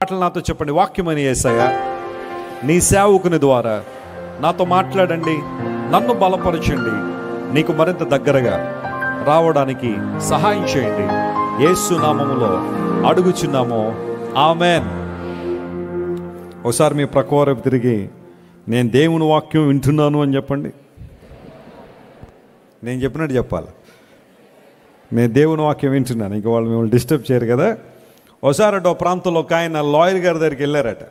మాటలు నాతో చెప్పండి వాక్యం అని వేసాయా నీ సేవకుని ద్వారా నాతో మాట్లాడండి నన్ను బలపరచండి నీకు మరింత దగ్గరగా రావడానికి సహాయం చేయండి నామములో అడుగుచున్నాము ఆమెన్ ఒకసారి మీ ప్రకోర తిరిగి నేను దేవుని వాక్యం వింటున్నాను అని చెప్పండి నేను చెప్పినట్టు చెప్పాలి నేను దేవుని వాక్యం వింటున్నాను ఇంకా వాళ్ళు మిమ్మల్ని డిస్టర్బ్ చేయరు కదా ఒకసారట ప్రాంతంలో ఒక ఆయన లాయర్ గారి దగ్గరికి వెళ్ళారట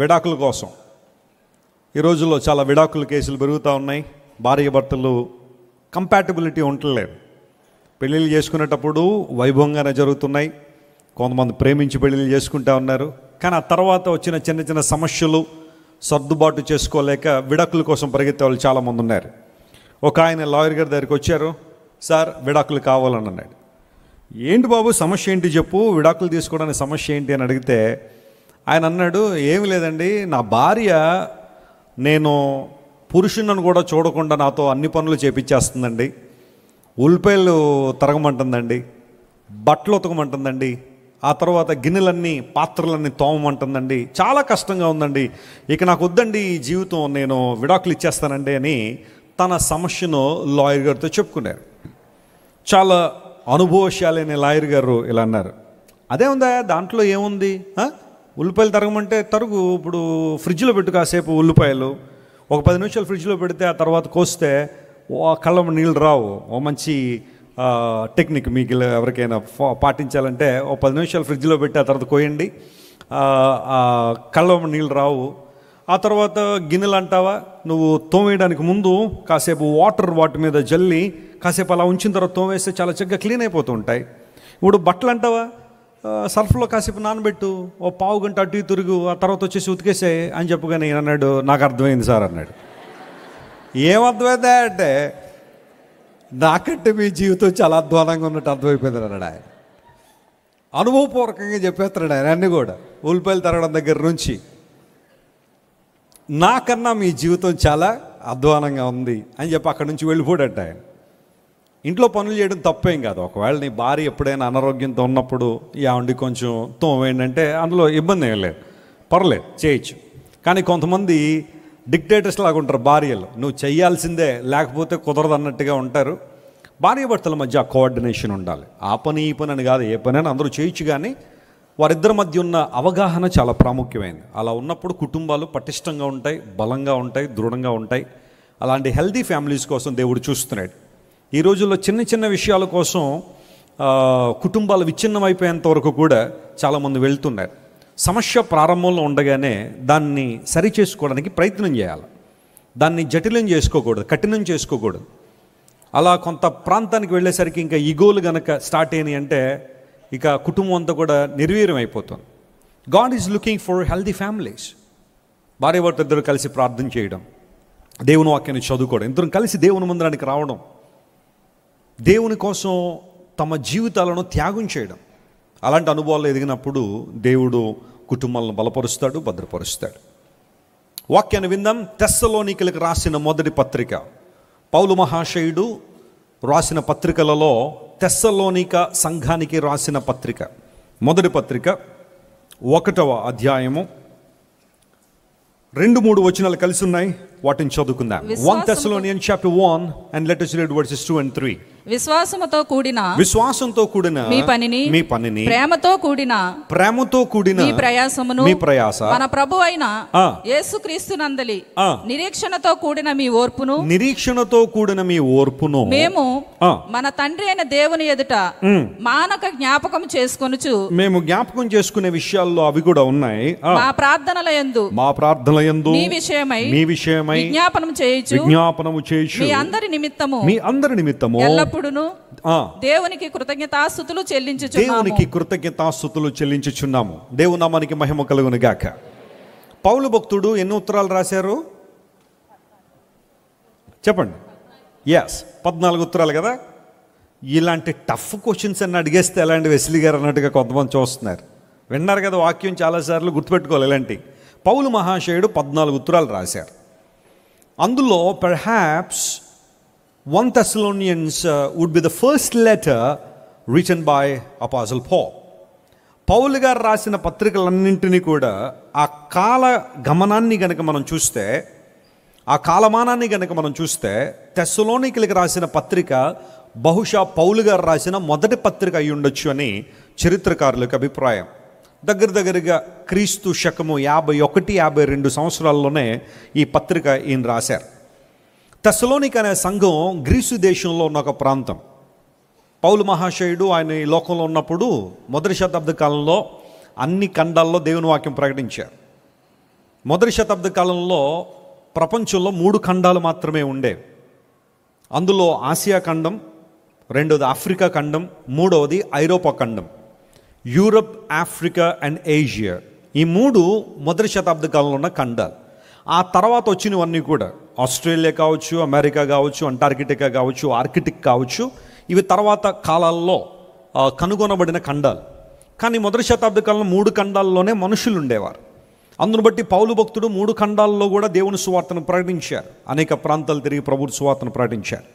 విడాకుల కోసం ఈ రోజుల్లో చాలా విడాకుల కేసులు పెరుగుతూ ఉన్నాయి భార్య భర్తలు కంపాటబిలిటీ ఉండలేదు పెళ్ళిళ్ళు చేసుకునేటప్పుడు వైభవంగానే జరుగుతున్నాయి కొంతమంది ప్రేమించి పెళ్ళిళ్ళు చేసుకుంటా ఉన్నారు కానీ ఆ తర్వాత వచ్చిన చిన్న చిన్న సమస్యలు సర్దుబాటు చేసుకోలేక విడాకుల కోసం పరిగెత్తే వాళ్ళు చాలామంది ఉన్నారు ఒక ఆయన లాయర్ గారి దగ్గరికి వచ్చారు సార్ విడాకులు కావాలని అన్నాడు ఏంటి బాబు సమస్య ఏంటి చెప్పు విడాకులు తీసుకోవడానికి సమస్య ఏంటి అని అడిగితే ఆయన అన్నాడు ఏమి లేదండి నా భార్య నేను పురుషులను కూడా చూడకుండా నాతో అన్ని పనులు చేపించేస్తుందండి ఉల్లిపాయలు తరగమంటుందండి బట్టలు ఉతకమంటుందండి ఆ తర్వాత గిన్నెలన్నీ పాత్రలన్నీ తోమమంటుందండి చాలా కష్టంగా ఉందండి ఇక నాకు వద్దండి ఈ జీవితం నేను విడాకులు ఇచ్చేస్తానండి అని తన సమస్యను లాయర్ గారితో చెప్పుకున్నారు చాలా అనుభవశాలైన లాయర్ గారు ఇలా అన్నారు అదే ఉందా దాంట్లో ఏముంది ఉల్లిపాయలు తరగమంటే తరుగు ఇప్పుడు ఫ్రిడ్జ్లో పెట్టు కాసేపు ఉల్లిపాయలు ఒక పది నిమిషాలు ఫ్రిడ్జ్లో పెడితే ఆ తర్వాత కోస్తే కళ్ళ నీళ్ళు రావు ఓ మంచి టెక్నిక్ మీకు ఎవరికైనా పాటించాలంటే ఓ పది నిమిషాలు ఫ్రిడ్జ్లో పెట్టి ఆ తర్వాత కోయండి కళ్ళ నీళ్ళు రావు ఆ తర్వాత గిన్నెలు అంటావా నువ్వు తోమేయడానికి ముందు కాసేపు వాటర్ వాటి మీద జల్లి కాసేపు అలా ఉంచిన తర్వాత తోమేస్తే చాలా చక్కగా క్లీన్ అయిపోతూ ఉంటాయి ఇప్పుడు బట్టలు అంటావా సర్ఫ్లో కాసేపు నానబెట్టు ఓ పావు గంట అటు తిరుగు ఆ తర్వాత వచ్చేసి ఉతికేసాయి అని చెప్పగానే అన్నాడు నాకు అర్థమైంది సార్ అన్నాడు ఏమర్థమైందా అంటే నాకంటే మీ జీవితం చాలా అధ్వానంగా ఉన్నట్టు అర్థమైపోయింది అన్నాడు ఆయన అనుభవపూర్వకంగా చెప్పేస్తున్నాడు ఆయన అన్నీ కూడా ఉల్లిపాయలు తరగడం దగ్గర నుంచి నాకన్నా మీ జీవితం చాలా అధ్వానంగా ఉంది అని చెప్పి అక్కడి నుంచి వెళ్ళిపోడట ఆయన ఇంట్లో పనులు చేయడం తప్పేం కాదు ఒకవేళ నీ భార్య ఎప్పుడైనా అనారోగ్యంతో ఉన్నప్పుడు ఆవిడ కొంచెం తోం ఏంటంటే అందులో ఇబ్బంది ఏం లేదు పర్లేదు చేయొచ్చు కానీ కొంతమంది డిక్టేటర్స్ లాగా ఉంటారు భార్యలు నువ్వు చేయాల్సిందే లేకపోతే కుదరదు అన్నట్టుగా ఉంటారు భార్య భర్తల మధ్య కోఆర్డినేషన్ ఉండాలి ఆ పని ఈ పని అని కాదు ఏ పని అని అందరూ చేయొచ్చు కానీ వారిద్దరి మధ్య ఉన్న అవగాహన చాలా ప్రాముఖ్యమైనది అలా ఉన్నప్పుడు కుటుంబాలు పటిష్టంగా ఉంటాయి బలంగా ఉంటాయి దృఢంగా ఉంటాయి అలాంటి హెల్దీ ఫ్యామిలీస్ కోసం దేవుడు చూస్తున్నాడు ఈ రోజుల్లో చిన్న చిన్న విషయాల కోసం కుటుంబాలు విచ్ఛిన్నమైపోయేంత వరకు కూడా చాలామంది వెళ్తున్నారు సమస్య ప్రారంభంలో ఉండగానే దాన్ని సరి చేసుకోవడానికి ప్రయత్నం చేయాలి దాన్ని జటిలం చేసుకోకూడదు కఠినం చేసుకోకూడదు అలా కొంత ప్రాంతానికి వెళ్ళేసరికి ఇంకా ఈగోలు గనక స్టార్ట్ అయినాయి అంటే ఇక కుటుంబం అంతా కూడా నిర్వీర్యం అయిపోతుంది God is looking for healthy families భార్య ఇద్దరు కలిసి ప్రార్థన చేయడం దేవుని వాక్యాన్ని చదువుకోవడం ఇద్దరం కలిసి దేవుని మందిరానికి రావడం దేవుని కోసం తమ జీవితాలను త్యాగం చేయడం అలాంటి అనుభవాలు ఎదిగినప్పుడు దేవుడు కుటుంబాలను బలపరుస్తాడు భద్రపరుస్తాడు వాక్యాన్ని విందాం తెస్సలోనికలకు రాసిన మొదటి పత్రిక పౌలు మహాశయుడు రాసిన పత్రికలలో తెస్సలోనిక సంఘానికి రాసిన పత్రిక మొదటి పత్రిక ఒకటవ అధ్యాయము రెండు మూడు వచనాలు కలిసి ఉన్నాయి వాటిని చదువుకుందాం one Thessalonian chapter one and latest read verses two and three విశ్వాసముతో కూడిన విశ్వాసంతో కూడిన మీ పనిని మీ పనిని ప్రేమతో కూడిన ప్రేమతో కూడిన మీ ప్రయాసమును మీ ప్రయాస మన ప్రభు అయిన యేసుక్రీస్తు నందలి నిరీక్షణతో కూడిన మీ ఓర్పును నిరీక్షణతో కూడిన మీ ఓర్పును మేము మన తండ్రి అయిన దేవుని ఎదుట మానక జ్ఞాపకం చేసుకొనుచు మేము జ్ఞాపకం చేసుకునే విషయాల్లో అవి కూడా ఉన్నాయి మా ప్రార్థనల యందు మా ప్రార్థనల యందు మీ విషయమై మీ విషయమై విజ్ఞాపనం చేయొచ్చు విజ్ఞాపనము చేయొచ్చు మీ అందరి నిమిత్తము మీ అందరి నిమిత్తము ఎప్పుడును దేవునికి కృతజ్ఞతాస్థుతులు చెల్లించుచున్నాము దేవునికి కృతజ్ఞతాస్థుతులు చెల్లించుచున్నాము దేవునామానికి మహిమ కలుగును గాక పౌలు భక్తుడు ఎన్ని ఉత్తరాలు రాశారు చెప్పండి ఎస్ పద్నాలుగు ఉత్తరాలు కదా ఇలాంటి టఫ్ క్వశ్చన్స్ అన్ని అడిగేస్తే ఎలాంటి వెసిలి గారు అన్నట్టుగా కొంతమంది చూస్తున్నారు విన్నారు కదా వాక్యం చాలాసార్లు గుర్తుపెట్టుకోవాలి ఇలాంటి పౌలు మహాశయుడు పద్నాలుగు ఉత్తరాలు రాశారు అందులో perhaps 1 Thessalonians uh, would be the first letter by by Apostle Paul. పౌల్ గారు రాసిన పత్రికలన్నింటినీ కూడా ఆ కాల గమనాన్ని గనక మనం చూస్తే ఆ కాలమానాన్ని గనక మనం చూస్తే తెస్సులోనికలకి రాసిన పత్రిక బహుశా పౌలు గారు రాసిన మొదటి పత్రిక అయి ఉండొచ్చు అని చరిత్రకారులకు అభిప్రాయం దగ్గర దగ్గరగా క్రీస్తు శకము యాభై ఒకటి యాభై రెండు సంవత్సరాల్లోనే ఈ పత్రిక ఈయన రాశారు టెసలోనిక్ అనే సంఘం గ్రీసు దేశంలో ఉన్న ఒక ప్రాంతం పౌలు మహాశయుడు ఆయన ఈ లోకంలో ఉన్నప్పుడు మొదటి శతాబ్ద కాలంలో అన్ని ఖండాల్లో దేవుని వాక్యం ప్రకటించారు మొదటి శతాబ్ద కాలంలో ప్రపంచంలో మూడు ఖండాలు మాత్రమే ఉండేవి అందులో ఆసియా ఖండం రెండవది ఆఫ్రికా ఖండం మూడవది ఐరోపా ఖండం యూరప్ ఆఫ్రికా అండ్ ఏషియా ఈ మూడు మొదటి శతాబ్ద కాలంలో ఉన్న ఖండాలు ఆ తర్వాత వచ్చినవన్నీ కూడా ఆస్ట్రేలియా కావచ్చు అమెరికా కావచ్చు అంటార్కిటికా కావచ్చు ఆర్కిటిక్ కావచ్చు ఇవి తర్వాత కాలాల్లో కనుగొనబడిన ఖండాలు కానీ మొదటి శతాబ్ద కాలంలో మూడు ఖండాల్లోనే మనుషులు ఉండేవారు అందును బట్టి పౌలు భక్తుడు మూడు ఖండాల్లో కూడా దేవుని సువార్తను ప్రకటించారు అనేక ప్రాంతాలు తిరిగి ప్రభువు సువార్తను ప్రకటించారు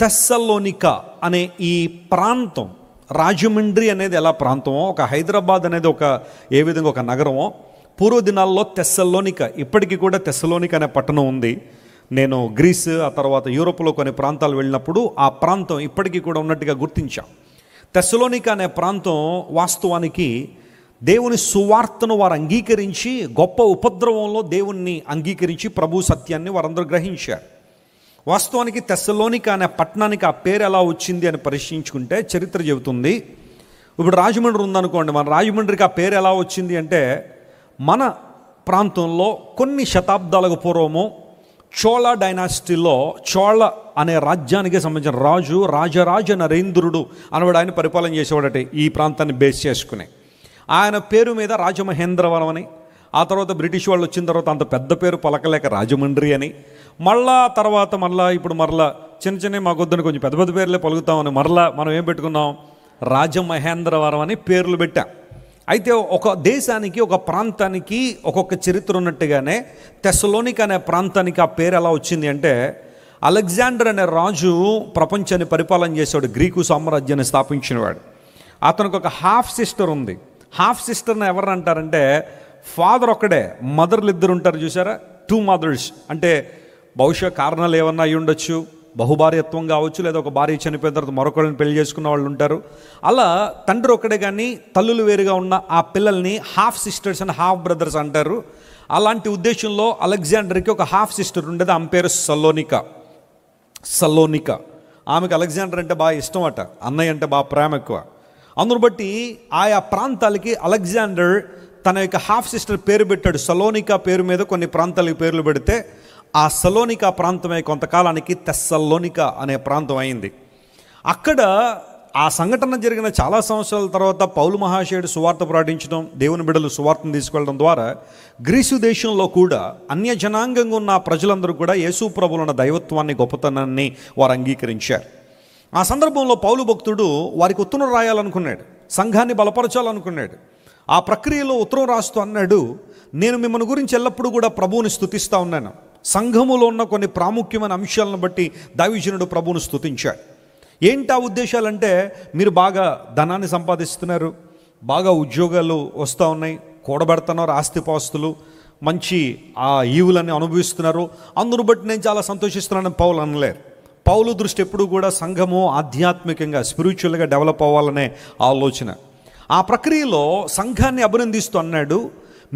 తెస్సల్లోనిక అనే ఈ ప్రాంతం రాజమండ్రి అనేది ఎలా ప్రాంతమో ఒక హైదరాబాద్ అనేది ఒక ఏ విధంగా ఒక నగరమో పూర్వ దినాల్లో తెస్సలోనిక ఇప్పటికీ కూడా తెస్సలోనిక అనే పట్టణం ఉంది నేను గ్రీస్ ఆ తర్వాత యూరోప్లో కొన్ని ప్రాంతాలు వెళ్ళినప్పుడు ఆ ప్రాంతం ఇప్పటికీ కూడా ఉన్నట్టుగా గుర్తించాం తెస్సలోనిక అనే ప్రాంతం వాస్తవానికి దేవుని సువార్తను వారు అంగీకరించి గొప్ప ఉపద్రవంలో దేవుణ్ణి అంగీకరించి ప్రభు సత్యాన్ని వారందరూ గ్రహించారు వాస్తవానికి తెస్సలోనిక అనే పట్టణానికి ఆ పేరు ఎలా వచ్చింది అని పరిశీలించుకుంటే చరిత్ర చెబుతుంది ఇప్పుడు రాజమండ్రి ఉందనుకోండి మన రాజమండ్రికి ఆ పేరు ఎలా వచ్చింది అంటే మన ప్రాంతంలో కొన్ని శతాబ్దాలకు పూర్వము చోళ డైనాసిటీలో చోళ అనే రాజ్యానికి సంబంధించిన రాజు రాజరాజ నరేంద్రుడు అనేవాడు ఆయన పరిపాలన చేసేవాడట ఈ ప్రాంతాన్ని బేస్ చేసుకుని ఆయన పేరు మీద రాజమహేంద్రవరం అని ఆ తర్వాత బ్రిటిష్ వాళ్ళు వచ్చిన తర్వాత అంత పెద్ద పేరు పలకలేక రాజమండ్రి అని మళ్ళా తర్వాత మళ్ళా ఇప్పుడు మరలా చిన్న చిన్న మా కొద్దుని కొంచెం పెద్ద పెద్ద పేర్లే పలుకుతామని మరలా మనం ఏం పెట్టుకున్నాం రాజమహేంద్రవరం అని పేర్లు పెట్టాం అయితే ఒక దేశానికి ఒక ప్రాంతానికి ఒక్కొక్క చరిత్ర ఉన్నట్టుగానే తెసలోనిక్ అనే ప్రాంతానికి ఆ పేరు ఎలా వచ్చింది అంటే అలెగ్జాండర్ అనే రాజు ప్రపంచాన్ని పరిపాలన చేసేవాడు గ్రీకు సామ్రాజ్యాన్ని స్థాపించినవాడు అతనికి ఒక హాఫ్ సిస్టర్ ఉంది హాఫ్ సిస్టర్ని ఎవరు అంటారంటే ఫాదర్ ఒక్కడే మదర్లు ఇద్దరు ఉంటారు చూసారా టూ మదర్స్ అంటే బహుశా కారణాలు ఏమన్నా అయ్యి ఉండొచ్చు బహుభార్యత్వం కావచ్చు లేదా ఒక భార్య చనిపోయిన తర్వాత మరొకరిని పెళ్లి చేసుకున్న వాళ్ళు ఉంటారు అలా తండ్రి ఒక్కడే కానీ తల్లులు వేరుగా ఉన్న ఆ పిల్లల్ని half sisters and half brothers అంటారు అలాంటి ఉద్దేశంలో అలెగ్జాండర్కి ఒక హాఫ్ సిస్టర్ ఉండేది ఆమె పేరు సలోనిక సలోనిక ఆమెకు అలెగ్జాండర్ అంటే బాగా ఇష్టం అట అన్నయ్య అంటే బాగా ప్రేమ ఎక్కువ అందును బట్టి ఆయా ప్రాంతాలకి అలెగ్జాండర్ తన యొక్క హాఫ్ సిస్టర్ పేరు పెట్టాడు సలోనిక పేరు మీద కొన్ని ప్రాంతాలకి పేర్లు పెడితే ఆ సలోనిక ప్రాంతమే కొంతకాలానికి తెస్సలోనిక అనే ప్రాంతం అయింది అక్కడ ఆ సంఘటన జరిగిన చాలా సంవత్సరాల తర్వాత పౌలు మహాశయుడు సువార్త ప్రకటించడం దేవుని బిడ్డలు సువార్తను తీసుకెళ్ళడం ద్వారా గ్రీసు దేశంలో కూడా అన్య జనాంగంగా ఉన్న ప్రజలందరూ కూడా యేసు ప్రభులు దైవత్వాన్ని గొప్పతనాన్ని వారు అంగీకరించారు ఆ సందర్భంలో పౌలు భక్తుడు వారికి ఉత్తరం రాయాలనుకున్నాడు సంఘాన్ని బలపరచాలనుకున్నాడు ఆ ప్రక్రియలో ఉత్తరం రాస్తూ అన్నాడు నేను మిమ్మల్ని గురించి ఎల్లప్పుడూ కూడా ప్రభువుని స్థుతిస్తూ ఉన్నాను సంఘములో ఉన్న కొన్ని ప్రాముఖ్యమైన అంశాలను బట్టి దావిజనుడు ప్రభువును స్థుతించాడు ఏంటి ఆ ఉద్దేశాలంటే మీరు బాగా ధనాన్ని సంపాదిస్తున్నారు బాగా ఉద్యోగాలు వస్తూ ఉన్నాయి కూడబెడుతున్నారు ఆస్తిపాస్తులు మంచి ఆ ఈవులన్నీ అనుభవిస్తున్నారు అందును బట్టి నేను చాలా సంతోషిస్తున్నానని పౌలు అనలేరు పౌలు దృష్టి ఎప్పుడు కూడా సంఘము ఆధ్యాత్మికంగా స్పిరిచువల్గా డెవలప్ అవ్వాలనే ఆలోచన ఆ ప్రక్రియలో సంఘాన్ని అభినందిస్తూ అన్నాడు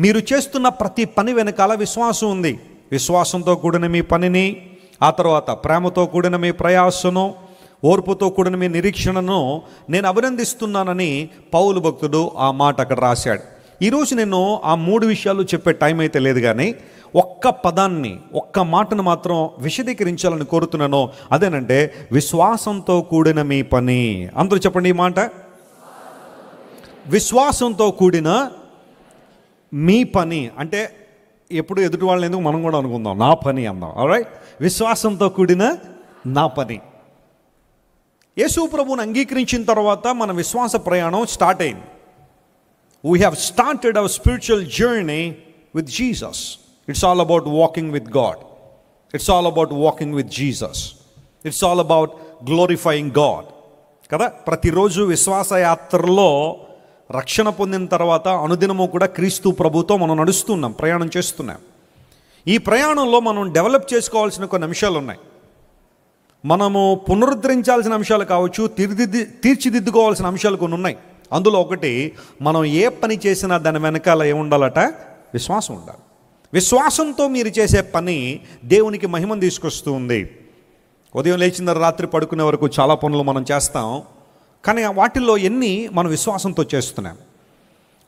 మీరు చేస్తున్న ప్రతి పని వెనకాల విశ్వాసం ఉంది విశ్వాసంతో కూడిన మీ పనిని ఆ తర్వాత ప్రేమతో కూడిన మీ ప్రయాసను ఓర్పుతో కూడిన మీ నిరీక్షణను నేను అభినందిస్తున్నానని పౌలు భక్తుడు ఆ మాట అక్కడ రాశాడు ఈరోజు నేను ఆ మూడు విషయాలు చెప్పే టైం అయితే లేదు కానీ ఒక్క పదాన్ని ఒక్క మాటను మాత్రం విశదీకరించాలని కోరుతున్నాను అదేనంటే విశ్వాసంతో కూడిన మీ పని అందరూ చెప్పండి ఈ మాట విశ్వాసంతో కూడిన మీ పని అంటే ఎప్పుడు ఎదుటి వాళ్ళని ఎందుకు మనం కూడా అనుకుందాం నా పని అందాం రైట్ విశ్వాసంతో కూడిన నా పని యేసు ప్రభువుని అంగీకరించిన తర్వాత మన విశ్వాస ప్రయాణం స్టార్ట్ అయింది we have started our spiritual journey with Jesus it's all about walking with God it's all about walking with Jesus it's all about glorifying God కదా ప్రతిరోజు విశ్వాస యాత్రలో రక్షణ పొందిన తర్వాత అనుదినము కూడా క్రీస్తు ప్రభుతో మనం నడుస్తున్నాం ప్రయాణం చేస్తున్నాం ఈ ప్రయాణంలో మనం డెవలప్ చేసుకోవాల్సిన కొన్ని అంశాలు ఉన్నాయి మనము పునరుద్ధరించాల్సిన అంశాలు కావచ్చు తీర్దిద్ది తీర్చిదిద్దుకోవాల్సిన అంశాలు కొన్ని ఉన్నాయి అందులో ఒకటి మనం ఏ పని చేసినా దాని వెనకాల ఏముండాలట విశ్వాసం ఉండాలి విశ్వాసంతో మీరు చేసే పని దేవునికి మహిమను తీసుకొస్తుంది ఉదయం లేచిన రాత్రి పడుకునే వరకు చాలా పనులు మనం చేస్తాం కానీ వాటిల్లో ఎన్ని మనం విశ్వాసంతో చేస్తున్నాం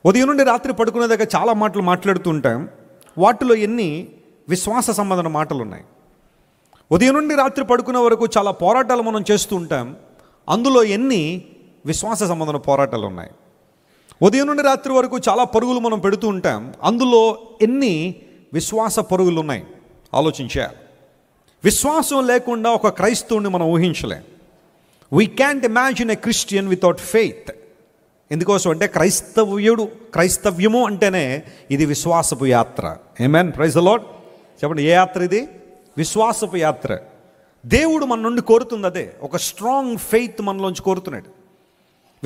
ఉదయం నుండి రాత్రి పడుకునే దగ్గర చాలా మాటలు మాట్లాడుతూ ఉంటాం వాటిలో ఎన్ని విశ్వాస సంబంధమైన మాటలు ఉన్నాయి ఉదయం నుండి రాత్రి పడుకునే వరకు చాలా పోరాటాలు మనం చేస్తూ ఉంటాం అందులో ఎన్ని విశ్వాస సంబంధమైన పోరాటాలు ఉన్నాయి ఉదయం నుండి రాత్రి వరకు చాలా పరుగులు మనం పెడుతూ ఉంటాం అందులో ఎన్ని విశ్వాస పరుగులు ఉన్నాయి ఆలోచించాలి విశ్వాసం లేకుండా ఒక క్రైస్తవుని మనం ఊహించలేం we can't imagine a Christian without faith ఎందుకోసం అంటే క్రైస్తవ్యుడు క్రైస్తవ్యము అంటేనే ఇది విశ్వాసపు యాత్ర ఏమేన్ ప్రైజ్ లాడ్ చెప్పండి ఏ యాత్ర ఇది విశ్వాసపు యాత్ర దేవుడు మన నుండి కోరుతుంది అదే ఒక స్ట్రాంగ్ ఫెయిత్ మనలోంచి కోరుతున్నాడు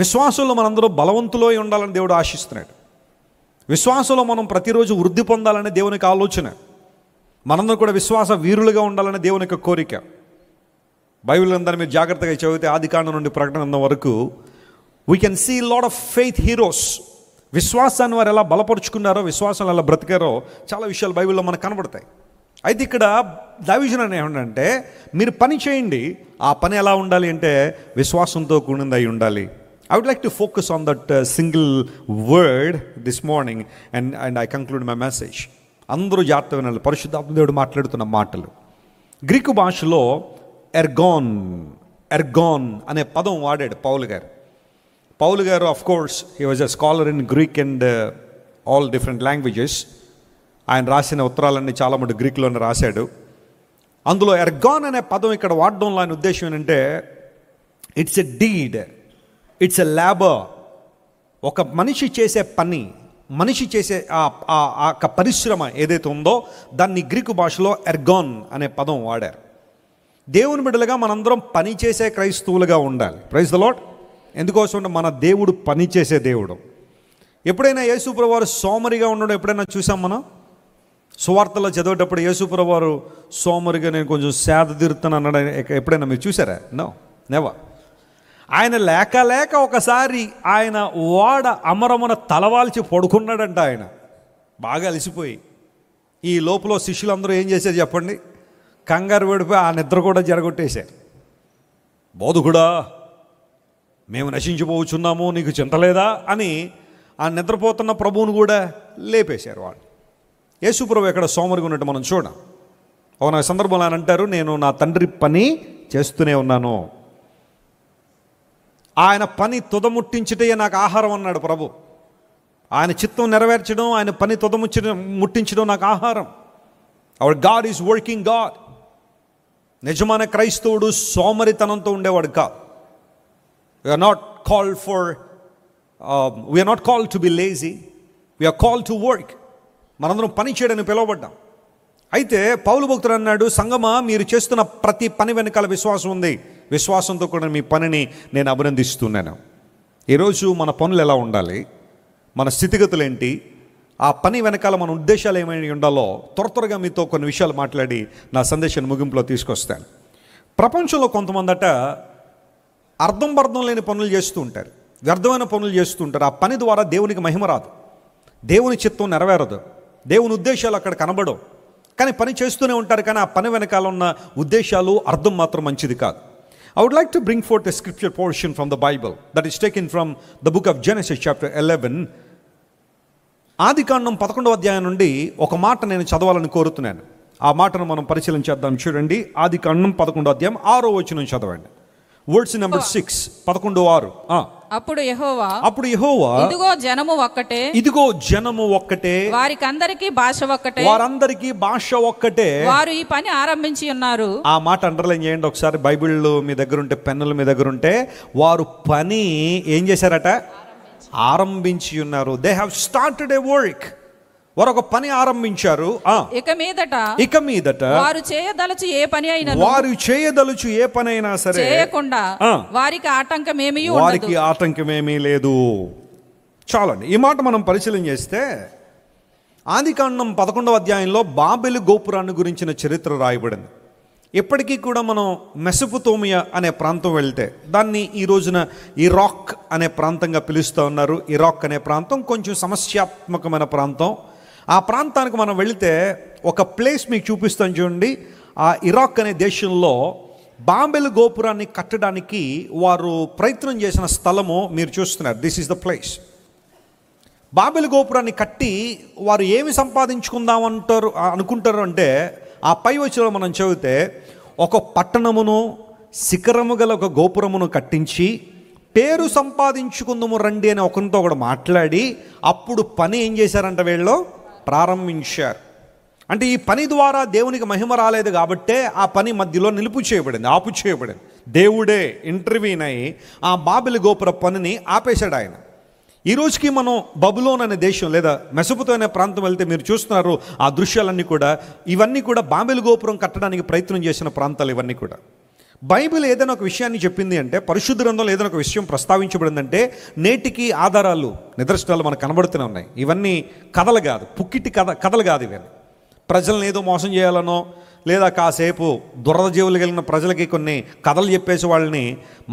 విశ్వాసంలో మనందరూ బలవంతులో ఉండాలని దేవుడు ఆశిస్తున్నాడు విశ్వాసంలో మనం ప్రతిరోజు వృద్ధి పొందాలనే దేవునికి ఆలోచన మనందరూ కూడా విశ్వాస వీరులుగా ఉండాలనే దేవుని యొక్క కోరిక బైబిల్ అందరూ మీరు జాగ్రత్తగా చదివితే ఆదికాండం నుండి ప్రకటన వరకు we can see lot of faith heroes విశ్వాసాన్ని వారు ఎలా బలపరుచుకున్నారో విశ్వాసాలు ఎలా బ్రతికారో చాలా విషయాలు బైబిల్లో మనకు కనబడతాయి అయితే ఇక్కడ దావిజన్ అనే ఏమంటే మీరు పని చేయండి ఆ పని ఎలా ఉండాలి అంటే విశ్వాసంతో కూడింది అయి ఉండాలి I would like to focus on that single word this morning and and I conclude my message అందరూ జాగ్రత్త వినాలి పరిశుద్ధాత్మ దేవుడు మాట్లాడుతున్న మాటలు గ్రీకు భాషలో ఎర్గాన్ ఎర్గాన్ అనే పదం వాడాడు పౌలు గారు పౌలు గారు of course he was a scholar in Greek and all different languages ఆయన రాసిన ఉత్తరాలన్నీ చాలా మటు గ్రీక్లోనే రాశాడు అందులో ఎర్గాన్ అనే పదం ఇక్కడ వాడడంలో ఆయన ఉద్దేశం ఏంటంటే it's a deed it's a labour ఒక మనిషి చేసే పని మనిషి చేసే ఆ పరిశ్రమ ఏదైతే ఉందో దాన్ని గ్రీకు భాషలో ఎర్గాన్ అనే పదం వాడారు దేవుని బిడ్డలుగా మనందరం పనిచేసే క్రైస్తవులుగా ఉండాలి ప్రైజ్ ద లాట్ ఎందుకోసం మన దేవుడు పనిచేసే దేవుడు ఎప్పుడైనా యేసుప్రవారు సోమరిగా ఉండడం ఎప్పుడైనా చూసాం మనం సువార్తలో చదివేటప్పుడు యేసుప్రవారు సోమరిగా నేను కొంచెం సేద తీరుతాను అన్నాడు ఎప్పుడైనా మీరు చూసారా నో నెవా ఆయన లేక లేక ఒకసారి ఆయన ఓడ అమరమున తలవాల్చి పడుకున్నాడంట ఆయన బాగా అలసిపోయి ఈ లోపల శిష్యులందరూ ఏం చేశారు చెప్పండి కంగారు పడిపోయి ఆ నిద్ర కూడా జరగొట్టేశారు బోధకుడా మేము నశించిపోవచ్చున్నాము నీకు చింతలేదా అని ఆ నిద్రపోతున్న ప్రభువును కూడా లేపేశారు వాళ్ళు యేసు ప్రభు ఎక్కడ సోమరిగా ఉన్నట్టు మనం చూడం నా సందర్భంలో అని అంటారు నేను నా తండ్రి పని చేస్తూనే ఉన్నాను ఆయన పని తుదముట్టించటే నాకు ఆహారం అన్నాడు ప్రభు ఆయన చిత్తం నెరవేర్చడం ఆయన పని తుదముచ్చడం ముట్టించడం నాకు ఆహారం our God is working God నిజమైన క్రైస్తవుడు సోమరితనంతో ఉండేవాడు కా we're not call for we're not call to be lazy we're call to work మనందరం పని చేయడానికి పిలువబడ్డాం అయితే పౌలు భక్తుడు అన్నాడు సంగమా మీరు చేస్తున్న ప్రతి పని వెనకాల విశ్వాసం ఉంది విశ్వాసంతో కూడా మీ పనిని నేను అభినందిస్తున్నాను ఈరోజు మన పనులు ఎలా ఉండాలి మన స్థితిగతులు ఏంటి ఆ పని వెనకాల మన ఉద్దేశాలు ఏమైనా ఉండాలో త్వర త్వరగా మీతో కొన్ని విషయాలు మాట్లాడి నా సందేశాన్ని ముగింపులో తీసుకొస్తాను ప్రపంచంలో కొంతమంది అట అర్థం బర్థం లేని పనులు చేస్తూ ఉంటారు వ్యర్థమైన పనులు చేస్తూ ఉంటారు ఆ పని ద్వారా దేవునికి మహిమ రాదు దేవుని చిత్తం నెరవేరదు దేవుని ఉద్దేశాలు అక్కడ కనబడవు కానీ పని చేస్తూనే ఉంటారు కానీ ఆ పని వెనకాల ఉన్న ఉద్దేశాలు అర్థం మాత్రం మంచిది కాదు I would like to bring forth the scripture portion from the Bible that is taken from the book of Genesis chapter eleven ఆది కాండం పదకొండవ అధ్యాయం నుండి ఒక మాట నేను చదవాలని కోరుతున్నాను ఆ మాటను మనం పరిశీలన చేద్దాం చూడండి ఆది కాండం పదకొండో అధ్యాయం ఆరో వచ్చిన చదవండి వర్డ్స్ నెంబర్ సిక్స్ పదకొండు ఆరు అప్పుడు యహోవా అప్పుడు యహోవా ఇదిగో జనము ఒక్కటే ఇదిగో జనము ఒక్కటే వారికి అందరికి భాష ఒక్కటే వారందరికీ భాష ఒక్కటే వారు ఈ పని ఆరంభించి ఉన్నారు ఆ మాట అండర్లైన్ చేయండి ఒకసారి బైబిల్ మీ దగ్గర ఉంటే పెన్నులు మీ దగ్గర ఉంటే వారు పని ఏం చేశారట ఆరంభించి ఉన్నారు they have started a work ఒక పని ఆరంభించారు ఇక మీదట ఇక మీదట వారు చేయదలచు ఏ పని అయినా వారు చేయదలుచు ఏ పని అయినా సరే చేయకుండా వారికి ఆటంకం ఏమీ వారికి ఆటంకం ఏమీ లేదు చాలండి ఈ మాట మనం పరిశీలన చేస్తే కాండం పదకొండవ అధ్యాయంలో బాబెలు గోపురాన్ని గురించిన చరిత్ర రాయబడింది ఎప్పటికీ కూడా మనం మెసపుతోమియా అనే ప్రాంతం వెళ్తే దాన్ని ఈ రోజున ఇరాక్ అనే ప్రాంతంగా పిలుస్తూ ఉన్నారు ఇరాక్ అనే ప్రాంతం కొంచెం సమస్యాత్మకమైన ప్రాంతం ఆ ప్రాంతానికి మనం వెళితే ఒక ప్లేస్ మీకు చూపిస్తాను చూడండి ఆ ఇరాక్ అనే దేశంలో బాంబెల్ గోపురాన్ని కట్టడానికి వారు ప్రయత్నం చేసిన స్థలము మీరు చూస్తున్నారు this is the place Babel గోపురాన్ని కట్టి వారు ఏమి సంపాదించుకుందాం అంటారు అనుకుంటారు అంటే ఆ పై వచ్చిన మనం చదివితే ఒక పట్టణమును శిఖరము గల ఒక గోపురమును కట్టించి పేరు సంపాదించుకుందము రండి అని ఒకరితో ఒకడు మాట్లాడి అప్పుడు పని ఏం చేశారంట వీళ్ళు ప్రారంభించారు అంటే ఈ పని ద్వారా దేవునికి మహిమ రాలేదు కాబట్టే ఆ పని మధ్యలో నిలుపు చేయబడింది ఆపు చేయబడింది దేవుడే ఇంటర్వ్యూనై ఆ బాబిలి గోపుర పనిని ఆపేశాడు ఆయన ఈ రోజుకి మనం బబులోన్ అనే దేశం లేదా మెసపుతో అనే ప్రాంతం వెళ్తే మీరు చూస్తున్నారు ఆ దృశ్యాలన్నీ కూడా ఇవన్నీ కూడా బాంబేలు గోపురం కట్టడానికి ప్రయత్నం చేసిన ప్రాంతాలు ఇవన్నీ కూడా బైబిల్ ఏదైనా ఒక విషయాన్ని చెప్పింది అంటే పరిశుద్ధ గ్రంథంలో ఏదైనా ఒక విషయం ప్రస్తావించబడిందంటే నేటికి ఆధారాలు నిదర్శనాలు మనకు కనబడుతూనే ఉన్నాయి ఇవన్నీ కథలు కాదు పుక్కిటి కథ కథలు కాదు ఇవన్నీ ప్రజలను ఏదో మోసం చేయాలనో లేదా కాసేపు దురద జీవులు కలిగిన ప్రజలకి కొన్ని కథలు చెప్పేసి వాళ్ళని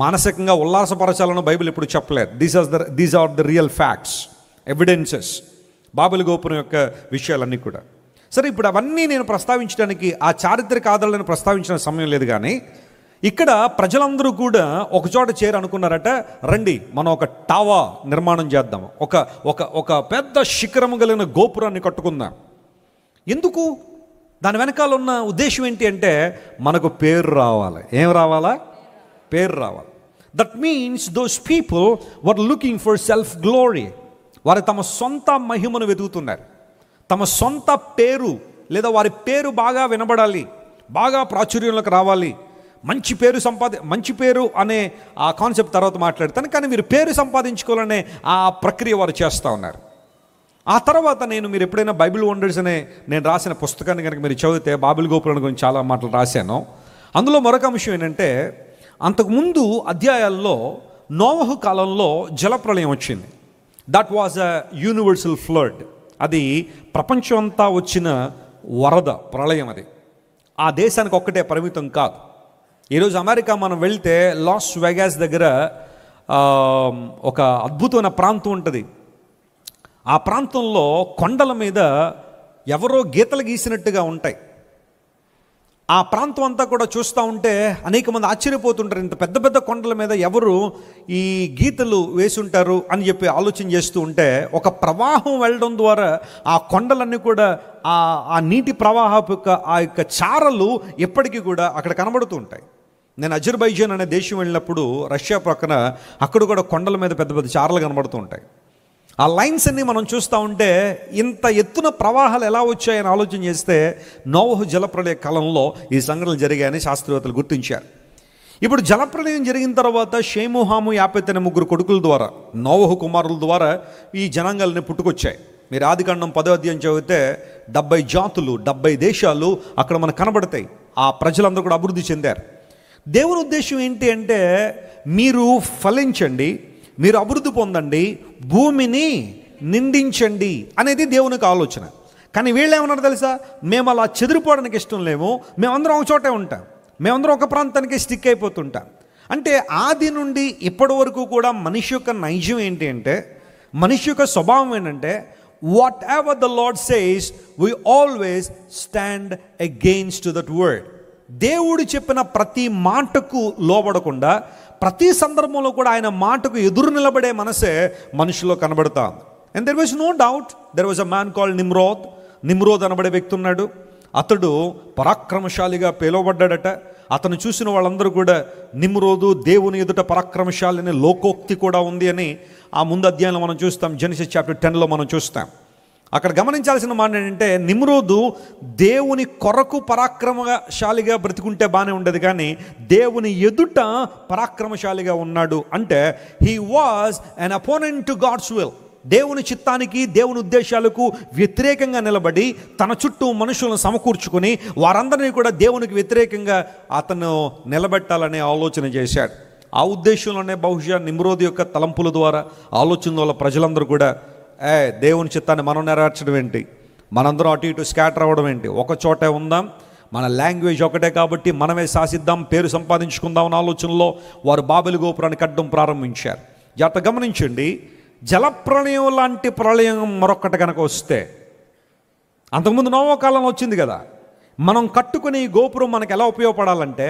మానసికంగా ఉల్లాసపరచాలని బైబిల్ ఇప్పుడు చెప్పలేదు these are the these are the real facts evidences బాబుల గోపురం యొక్క విషయాలన్నీ కూడా సరే ఇప్పుడు అవన్నీ నేను ప్రస్తావించడానికి ఆ చారిత్రక ఆధారాలను ప్రస్తావించిన సమయం లేదు కానీ ఇక్కడ ప్రజలందరూ కూడా ఒకచోట చేరు అనుకున్నారట రండి మనం ఒక టావా నిర్మాణం చేద్దాం ఒక ఒక ఒక పెద్ద శిఖరము కలిగిన గోపురాన్ని కట్టుకుందాం ఎందుకు దాని వెనకాల ఉన్న ఉద్దేశం ఏంటి అంటే మనకు పేరు రావాలి ఏం రావాలా పేరు రావాలి that means those people were looking for self glory వారు తమ సొంత మహిమను వెతుకుతున్నారు తమ సొంత పేరు లేదా వారి పేరు బాగా వినబడాలి బాగా ప్రాచుర్యంలోకి రావాలి మంచి పేరు సంపాది మంచి పేరు అనే ఆ కాన్సెప్ట్ తర్వాత మాట్లాడతాను కానీ మీరు పేరు సంపాదించుకోవాలనే ఆ ప్రక్రియ వారు చేస్తూ ఉన్నారు ఆ తర్వాత నేను మీరు ఎప్పుడైనా బైబిల్ వండర్స్ అనే నేను రాసిన పుస్తకాన్ని కనుక మీరు చదివితే బాబిల్ గోపులను గురించి చాలా మాటలు రాశాను అందులో మరొక అంశం ఏంటంటే అంతకుముందు అధ్యాయాల్లో నోవహు కాలంలో జలప్రలయం వచ్చింది that was a universal flood అది ప్రపంచం అంతా వచ్చిన వరద ప్రళయం అది ఆ దేశానికి ఒక్కటే పరిమితం కాదు ఈరోజు అమెరికా మనం వెళ్తే లాస్ వెగాస్ దగ్గర ఒక అద్భుతమైన ప్రాంతం ఉంటుంది ఆ ప్రాంతంలో కొండల మీద ఎవరో గీతలు గీసినట్టుగా ఉంటాయి ఆ ప్రాంతం అంతా కూడా చూస్తూ ఉంటే అనేక మంది ఆశ్చర్యపోతుంటారు ఇంత పెద్ద పెద్ద కొండల మీద ఎవరు ఈ గీతలు వేసుంటారు అని చెప్పి ఆలోచన చేస్తూ ఉంటే ఒక ప్రవాహం వెళ్ళడం ద్వారా ఆ కొండలన్నీ కూడా ఆ ఆ నీటి ప్రవాహపు యొక్క ఆ యొక్క చారలు ఎప్పటికీ కూడా అక్కడ కనబడుతూ ఉంటాయి నేను అజర్బైజాన్ అనే దేశం వెళ్ళినప్పుడు రష్యా ప్రక్కన అక్కడ కూడా కొండల మీద పెద్ద పెద్ద చారలు కనబడుతూ ఉంటాయి ఆ లైన్స్ అన్ని మనం చూస్తూ ఉంటే ఇంత ఎత్తున ప్రవాహాలు ఎలా వచ్చాయని ఆలోచన చేస్తే నోవహు జలప్రలయ కాలంలో ఈ సంఘటనలు జరిగాయని శాస్త్రవేత్తలు గుర్తించారు ఇప్పుడు జలప్రలయం జరిగిన తర్వాత షేము హాము ముగ్గురు కొడుకుల ద్వారా నోవహు కుమారుల ద్వారా ఈ జనాంగాలని పుట్టుకొచ్చాయి మీరు ఆదికాండం పదో అధ్యాయం చదివితే డెబ్బై జాతులు డెబ్బై దేశాలు అక్కడ మనకు కనబడతాయి ఆ ప్రజలందరూ కూడా అభివృద్ధి చెందారు దేవుని ఉద్దేశం ఏంటి అంటే మీరు ఫలించండి మీరు అభివృద్ధి పొందండి భూమిని నిండించండి అనేది దేవునికి ఆలోచన కానీ వీళ్ళు ఏమన్నారు తెలుసా మేము అలా చెదిరిపోవడానికి ఇష్టం లేము మేమందరం ఒక చోటే ఉంటాం మేమందరం ఒక ప్రాంతానికి స్టిక్ అయిపోతుంటాం అంటే ఆది నుండి ఇప్పటి వరకు కూడా మనిషి యొక్క నైజం ఏంటి అంటే మనిషి యొక్క స్వభావం ఏంటంటే whatever the Lord says we always stand against that word దేవుడు చెప్పిన ప్రతి మాటకు లోబడకుండా ప్రతి సందర్భంలో కూడా ఆయన మాటకు ఎదురు నిలబడే మనసే మనుషులో కనబడతా and there was no doubt there was a man call Nimrod Nimrod అనబడే వ్యక్తి ఉన్నాడు అతడు పరాక్రమశాలిగా పిలువబడ్డాడట అతను చూసిన వాళ్ళందరూ కూడా నిమ్రోదు దేవుని ఎదుట పరాక్రమశాలి అనే లోకోక్తి కూడా ఉంది అని ఆ ముందు అధ్యాయంలో మనం చూస్తాం జెనిసిస్ చాప్టర్ టెన్లో మనం చూస్తాం అక్కడ గమనించాల్సిన మాట ఏంటంటే నిమ్రోదు దేవుని కొరకు పరాక్రమశాలిగా బ్రతికుంటే బాగానే ఉండేది కానీ దేవుని ఎదుట పరాక్రమశాలిగా ఉన్నాడు అంటే he was an opponent to God's will దేవుని చిత్తానికి దేవుని ఉద్దేశాలకు వ్యతిరేకంగా నిలబడి తన చుట్టూ మనుషులను సమకూర్చుకుని వారందరినీ కూడా దేవునికి వ్యతిరేకంగా అతను నిలబెట్టాలనే ఆలోచన చేశాడు ఆ ఉద్దేశంలోనే బహుశా నిమ్రోది యొక్క తలంపుల ద్వారా ఆలోచన వల్ల ప్రజలందరూ కూడా ఏ దేవుని చిత్తాన్ని మనం నెరవేర్చడం ఏంటి మనందరం అటు ఇటు స్కాటర్ అవ్వడం ఏంటి ఒక చోటే ఉందాం మన లాంగ్వేజ్ ఒకటే కాబట్టి మనమే శాసిద్దాం పేరు సంపాదించుకుందాం అన్న ఆలోచనలో వారు బాబులు గోపురాన్ని కట్టడం ప్రారంభించారు జాత గమనించండి జలప్రళయం లాంటి ప్రళయం మరొకటి కనుక వస్తే అంతకుముందు కాలం వచ్చింది కదా మనం కట్టుకుని గోపురం మనకు ఎలా ఉపయోగపడాలంటే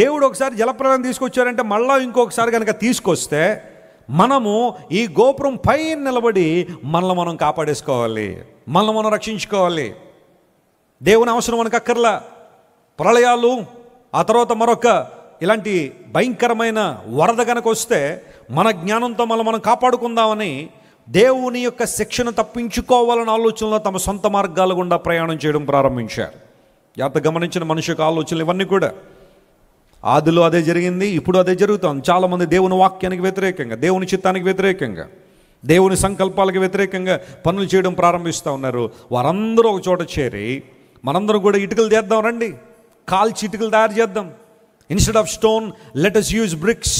దేవుడు ఒకసారి జలప్రళయం తీసుకొచ్చారంటే మళ్ళీ ఇంకొకసారి కనుక తీసుకొస్తే మనము ఈ గోపురం పై నిలబడి మనల్ని మనం కాపాడేసుకోవాలి మనల్ని మనం రక్షించుకోవాలి దేవుని అవసరం మనకు అక్కర్లా ప్రళయాలు ఆ తర్వాత మరొక ఇలాంటి భయంకరమైన వరద కనుక వస్తే మన జ్ఞానంతో మనం మనం కాపాడుకుందామని దేవుని యొక్క శిక్షను తప్పించుకోవాలన్న ఆలోచనలో తమ సొంత మార్గాలు గుండా ప్రయాణం చేయడం ప్రారంభించారు యాత గమనించిన మనిషి యొక్క ఆలోచనలు ఇవన్నీ కూడా ఆదిలో అదే జరిగింది ఇప్పుడు అదే జరుగుతుంది చాలామంది దేవుని వాక్యానికి వ్యతిరేకంగా దేవుని చిత్తానికి వ్యతిరేకంగా దేవుని సంకల్పాలకు వ్యతిరేకంగా పనులు చేయడం ప్రారంభిస్తూ ఉన్నారు వారందరూ ఒక చోట చేరి మనందరం కూడా ఇటుకలు చేద్దాం రండి కాల్చి ఇటుకలు తయారు చేద్దాం instead of stone let us use bricks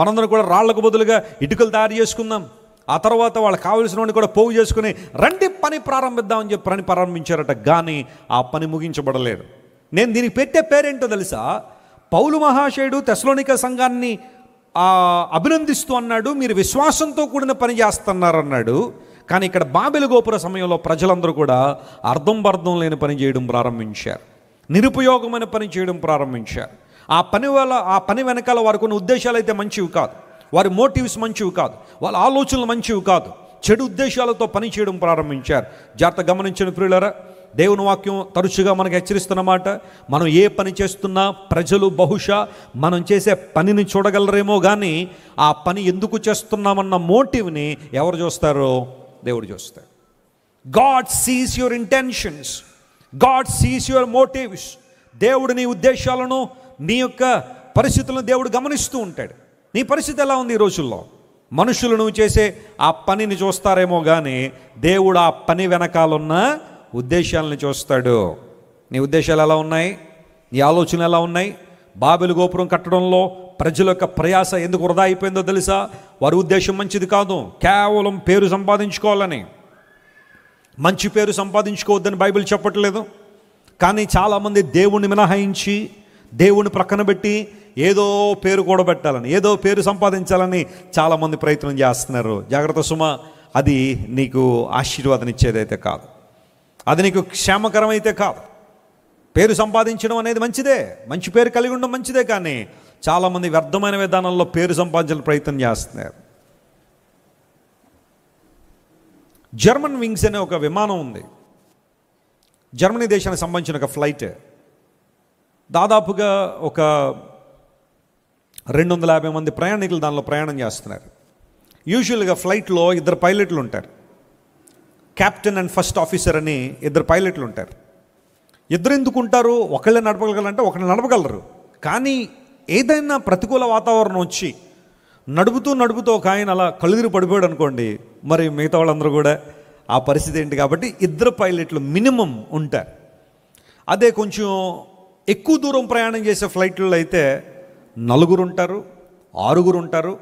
మనందరం కూడా రాళ్లకు బదులుగా ఇటుకలు తయారు చేసుకుందాం ఆ తర్వాత వాళ్ళు కావలసిన కూడా పోగు చేసుకుని రండి పని ప్రారంభిద్దామని చెప్పి పని ప్రారంభించారట కానీ ఆ పని ముగించబడలేదు నేను దీనికి పెట్టే పేరేంటో తెలుసా పౌలు మహాశయుడు తెసలోనిక సంఘాన్ని అభినందిస్తూ అన్నాడు మీరు విశ్వాసంతో కూడిన పని చేస్తున్నారన్నాడు కానీ ఇక్కడ బాబెలు గోపుర సమయంలో ప్రజలందరూ కూడా అర్థం బర్థం లేని పని చేయడం ప్రారంభించారు నిరుపయోగమైన పని చేయడం ప్రారంభించారు ఆ పని వల్ల ఆ పని వెనకాల వారు కొన్ని ఉద్దేశాలు అయితే మంచివి కాదు వారి మోటివ్స్ మంచివి కాదు వాళ్ళ ఆలోచనలు మంచివి కాదు చెడు ఉద్దేశాలతో పని చేయడం ప్రారంభించారు జాగ్రత్త గమనించిన ప్రియులరా దేవుని వాక్యం తరచుగా మనకు హెచ్చరిస్తున్నమాట మనం ఏ పని చేస్తున్నా ప్రజలు బహుశా మనం చేసే పనిని చూడగలరేమో కానీ ఆ పని ఎందుకు చేస్తున్నామన్న మోటివ్ని ఎవరు చూస్తారో దేవుడు చూస్తారు God sees your intentions God sees your motives దేవుడు నీ ఉద్దేశాలను నీ యొక్క పరిస్థితులను దేవుడు గమనిస్తూ ఉంటాడు నీ పరిస్థితి ఎలా ఉంది ఈ రోజుల్లో మనుషులు నువ్వు చేసే ఆ పనిని చూస్తారేమో కానీ దేవుడు ఆ పని వెనకాలన్న ఉద్దేశాలను చూస్తాడు నీ ఉద్దేశాలు ఎలా ఉన్నాయి నీ ఆలోచనలు ఎలా ఉన్నాయి బాబెలు గోపురం కట్టడంలో ప్రజల యొక్క ప్రయాస ఎందుకు వృధా అయిపోయిందో తెలుసా వారి ఉద్దేశం మంచిది కాదు కేవలం పేరు సంపాదించుకోవాలని మంచి పేరు సంపాదించుకోవద్దని బైబిల్ చెప్పట్లేదు కానీ చాలామంది దేవుణ్ణి మినహాయించి దేవుని ప్రక్కన పెట్టి ఏదో పేరు కూడబెట్టాలని ఏదో పేరు సంపాదించాలని చాలామంది ప్రయత్నం చేస్తున్నారు జాగ్రత్త సుమ అది నీకు ఆశీర్వాదం ఇచ్చేదైతే కాదు అది నీకు క్షేమకరమైతే కాదు పేరు సంపాదించడం అనేది మంచిదే మంచి పేరు కలిగి ఉండడం మంచిదే కానీ చాలామంది వ్యర్థమైన విధానంలో పేరు సంపాదించిన ప్రయత్నం చేస్తున్నారు జర్మన్ వింగ్స్ అనే ఒక విమానం ఉంది జర్మనీ దేశానికి సంబంధించిన ఒక ఫ్లైట్ దాదాపుగా ఒక రెండు వందల యాభై మంది ప్రయాణికులు దానిలో ప్రయాణం చేస్తున్నారు యూజువల్గా ఫ్లైట్లో ఇద్దరు పైలట్లు ఉంటారు క్యాప్టెన్ అండ్ ఫస్ట్ ఆఫీసర్ అని ఇద్దరు పైలట్లు ఉంటారు ఇద్దరు ఎందుకుంటారు ఒకళ్ళే నడపగలగాలంటే ఒకళ్ళు నడపగలరు కానీ ఏదైనా ప్రతికూల వాతావరణం వచ్చి నడుపుతూ నడుపుతూ ఒక ఆయన అలా కళ్ళుదిరి పడిపోయాడు అనుకోండి మరి మిగతా వాళ్ళందరూ కూడా ఆ పరిస్థితి ఏంటి కాబట్టి ఇద్దరు పైలట్లు మినిమం ఉంటారు అదే కొంచెం ఎక్కువ దూరం ప్రయాణం చేసే ఫ్లైట్లో అయితే నలుగురు ఉంటారు ఆరుగురు ఉంటారు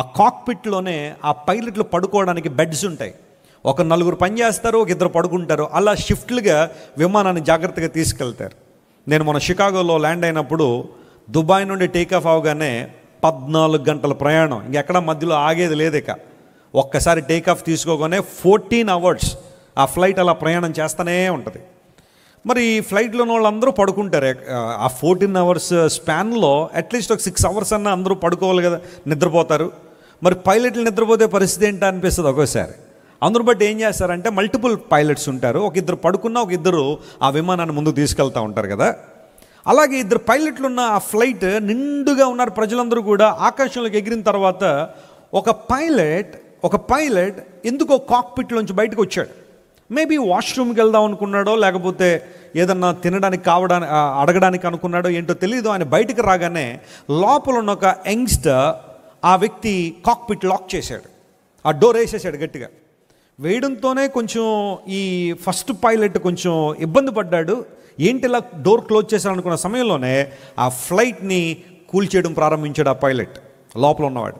ఆ కాక్పిట్లోనే ఆ పైలట్లు పడుకోవడానికి బెడ్స్ ఉంటాయి ఒక నలుగురు పనిచేస్తారు ఒక ఇద్దరు పడుకుంటారు అలా షిఫ్ట్లుగా విమానాన్ని జాగ్రత్తగా తీసుకెళ్తారు నేను మన షికాగోలో ల్యాండ్ అయినప్పుడు దుబాయ్ నుండి టేకాఫ్ అవగానే పద్నాలుగు గంటల ప్రయాణం ఇంకెక్కడ మధ్యలో ఆగేది లేదు ఇక ఒక్కసారి టేకాఫ్ తీసుకోగానే ఫోర్టీన్ అవర్స్ ఆ ఫ్లైట్ అలా ప్రయాణం చేస్తూనే ఉంటుంది మరి ఈ ఫ్లైట్లో ఉన్న వాళ్ళందరూ పడుకుంటారు ఆ ఫోర్టీన్ అవర్స్ స్పాన్లో అట్లీస్ట్ ఒక సిక్స్ అవర్స్ అన్న అందరూ పడుకోవాలి కదా నిద్రపోతారు మరి పైలట్లు నిద్రపోతే పరిస్థితి ఏంటో అనిపిస్తుంది ఒక్కోసారి అందరు బట్టి ఏం చేస్తారంటే మల్టిపుల్ పైలట్స్ ఉంటారు ఒక ఇద్దరు పడుకున్న ఒక ఇద్దరు ఆ విమానాన్ని ముందుకు తీసుకెళ్తూ ఉంటారు కదా అలాగే ఇద్దరు పైలట్లు ఉన్న ఆ ఫ్లైట్ నిండుగా ఉన్నారు ప్రజలందరూ కూడా ఆకాశంలోకి ఎగిరిన తర్వాత ఒక పైలట్ ఒక పైలట్ ఎందుకో కాక్పిట్లోంచి బయటకు వచ్చాడు మేబీ వాష్రూమ్కి వెళ్దాం అనుకున్నాడో లేకపోతే ఏదన్నా తినడానికి కావడానికి అడగడానికి అనుకున్నాడో ఏంటో తెలియదు ఆయన బయటకు రాగానే లోపల ఉన్న ఒక యంగ్స్టర్ ఆ వ్యక్తి కాక్పిట్ లాక్ చేశాడు ఆ డోర్ వేసేసాడు గట్టిగా వేయడంతోనే కొంచెం ఈ ఫస్ట్ పైలట్ కొంచెం ఇబ్బంది పడ్డాడు ఏంటి ఇలా డోర్ క్లోజ్ చేశారనుకున్న సమయంలోనే ఆ ఫ్లైట్ని కూల్ చేయడం ప్రారంభించాడు ఆ పైలట్ లోపల ఉన్నవాడు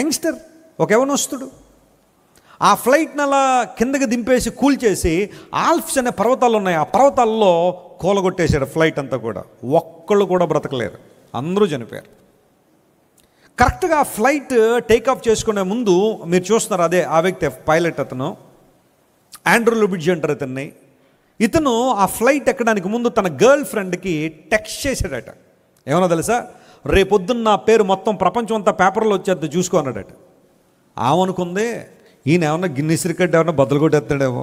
యంగ్స్టర్ ఒక ఎవనొస్తుడు ఆ ఫ్లైట్ని అలా కిందకి దింపేసి చేసి ఆల్ఫ్స్ అనే పర్వతాలు ఉన్నాయి ఆ పర్వతాల్లో కూలగొట్టేశాడు ఫ్లైట్ అంతా కూడా ఒక్కళ్ళు కూడా బ్రతకలేరు అందరూ చనిపోయారు కరెక్ట్గా ఫ్లైట్ ఆఫ్ చేసుకునే ముందు మీరు చూస్తున్నారు అదే ఆ వ్యక్తి పైలట్ అతను ఆండ్రూ లుబిడ్జి అంటారు అతన్ని ఇతను ఆ ఫ్లైట్ ఎక్కడానికి ముందు తన గర్ల్ ఫ్రెండ్కి టెక్స్ట్ చేశాడట ఏమన్నా తెలుసా రేపొద్దున్న నా పేరు మొత్తం ప్రపంచం అంతా పేపర్లో వచ్చేది చూసుకున్నాడట ఆమెనుకుంది ఈయన ఏమన్నా గిన్నీస్ రికార్డ్ ఏమన్నా బదులు కొట్టేస్తాడేమో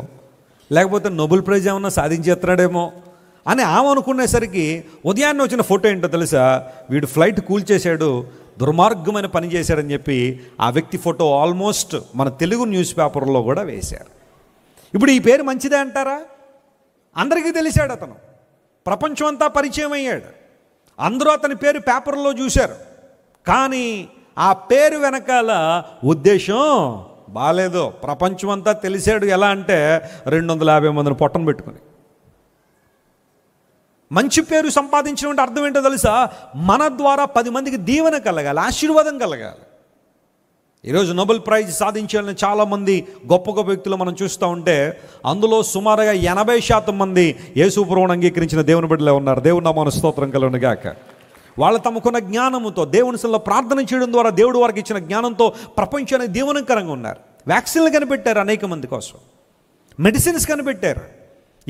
లేకపోతే నోబెల్ ప్రైజ్ ఏమన్నా సాధించేస్తున్నాడేమో అని ఆమె అనుకునేసరికి ఉదయాన్నే వచ్చిన ఫోటో ఏంటో తెలుసా వీడు ఫ్లైట్ కూల్చేశాడు దుర్మార్గమైన పని చేశాడని చెప్పి ఆ వ్యక్తి ఫోటో ఆల్మోస్ట్ మన తెలుగు న్యూస్ పేపర్లో కూడా వేశారు ఇప్పుడు ఈ పేరు మంచిదే అంటారా అందరికీ తెలిసాడు అతను ప్రపంచం అంతా పరిచయం అయ్యాడు అందరూ అతని పేరు పేపర్లో చూశారు కానీ ఆ పేరు వెనకాల ఉద్దేశం బాగాలేదు ప్రపంచం అంతా తెలిసాడు ఎలా అంటే రెండు వందల యాభై మందిని పొట్టను పెట్టుకుని మంచి పేరు సంపాదించడం అర్థం ఏంటో తెలుసా మన ద్వారా పది మందికి దీవెన కలగాలి ఆశీర్వాదం కలగాలి ఈరోజు నోబెల్ ప్రైజ్ సాధించాలని చాలామంది గొప్ప గొప్ప వ్యక్తులు మనం చూస్తూ ఉంటే అందులో సుమారుగా ఎనభై శాతం మంది యేసుప్రభుని అంగీకరించిన దేవుని బిడ్డలే ఉన్నారు దేవుని నామాను స్తోత్రం కలవని గాక వాళ్ళు తమకున్న జ్ఞానంతో దేవుని సల్లో ప్రార్థన చేయడం ద్వారా దేవుడు వారికి ఇచ్చిన జ్ఞానంతో ప్రపంచానికి దీవనకరంగా ఉన్నారు వ్యాక్సిన్లు కనిపెట్టారు అనేక మంది కోసం మెడిసిన్స్ కనిపెట్టారు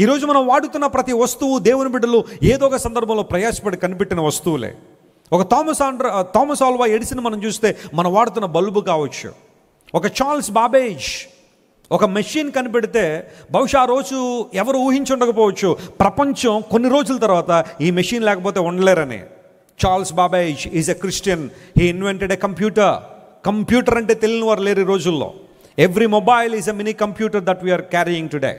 ఈరోజు మనం వాడుతున్న ప్రతి వస్తువు దేవుని బిడ్డలు ఏదో ఒక సందర్భంలో ప్రయాసపడి కనిపెట్టిన వస్తువులే ఒక థామస్ ఆండ్ర థామస్ ఆల్వా ఎడిసిన్ మనం చూస్తే మనం వాడుతున్న బల్బు కావచ్చు ఒక చార్ల్స్ బాబేజ్ ఒక మెషిన్ కనిపెడితే బహుశా ఆ రోజు ఎవరు ఊహించుండకపోవచ్చు ప్రపంచం కొన్ని రోజుల తర్వాత ఈ మెషిన్ లేకపోతే ఉండలేరని Charles Babbage is a Christian he invented a computer computer అంటే తెలియని వారు లేరు ఈ రోజుల్లో every mobile is a mini computer that we're carrying today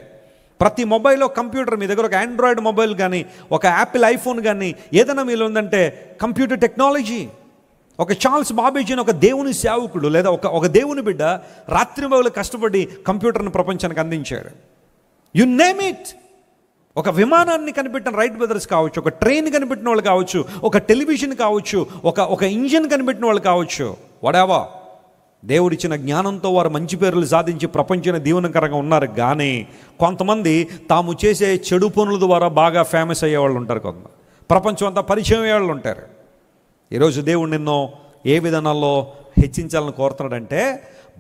ప్రతి మొబైల్లో కంప్యూటర్ మీ దగ్గర ఒక ఆండ్రాయిడ్ మొబైల్ కానీ ఒక యాపిల్ ఐఫోన్ కానీ ఏదైనా మీలో ఉందంటే కంప్యూటర్ టెక్నాలజీ ఒక చార్ల్స్ బాబేజీ ఒక దేవుని సేవకుడు లేదా ఒక ఒక దేవుని బిడ్డ రాత్రి రాత్రింబవులు కష్టపడి కంప్యూటర్ను ప్రపంచానికి అందించాడు యు నేమ్ ఇట్ ఒక విమానాన్ని కనిపెట్టిన రైట్ బ్రదర్స్ కావచ్చు ఒక ట్రైన్ కనిపెట్టిన వాళ్ళు కావచ్చు ఒక టెలివిజన్ కావచ్చు ఒక ఒక ఇంజిన్ కనిపెట్టిన వాళ్ళు కావచ్చు వడావా దేవుడిచ్చిన జ్ఞానంతో వారు మంచి పేర్లు సాధించి ప్రపంచం దీవెనకరంగా ఉన్నారు కానీ కొంతమంది తాము చేసే చెడు పనుల ద్వారా బాగా ఫేమస్ అయ్యేవాళ్ళు ఉంటారు కొంత ప్రపంచం అంతా పరిచయం అయ్యేవాళ్ళు ఉంటారు ఈరోజు దేవుడు నిన్ను ఏ విధానాల్లో హెచ్చించాలని కోరుతున్నాడంటే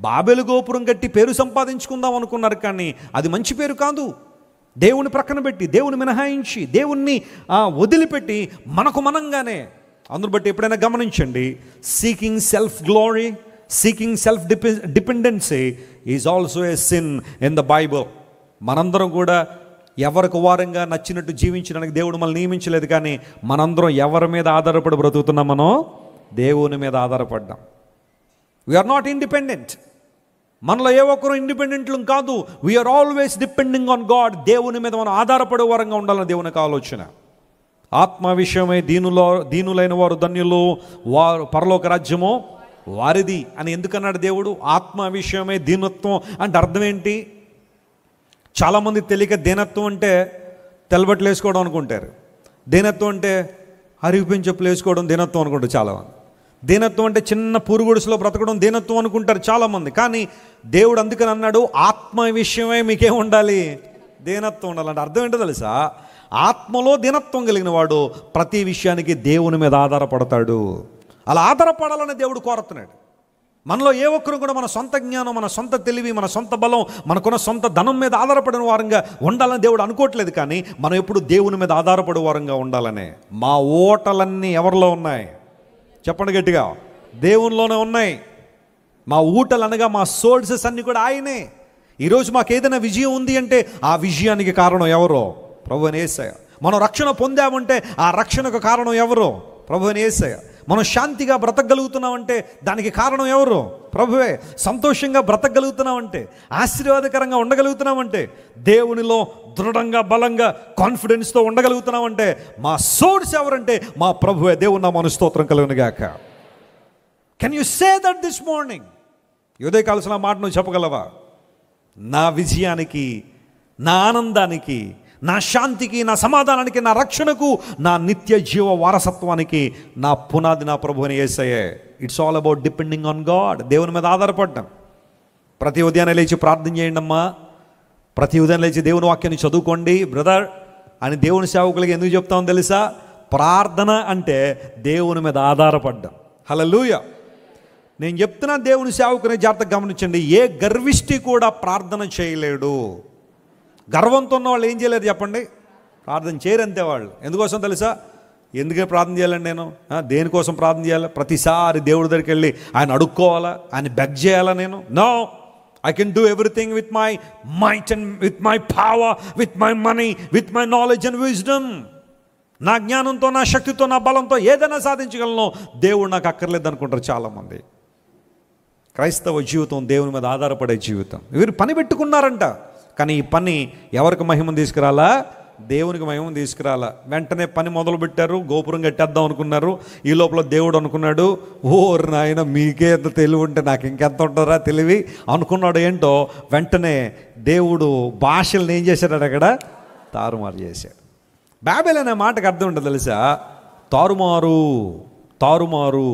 బాబెలు గోపురం కట్టి పేరు సంపాదించుకుందాం అనుకున్నారు కానీ అది మంచి పేరు కాదు దేవుని ప్రక్కన పెట్టి దేవుని మినహాయించి దేవుణ్ణి వదిలిపెట్టి మనకు మనంగానే అందును బట్టి ఎప్పుడైనా గమనించండి seeking self glory seeking self డిపె dependency is also a sin in the Bible మనందరం కూడా ఎవరికి వారంగా నచ్చినట్టు జీవించడానికి దేవుడు మనల్ని నియమించలేదు కానీ మనందరం ఎవరి మీద ఆధారపడి బ్రతుకుతున్నాం మనం దేవుని మీద ఆధారపడ్డాం వీఆర్ నాట్ ఇండిపెండెంట్ మనలో ఏ ఒక్కరు ఇండిపెండెంట్లు కాదు we're always depending on God దేవుని మీద మనం ఆధారపడే వారంగా ఉండాలని దేవునికి ఆలోచన ఆత్మ విషయమై దీనులో దీనులైన వారు ధన్యులు వారు పరలోక రాజ్యము వారిది అని ఎందుకన్నాడు దేవుడు ఆత్మ విషయమే దీనత్వం అంటే అర్థం ఏంటి చాలామంది తెలియక దీనత్వం అంటే తెల్లబట్టలు వేసుకోవడం అనుకుంటారు దీనత్వం అంటే అరిగిపోయిన చెప్పులు వేసుకోవడం దీనత్వం అనుకుంటారు చాలామంది దీనత్వం అంటే చిన్న పురుగుడుసులో బ్రతకడం దీనత్వం అనుకుంటారు చాలామంది కానీ దేవుడు అందుకని అన్నాడు ఆత్మ విషయమే మీకేం ఉండాలి దీనత్వం ఉండాలంటే అర్థం ఏంటో తెలుసా ఆత్మలో దీనత్వం కలిగిన వాడు ప్రతి విషయానికి దేవుని మీద ఆధారపడతాడు అలా ఆధారపడాలని దేవుడు కోరుతున్నాడు మనలో ఏ ఒక్కరు కూడా మన సొంత జ్ఞానం మన సొంత తెలివి మన సొంత బలం మనకున్న సొంత ధనం మీద ఆధారపడిన వారంగా ఉండాలని దేవుడు అనుకోవట్లేదు కానీ మనం ఎప్పుడు దేవుని మీద ఆధారపడే వారంగా ఉండాలనే మా ఓటలన్నీ ఎవరిలో ఉన్నాయి చెప్పండి గట్టిగా దేవునిలోనే ఉన్నాయి మా ఊటలు అనగా మా సోర్సెస్ అన్నీ కూడా ఆయనే ఈరోజు మాకు ఏదైనా విజయం ఉంది అంటే ఆ విజయానికి కారణం ఎవరో ప్రభు ఏసయ మనం రక్షణ పొందామంటే ఆ రక్షణకు కారణం ఎవరో ప్రభువని ఏసయ్య మనం శాంతిగా బ్రతకగలుగుతున్నామంటే దానికి కారణం ఎవరు ప్రభువే సంతోషంగా బ్రతకగలుగుతున్నామంటే ఆశీర్వాదకరంగా ఉండగలుగుతున్నామంటే దేవునిలో దృఢంగా బలంగా కాన్ఫిడెన్స్తో ఉండగలుగుతున్నామంటే మా సోర్స్ ఎవరంటే మా ప్రభువే దేవుని నా మనస్తోత్రం గాక can you say that this morning ఉదయ కాల్సిన మాట నువ్వు చెప్పగలవా నా విజయానికి నా ఆనందానికి నా శాంతికి నా సమాధానానికి నా రక్షణకు నా నిత్య జీవ వారసత్వానికి నా పునాది నా ప్రభు అని ఏసయ్యే it's all about depending on God దేవుని మీద ఆధారపడ్డం ప్రతి ఉదయాన్నే లేచి ప్రార్థన చేయండి అమ్మా ప్రతి ఉదయం లేచి దేవుని వాక్యాన్ని చదువుకోండి బ్రదర్ అని దేవుని సేవకులకి ఎందుకు చెప్తామో తెలుసా ప్రార్థన అంటే దేవుని మీద ఆధారపడ్డం లూయ నేను చెప్తున్నా దేవుని సేవకుని జాగ్రత్తగా గమనించండి ఏ గర్విష్టి కూడా ప్రార్థన చేయలేడు గర్వంతో ఉన్న వాళ్ళు ఏం చేయలేదు చెప్పండి ప్రార్థన చేయరంతే వాళ్ళు ఎందుకోసం తెలుసా ఎందుకే ప్రార్థన చేయాలండి నేను దేనికోసం ప్రార్థన చేయాలి ప్రతిసారి దేవుడి దగ్గరికి వెళ్ళి ఆయన అడుక్కోవాలా ఆయన బెగ్ చేయాలా నేను no I can do everything with my my చెన్ with my power with my money with my knowledge and wisdom నా జ్ఞానంతో నా శక్తితో నా బలంతో ఏదైనా సాధించగలను దేవుడు నాకు అక్కర్లేదు అనుకుంటారు చాలామంది క్రైస్తవ జీవితం దేవుని మీద ఆధారపడే జీవితం వీరు పని పెట్టుకున్నారంట కానీ ఈ పని ఎవరికి మహిమ తీసుకురాలా దేవునికి మహిమను తీసుకురాలా వెంటనే పని మొదలు పెట్టారు గోపురం కట్టేద్దాం అనుకున్నారు ఈ లోపల దేవుడు అనుకున్నాడు ఓరు నాయన మీకే ఎంత తెలివి ఉంటే నాకు ఇంకెంత ఉంటుందా తెలివి అనుకున్నాడు ఏంటో వెంటనే దేవుడు భాషలను ఏం చేశాడు అక్కడ తారుమారు చేశాడు బాబెల్ అనే మాటకు అర్థం ఉంటుంది తెలుసా తారుమారు తారుమారు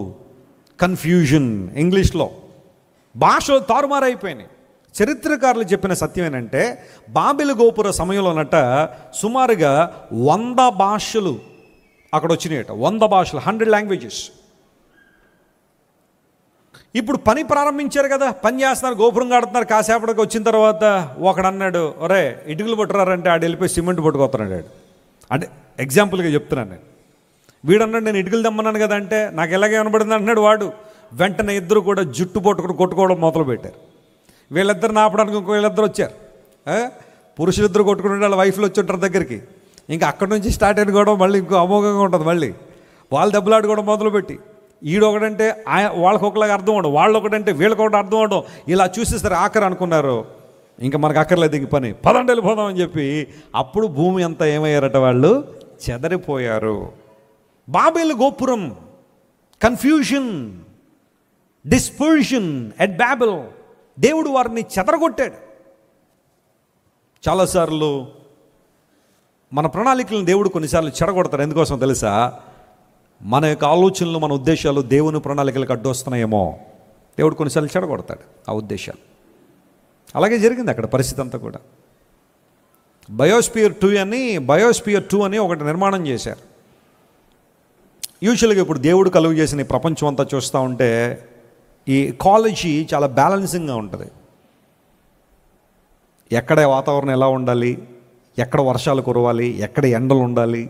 కన్ఫ్యూజన్ ఇంగ్లీష్లో భాషలు తారుమారు అయిపోయినాయి చరిత్రకారులు చెప్పిన సత్యం ఏంటంటే బాబిలు గోపుర సమయంలోనట సుమారుగా వంద భాషలు అక్కడ వచ్చినాయట వంద భాషలు హండ్రెడ్ లాంగ్వేజెస్ ఇప్పుడు పని ప్రారంభించారు కదా పని చేస్తున్నారు గోపురం కడుతున్నారు కాసేపటికి వచ్చిన తర్వాత ఒకడు అన్నాడు ఒరే ఇటుకలు పట్టురారంటే ఆడు వెళ్ళిపోయి సిమెంట్ పట్టుకొస్తున్నాడు అంటే ఎగ్జాంపుల్గా చెప్తున్నాను నేను వీడన్నాడు నేను ఇటుకలు తెమ్మన్నాను కదా అంటే నాకు ఎలాగే వినబడింది అన్నాడు వాడు వెంటనే ఇద్దరు కూడా జుట్టు పట్టుకుని కొట్టుకోవడం మొదలుపెట్టారు వీళ్ళిద్దరు ఆపడానికి ఇంకో వీళ్ళిద్దరు వచ్చారు పురుషులిద్దరు కొట్టుకుని వాళ్ళ వైఫ్లు వచ్చి ఉంటారు దగ్గరికి ఇంకా అక్కడి నుంచి స్టార్ట్ అయిన కూడా మళ్ళీ ఇంకో అమోఘంగా ఉంటుంది మళ్ళీ వాళ్ళు దెబ్బలాడుకోవడం మొదలుపెట్టి ఈడొకడంటే ఆయన వాళ్ళకి ఒకలాగా అర్థం అవ్వడం వాళ్ళు ఒకటంటే వీళ్ళకి ఒకటి అర్థం అవ్వడం ఇలా చూసేస్తారు ఆఖరు అనుకున్నారు ఇంకా మనకు అక్కర్లేదు ఇంక పని పదండి పోదామని అని చెప్పి అప్పుడు భూమి అంతా ఏమయ్యారట వాళ్ళు చెదరిపోయారు బాబేలు గోపురం కన్ఫ్యూషన్ డిస్పోజిషన్ ఎట్ బ్యాబిల్ దేవుడు వారిని చెదరగొట్టాడు చాలాసార్లు మన ప్రణాళికలను దేవుడు కొన్నిసార్లు చెడగొడతారు ఎందుకోసం తెలుసా మన యొక్క ఆలోచనలు మన ఉద్దేశాలు దేవుని ప్రణాళికలకు అడ్డొస్తున్నాయేమో దేవుడు కొన్నిసార్లు చెడగొడతాడు ఆ ఉద్దేశాలు అలాగే జరిగింది అక్కడ పరిస్థితి అంతా కూడా బయోస్పియర్ టూ అని బయోస్పియర్ టూ అని ఒకటి నిర్మాణం చేశారు యూజువల్గా ఇప్పుడు దేవుడు కలుగు చేసిన ప్రపంచం అంతా చూస్తూ ఉంటే ఈ ఎకాలజీ చాలా బ్యాలెన్సింగ్గా ఉంటుంది ఎక్కడ వాతావరణం ఎలా ఉండాలి ఎక్కడ వర్షాలు కురవాలి ఎక్కడ ఎండలు ఉండాలి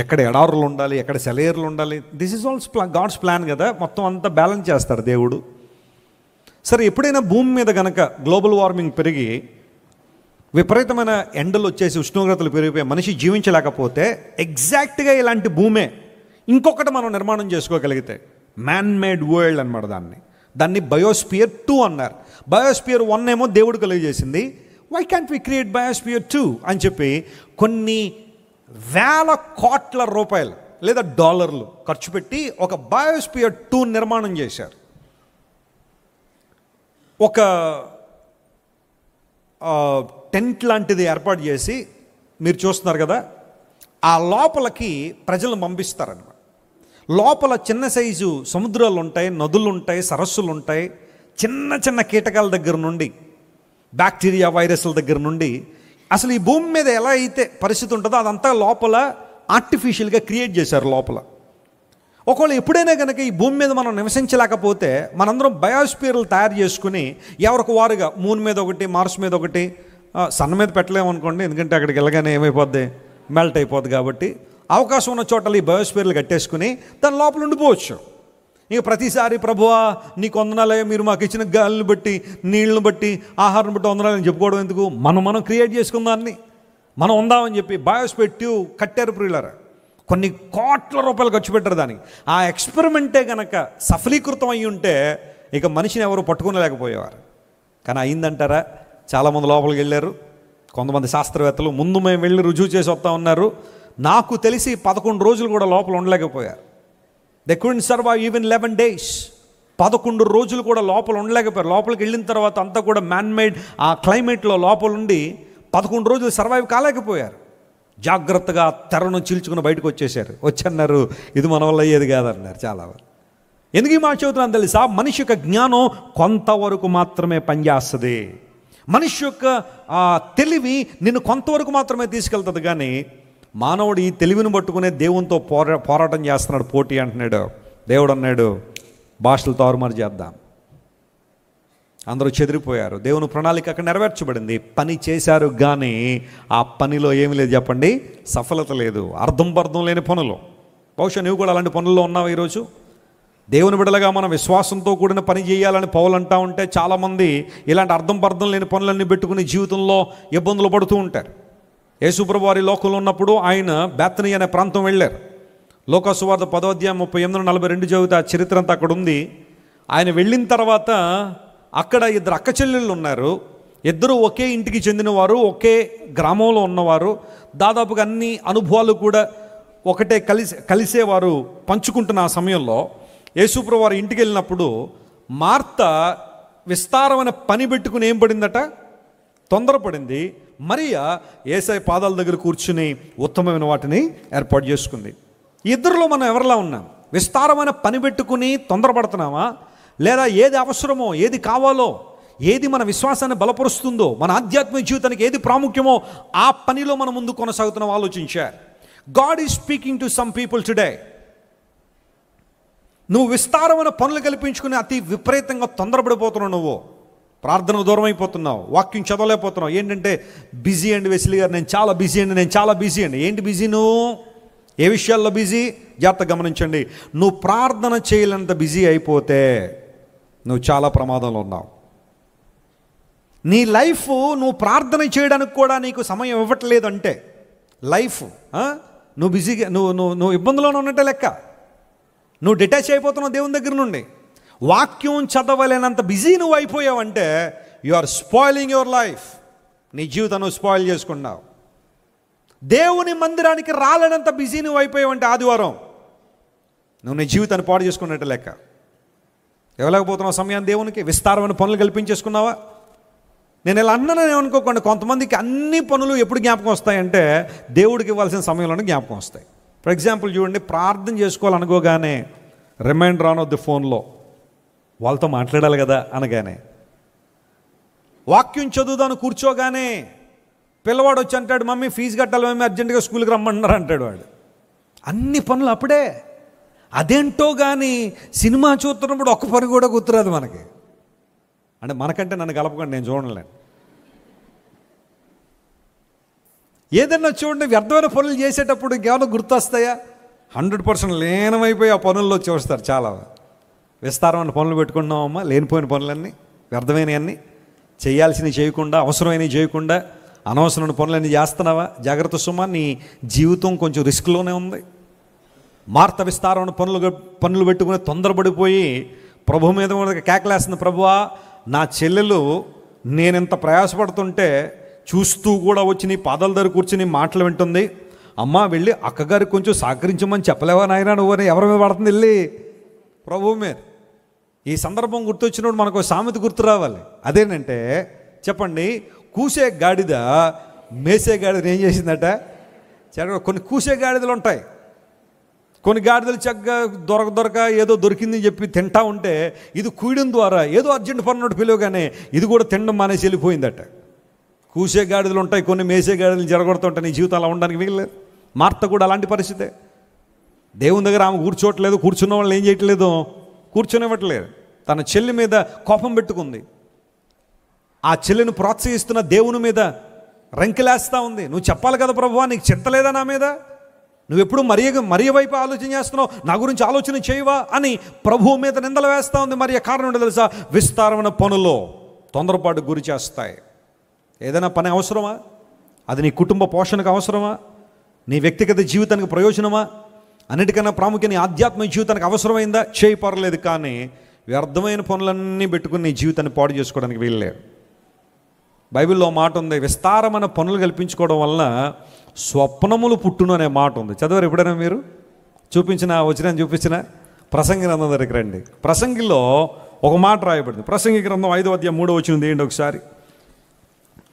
ఎక్కడ ఎడారులు ఉండాలి ఎక్కడ సెలయర్లు ఉండాలి దిస్ ఈజ్ ఆల్స్ ప్లా గాడ్స్ ప్లాన్ కదా మొత్తం అంతా బ్యాలెన్స్ చేస్తారు దేవుడు సరే ఎప్పుడైనా భూమి మీద కనుక గ్లోబల్ వార్మింగ్ పెరిగి విపరీతమైన ఎండలు వచ్చేసి ఉష్ణోగ్రతలు పెరిగిపోయి మనిషి జీవించలేకపోతే ఎగ్జాక్ట్గా ఇలాంటి భూమే ఇంకొకటి మనం నిర్మాణం చేసుకోగలిగితే మ్యాన్ మేడ్ వరల్డ్ అనమాట దాన్ని దాన్ని బయోస్పియర్ టూ అన్నారు బయోస్పియర్ వన్ ఏమో దేవుడు కలుగజేసింది why can we create biosphere two అని చెప్పి కొన్ని వేల కోట్ల రూపాయలు లేదా డాలర్లు ఖర్చు పెట్టి ఒక బయోస్పియర్ టూ నిర్మాణం చేశారు ఒక టెంట్ లాంటిది ఏర్పాటు చేసి మీరు చూస్తున్నారు కదా ఆ లోపలికి ప్రజలు పంపిస్తారనమాట లోపల చిన్న సైజు సముద్రాలు ఉంటాయి నదులు ఉంటాయి సరస్సులు ఉంటాయి చిన్న చిన్న కీటకాల దగ్గర నుండి బ్యాక్టీరియా వైరస్ల దగ్గర నుండి అసలు ఈ భూమి మీద ఎలా అయితే పరిస్థితి ఉంటుందో అదంతా లోపల ఆర్టిఫిషియల్గా క్రియేట్ చేశారు లోపల ఒకవేళ ఎప్పుడైనా కనుక ఈ భూమి మీద మనం నివసించలేకపోతే మనందరం బయోస్పియర్లు తయారు చేసుకుని ఎవరికి వారుగా మూన్ మీద ఒకటి మార్స్ మీద ఒకటి సన్ మీద పెట్టలేము అనుకోండి ఎందుకంటే అక్కడికి వెళ్ళగానే ఏమైపోద్ది మెల్ట్ అయిపోద్ది కాబట్టి అవకాశం ఉన్న చోటలు ఈ బయోస్పేర్లు కట్టేసుకుని దాని లోపల ఉండిపోవచ్చు ఇక ప్రతిసారి ప్రభువా నీకు వందనాలే మీరు మాకు ఇచ్చిన గాలిని బట్టి నీళ్ళని బట్టి ఆహారం బట్టి వందనాలని చెప్పుకోవడం ఎందుకు మనం మనం క్రియేట్ చేసుకుందాన్ని మనం ఉందామని చెప్పి బయోస్ఫియర్ ట్యూబ్ కట్టారు ప్రియులర్ కొన్ని కోట్ల రూపాయలు ఖర్చు పెట్టారు దానికి ఆ ఎక్స్పెరిమెంటే కనుక సఫలీకృతం అయి ఉంటే ఇక మనిషిని ఎవరు పట్టుకునలేకపోయేవారు కానీ అయిందంటారా చాలామంది లోపలికి వెళ్ళారు కొంతమంది శాస్త్రవేత్తలు ముందు మేము వెళ్ళి రుజువు చేసి వస్తా ఉన్నారు నాకు తెలిసి పదకొండు రోజులు కూడా లోపల ఉండలేకపోయారు they could survive even eleven days పదకొండు రోజులు కూడా లోపల ఉండలేకపోయారు లోపలికి వెళ్ళిన తర్వాత అంతా కూడా మ్యాన్మేడ్ ఆ క్లైమేట్లో లోపల ఉండి పదకొండు రోజులు సర్వైవ్ కాలేకపోయారు జాగ్రత్తగా తెరను చీల్చుకుని బయటకు వచ్చేసారు వచ్చన్నారు ఇది మన వల్ల అయ్యేది కాదన్నారు చాలా ఎందుకు ఈ మాట చెబుతున్నాను తెలుసా మనిషి యొక్క జ్ఞానం కొంతవరకు మాత్రమే పనిచేస్తుంది మనిషి యొక్క తెలివి నిన్ను కొంతవరకు మాత్రమే తీసుకెళ్తుంది కానీ మానవుడు ఈ తెలివిని పట్టుకునే దేవునితో పోరా పోరాటం చేస్తున్నాడు పోటీ అంటున్నాడు దేవుడు అన్నాడు భాషలు తారుమారు చేద్దాం అందరూ చెదిరిపోయారు దేవుని ప్రణాళిక అక్కడ నెరవేర్చబడింది పని చేశారు కానీ ఆ పనిలో ఏమి లేదు చెప్పండి సఫలత లేదు అర్థం పర్థం లేని పనులు బహుశా నువ్వు కూడా అలాంటి పనుల్లో ఉన్నావు ఈరోజు దేవుని బిడలగా మనం విశ్వాసంతో కూడిన పని చేయాలని పౌలు అంటా ఉంటే చాలామంది ఇలాంటి అర్థం పర్థం లేని పనులన్నీ పెట్టుకుని జీవితంలో ఇబ్బందులు పడుతూ ఉంటారు యేసుప్రభు వారి లోకంలో ఉన్నప్పుడు ఆయన బేతనీ అనే ప్రాంతం వెళ్ళారు లోకసువార్త పదోధ్యాయం ముప్పై ఎనిమిది నలభై రెండు చదివితే ఆ చరిత్ర అంతా అక్కడ ఉంది ఆయన వెళ్ళిన తర్వాత అక్కడ ఇద్దరు అక్క చెల్లెళ్ళు ఉన్నారు ఇద్దరు ఒకే ఇంటికి చెందినవారు ఒకే గ్రామంలో ఉన్నవారు దాదాపుగా అన్ని అనుభవాలు కూడా ఒకటే కలిసి కలిసేవారు పంచుకుంటున్న ఆ సమయంలో యేసుప్రభు వారి ఇంటికి వెళ్ళినప్పుడు మార్త విస్తారమైన పని పెట్టుకుని ఏం పడిందట తొందరపడింది మరియా ఏసై పాదాల దగ్గర కూర్చుని ఉత్తమమైన వాటిని ఏర్పాటు చేసుకుంది ఇద్దరిలో మనం ఎవరిలా ఉన్నాం విస్తారమైన పని పెట్టుకుని తొందరపడుతున్నామా లేదా ఏది అవసరమో ఏది కావాలో ఏది మన విశ్వాసాన్ని బలపరుస్తుందో మన ఆధ్యాత్మిక జీవితానికి ఏది ప్రాముఖ్యమో ఆ పనిలో మనం ముందు కొనసాగుతున్నాం ఆలోచించారు God is speaking to some people today నువ్వు విస్తారమైన పనులు కల్పించుకుని అతి విపరీతంగా తొందరపడిపోతున్నావు నువ్వు ప్రార్థన దూరం అయిపోతున్నావు వాక్యం చదవలేకపోతున్నావు ఏంటంటే బిజీ అండి వెసిలి గారు నేను చాలా బిజీ అండి నేను చాలా బిజీ అండి ఏంటి బిజీ నువ్వు ఏ విషయాల్లో బిజీ జాగ్రత్త గమనించండి నువ్వు ప్రార్థన చేయలేనంత బిజీ అయిపోతే నువ్వు చాలా ప్రమాదంలో ఉన్నావు నీ లైఫ్ నువ్వు ప్రార్థన చేయడానికి కూడా నీకు సమయం ఇవ్వట్లేదు అంటే లైఫ్ నువ్వు బిజీగా నువ్వు నువ్వు నువ్వు ఇబ్బందులోనే ఉన్నట్టే లెక్క నువ్వు డిటాచ్ అయిపోతున్నావు దేవుని దగ్గర నుండి వాక్యం చదవలేనంత బిజీ నువ్వు అయిపోయావంటే you are spoiling your life నీ జీవితం నువ్వు స్పాయిల్ చేసుకున్నావు దేవుని మందిరానికి రాలేనంత బిజీ నువ్వు అయిపోయావంటే ఆదివారం నువ్వు నీ జీవితాన్ని పాడు చేసుకున్నట్టు లెక్క ఇవ్వలేకపోతున్నావు సమయాన్ని దేవునికి విస్తారమైన పనులు కల్పించేసుకున్నావా నేను ఇలా అన్నానని అనుకోకుండా కొంతమందికి అన్ని పనులు ఎప్పుడు జ్ఞాపకం వస్తాయంటే దేవుడికి ఇవ్వాల్సిన సమయంలోనే జ్ఞాపకం వస్తాయి ఫర్ ఎగ్జాంపుల్ చూడండి ప్రార్థన చేసుకోవాలనుకోగానే రిమైండర్ ఆన్ ఆఫ్ ది ఫోన్లో వాళ్ళతో మాట్లాడాలి కదా అనగానే వాక్యం చదువుదాను కూర్చోగానే పిల్లవాడు వచ్చి అంటాడు మమ్మీ ఫీజు కట్టాలి మమ్మీ అర్జెంటుగా స్కూల్కి రమ్మంటున్నారు అంటాడు వాడు అన్ని పనులు అప్పుడే అదేంటో కానీ సినిమా చూస్తున్నప్పుడు ఒక్క పని కూడా గుర్తురాదు మనకి అంటే మనకంటే నన్ను కలపకండి నేను చూడలేను ఏదన్నా చూడండి వ్యర్థమైన పనులు చేసేటప్పుడు ఇంకేమైనా గుర్తొస్తాయా హండ్రెడ్ పర్సెంట్ లీనమైపోయి ఆ పనుల్లో చూస్తారు చాలా విస్తారమైన పనులు పెట్టుకుంటున్నామమ్మా లేనిపోయిన పనులన్నీ వ్యర్థమైనవన్నీ చేయాల్సినవి చేయకుండా అవసరమైనవి చేయకుండా అనవసరమైన పనులన్నీ చేస్తున్నావా జాగ్రత్త సుమ నీ జీవితం కొంచెం రిస్క్లోనే ఉంది మార్త విస్తారమైన పనులు పనులు పెట్టుకుని తొందరపడిపోయి ప్రభు మీద కేకలేస్తుంది ప్రభువా నా చెల్లెలు ఇంత ప్రయాసపడుతుంటే చూస్తూ కూడా వచ్చి నీ పాదాల దగ్గర కూర్చుని మాటలు వింటుంది అమ్మ వెళ్ళి అక్కగారికి కొంచెం సహకరించమని చెప్పలేవా నాయన నువ్వు అని ఎవరి మీద పడుతుంది వెళ్ళి ప్రభు మీద ఈ సందర్భం గుర్తొచ్చినప్పుడు మనకు సామెత గుర్తు రావాలి అదేనంటే చెప్పండి కూసే గాడిద మేసే గాడిద ఏం చేసిందట చెడ కొన్ని కూసే గాడిదలు ఉంటాయి కొన్ని గాడిదలు చక్కగా దొరక దొరక ఏదో దొరికిందని చెప్పి తింటా ఉంటే ఇది కూయడం ద్వారా ఏదో అర్జెంట్ పనున్నట్టు పిలువగానే ఇది కూడా తినడం మానేసి వెళ్ళిపోయిందట కూసే గాడిదలు ఉంటాయి కొన్ని మేసే గాడిదలు జరగొడుతుంటాయి నీ జీవితం అలా ఉండడానికి మిగిలేదు మార్త కూడా అలాంటి పరిస్థితే దేవుని దగ్గర ఆమె కూర్చోవట్లేదు కూర్చున్న వాళ్ళు ఏం చేయట్లేదు కూర్చొనివ్వట్లేదు తన చెల్లి మీద కోపం పెట్టుకుంది ఆ చెల్లిని ప్రోత్సహిస్తున్న దేవుని మీద రంకిలేస్తూ ఉంది నువ్వు చెప్పాలి కదా ప్రభు నీకు చెత్తలేదా నా మీద నువ్వు ఎప్పుడు మరియ మరియ వైపు ఆలోచన చేస్తున్నావు నా గురించి ఆలోచన చేయవా అని ప్రభువు మీద నిందలు వేస్తూ ఉంది మరి కారణం తెలుసా విస్తారమైన పనుల్లో తొందరపాటు గురి చేస్తాయి ఏదైనా పని అవసరమా అది నీ కుటుంబ పోషణకు అవసరమా నీ వ్యక్తిగత జీవితానికి ప్రయోజనమా అన్నిటికన్నా ప్రాముఖ్యత ఆధ్యాత్మిక జీవితానికి అవసరమైందా చేయి పర్లేదు కానీ వ్యర్థమైన పనులన్నీ పెట్టుకుని నీ జీవితాన్ని పాడు చేసుకోవడానికి వీల్లేదు బైబిల్లో మాట ఉంది విస్తారమైన పనులు కల్పించుకోవడం వలన స్వప్నములు పుట్టును అనే మాట ఉంది చదివారు ఎప్పుడైనా మీరు చూపించిన వచ్చిన చూపించిన ప్రసంగి గ్రంథం దగ్గరికి రండి ప్రసంగిలో ఒక మాట రాయబడింది ప్రసంగి గ్రంథం ఐదో అధ్యాయం మూడో వచ్చింది ఏంటి ఒకసారి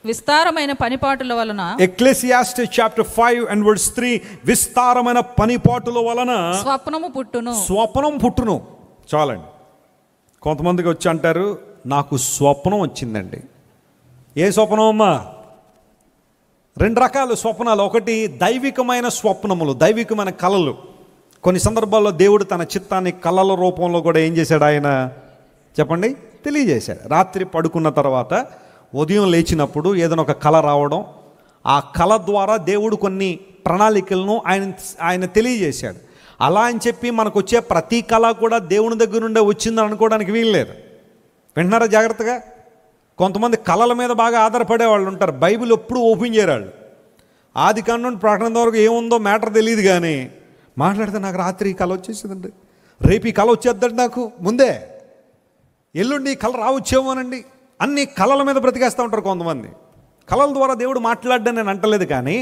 విస్తారమైన పనిపాటుల వలన ఎక్లెసియాస్ట్ చాప్టర్ 5 అండ్ వర్స్ 3 విస్తారమైన పనిపాటుల వలన స్వప్నము పుట్టును స్వప్నం పుట్టును చాలండి కొంతమందికి వచ్చి అంటారు నాకు స్వప్నం వచ్చిందండి ఏ స్వప్నం అమ్మా రెండు రకాల స్వప్నాలు ఒకటి దైవికమైన స్వప్నములు దైవికమైన కళలు కొన్ని సందర్భాల్లో దేవుడు తన చిత్తాన్ని కళల రూపంలో కూడా ఏం చేశాడు ఆయన చెప్పండి తెలియజేశాడు రాత్రి పడుకున్న తర్వాత ఉదయం లేచినప్పుడు ఏదైనా ఒక కళ రావడం ఆ కళ ద్వారా దేవుడు కొన్ని ప్రణాళికలను ఆయన ఆయన తెలియజేశాడు అలా అని చెప్పి మనకు వచ్చే ప్రతి కళ కూడా దేవుని దగ్గర నుండే వచ్చిందని అనుకోవడానికి వీల్లేదు వింటున్నారా జాగ్రత్తగా కొంతమంది కళల మీద బాగా ఆధారపడే వాళ్ళు ఉంటారు బైబిల్ ఎప్పుడు ఓపెన్ చేయరాళ్ళు ఆది కాండం ప్రకటన వరకు ఏముందో మ్యాటర్ తెలియదు కానీ మాట్లాడితే నాకు రాత్రి కళ వచ్చేసిందండి రేపు ఈ కళ వచ్చేద్దండి నాకు ముందే ఎల్లుండి ఈ కళ రావచ్చేమోనండి అన్ని కళల మీద బ్రతికేస్తూ ఉంటారు కొంతమంది కళల ద్వారా దేవుడు మాట్లాడని నేను అంటలేదు కానీ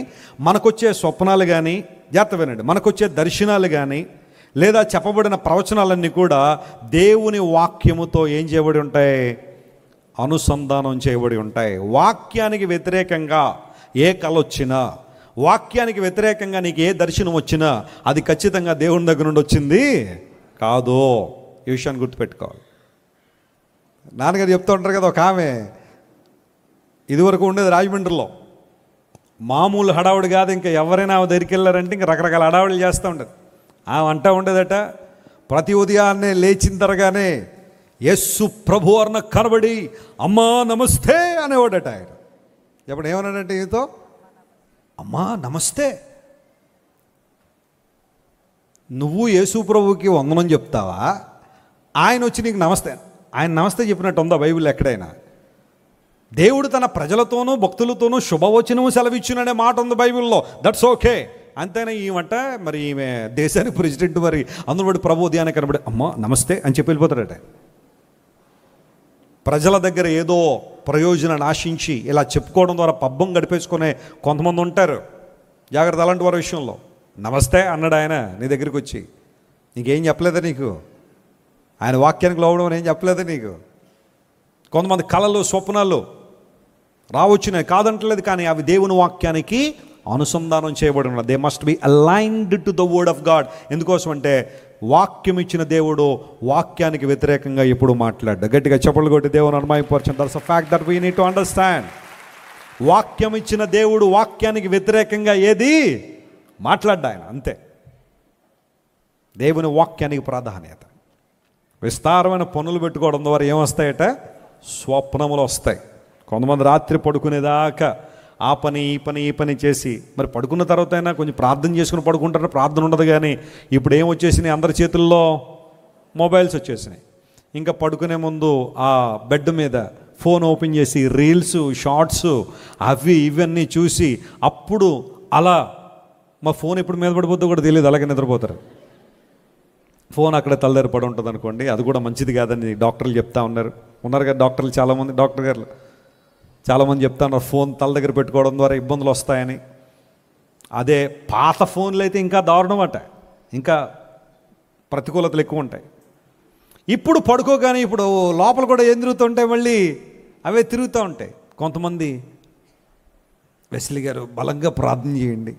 మనకొచ్చే స్వప్నాలు కానీ జాగ్రత్త వినండి మనకొచ్చే దర్శనాలు కానీ లేదా చెప్పబడిన ప్రవచనాలన్నీ కూడా దేవుని వాక్యముతో ఏం చేయబడి ఉంటాయి అనుసంధానం చేయబడి ఉంటాయి వాక్యానికి వ్యతిరేకంగా ఏ కళ వచ్చినా వాక్యానికి వ్యతిరేకంగా నీకు ఏ దర్శనం వచ్చినా అది ఖచ్చితంగా దేవుని దగ్గర నుండి వచ్చింది కాదో ఈ విషయాన్ని గుర్తుపెట్టుకోవాలి నాన్నగారు చెప్తూ ఉంటారు కదా ఒక ఆమె ఇదివరకు ఉండేది రాజమండ్రిలో మామూలు హడావుడు కాదు ఇంకా ఎవరైనా ఆమె దగ్గరికి వెళ్ళారంటే ఇంకా రకరకాల హడావుడులు చేస్తూ ఉండదు ఆమె అంటా ఉండేదట ప్రతి ఉదయాన్నే లేచిన తరగానే యస్సు ప్రభు అన్న కనబడి అమ్మా నమస్తే అనేవాడట ఆయన ఎప్పుడు ఏమన్నాడంటే ఈతో అమ్మా నమస్తే నువ్వు యేసు ప్రభుకి వందనం చెప్తావా ఆయన వచ్చి నీకు నమస్తే ఆయన నమస్తే చెప్పినట్టు ఉందా బైబిల్ ఎక్కడైనా దేవుడు తన ప్రజలతోనూ భక్తులతోనూ శుభవచనము సెలవిచ్చుననే మాట ఉంది బైబిల్లో దట్స్ ఓకే అంతేనా ఈమంట మరి ఈమె దేశానికి ప్రెసిడెంట్ మరి అందులో పడి ప్రభు ఉదయాన్ని కనబడి అమ్మా నమస్తే అని చెప్పి వెళ్ళిపోతాడట ప్రజల దగ్గర ఏదో ప్రయోజనాన్ని ఆశించి ఇలా చెప్పుకోవడం ద్వారా పబ్బం గడిపేసుకునే కొంతమంది ఉంటారు జాగ్రత్త అలాంటి వారి విషయంలో నమస్తే అన్నాడు ఆయన నీ దగ్గరికి వచ్చి నీకేం చెప్పలేదా నీకు ఆయన వాక్యానికి లోవడం ఏం చెప్పలేదు నీకు కొంతమంది కళలు స్వప్నాలు రావచ్చినాయి కాదంటలేదు కానీ అవి దేవుని వాక్యానికి అనుసంధానం చేయబడి ఉన్నది they must be aligned to the word of God ఎందుకోసం అంటే వాక్యం ఇచ్చిన దేవుడు వాక్యానికి వ్యతిరేకంగా ఎప్పుడు మాట్లాడ్డా గట్టిగా చెప్పలు కొట్టి దేవుని అనుమాయపరచండి that's a fact that we need to understand వాక్యం ఇచ్చిన దేవుడు వాక్యానికి వ్యతిరేకంగా ఏది మాట్లాడ్డా ఆయన అంతే దేవుని వాక్యానికి ప్రాధాన్యత విస్తారమైన పనులు పెట్టుకోవడం ద్వారా ఏమొస్తాయట స్వప్నములు వస్తాయి కొంతమంది రాత్రి పడుకునేదాకా ఆ పని ఈ పని ఈ పని చేసి మరి పడుకున్న తర్వాత అయినా కొంచెం ప్రార్థన చేసుకుని పడుకుంటారు ప్రార్థన ఉండదు కానీ ఇప్పుడు ఏం వచ్చేసినాయి అందరి చేతుల్లో మొబైల్స్ వచ్చేసినాయి ఇంకా పడుకునే ముందు ఆ బెడ్ మీద ఫోన్ ఓపెన్ చేసి రీల్స్ షార్ట్స్ అవి ఇవన్నీ చూసి అప్పుడు అలా మా ఫోన్ ఎప్పుడు మీద పడిపోద్దో కూడా తెలియదు అలాగే నిద్రపోతారు ఫోన్ అక్కడ తలదరి పడి ఉంటుంది అనుకోండి అది కూడా మంచిది కాదని డాక్టర్లు చెప్తా ఉన్నారు ఉన్నారు కదా డాక్టర్లు చాలామంది డాక్టర్ గారు చాలామంది చెప్తా ఉన్నారు ఫోన్ తల దగ్గర పెట్టుకోవడం ద్వారా ఇబ్బందులు వస్తాయని అదే పాత ఫోన్లు అయితే ఇంకా దారుణం అట ఇంకా ప్రతికూలతలు ఎక్కువ ఉంటాయి ఇప్పుడు పడుకోగానే ఇప్పుడు లోపల కూడా ఏం తిరుగుతుంటాయి మళ్ళీ అవే తిరుగుతూ ఉంటాయి కొంతమంది వెస్లీ గారు బలంగా ప్రార్థన చేయండి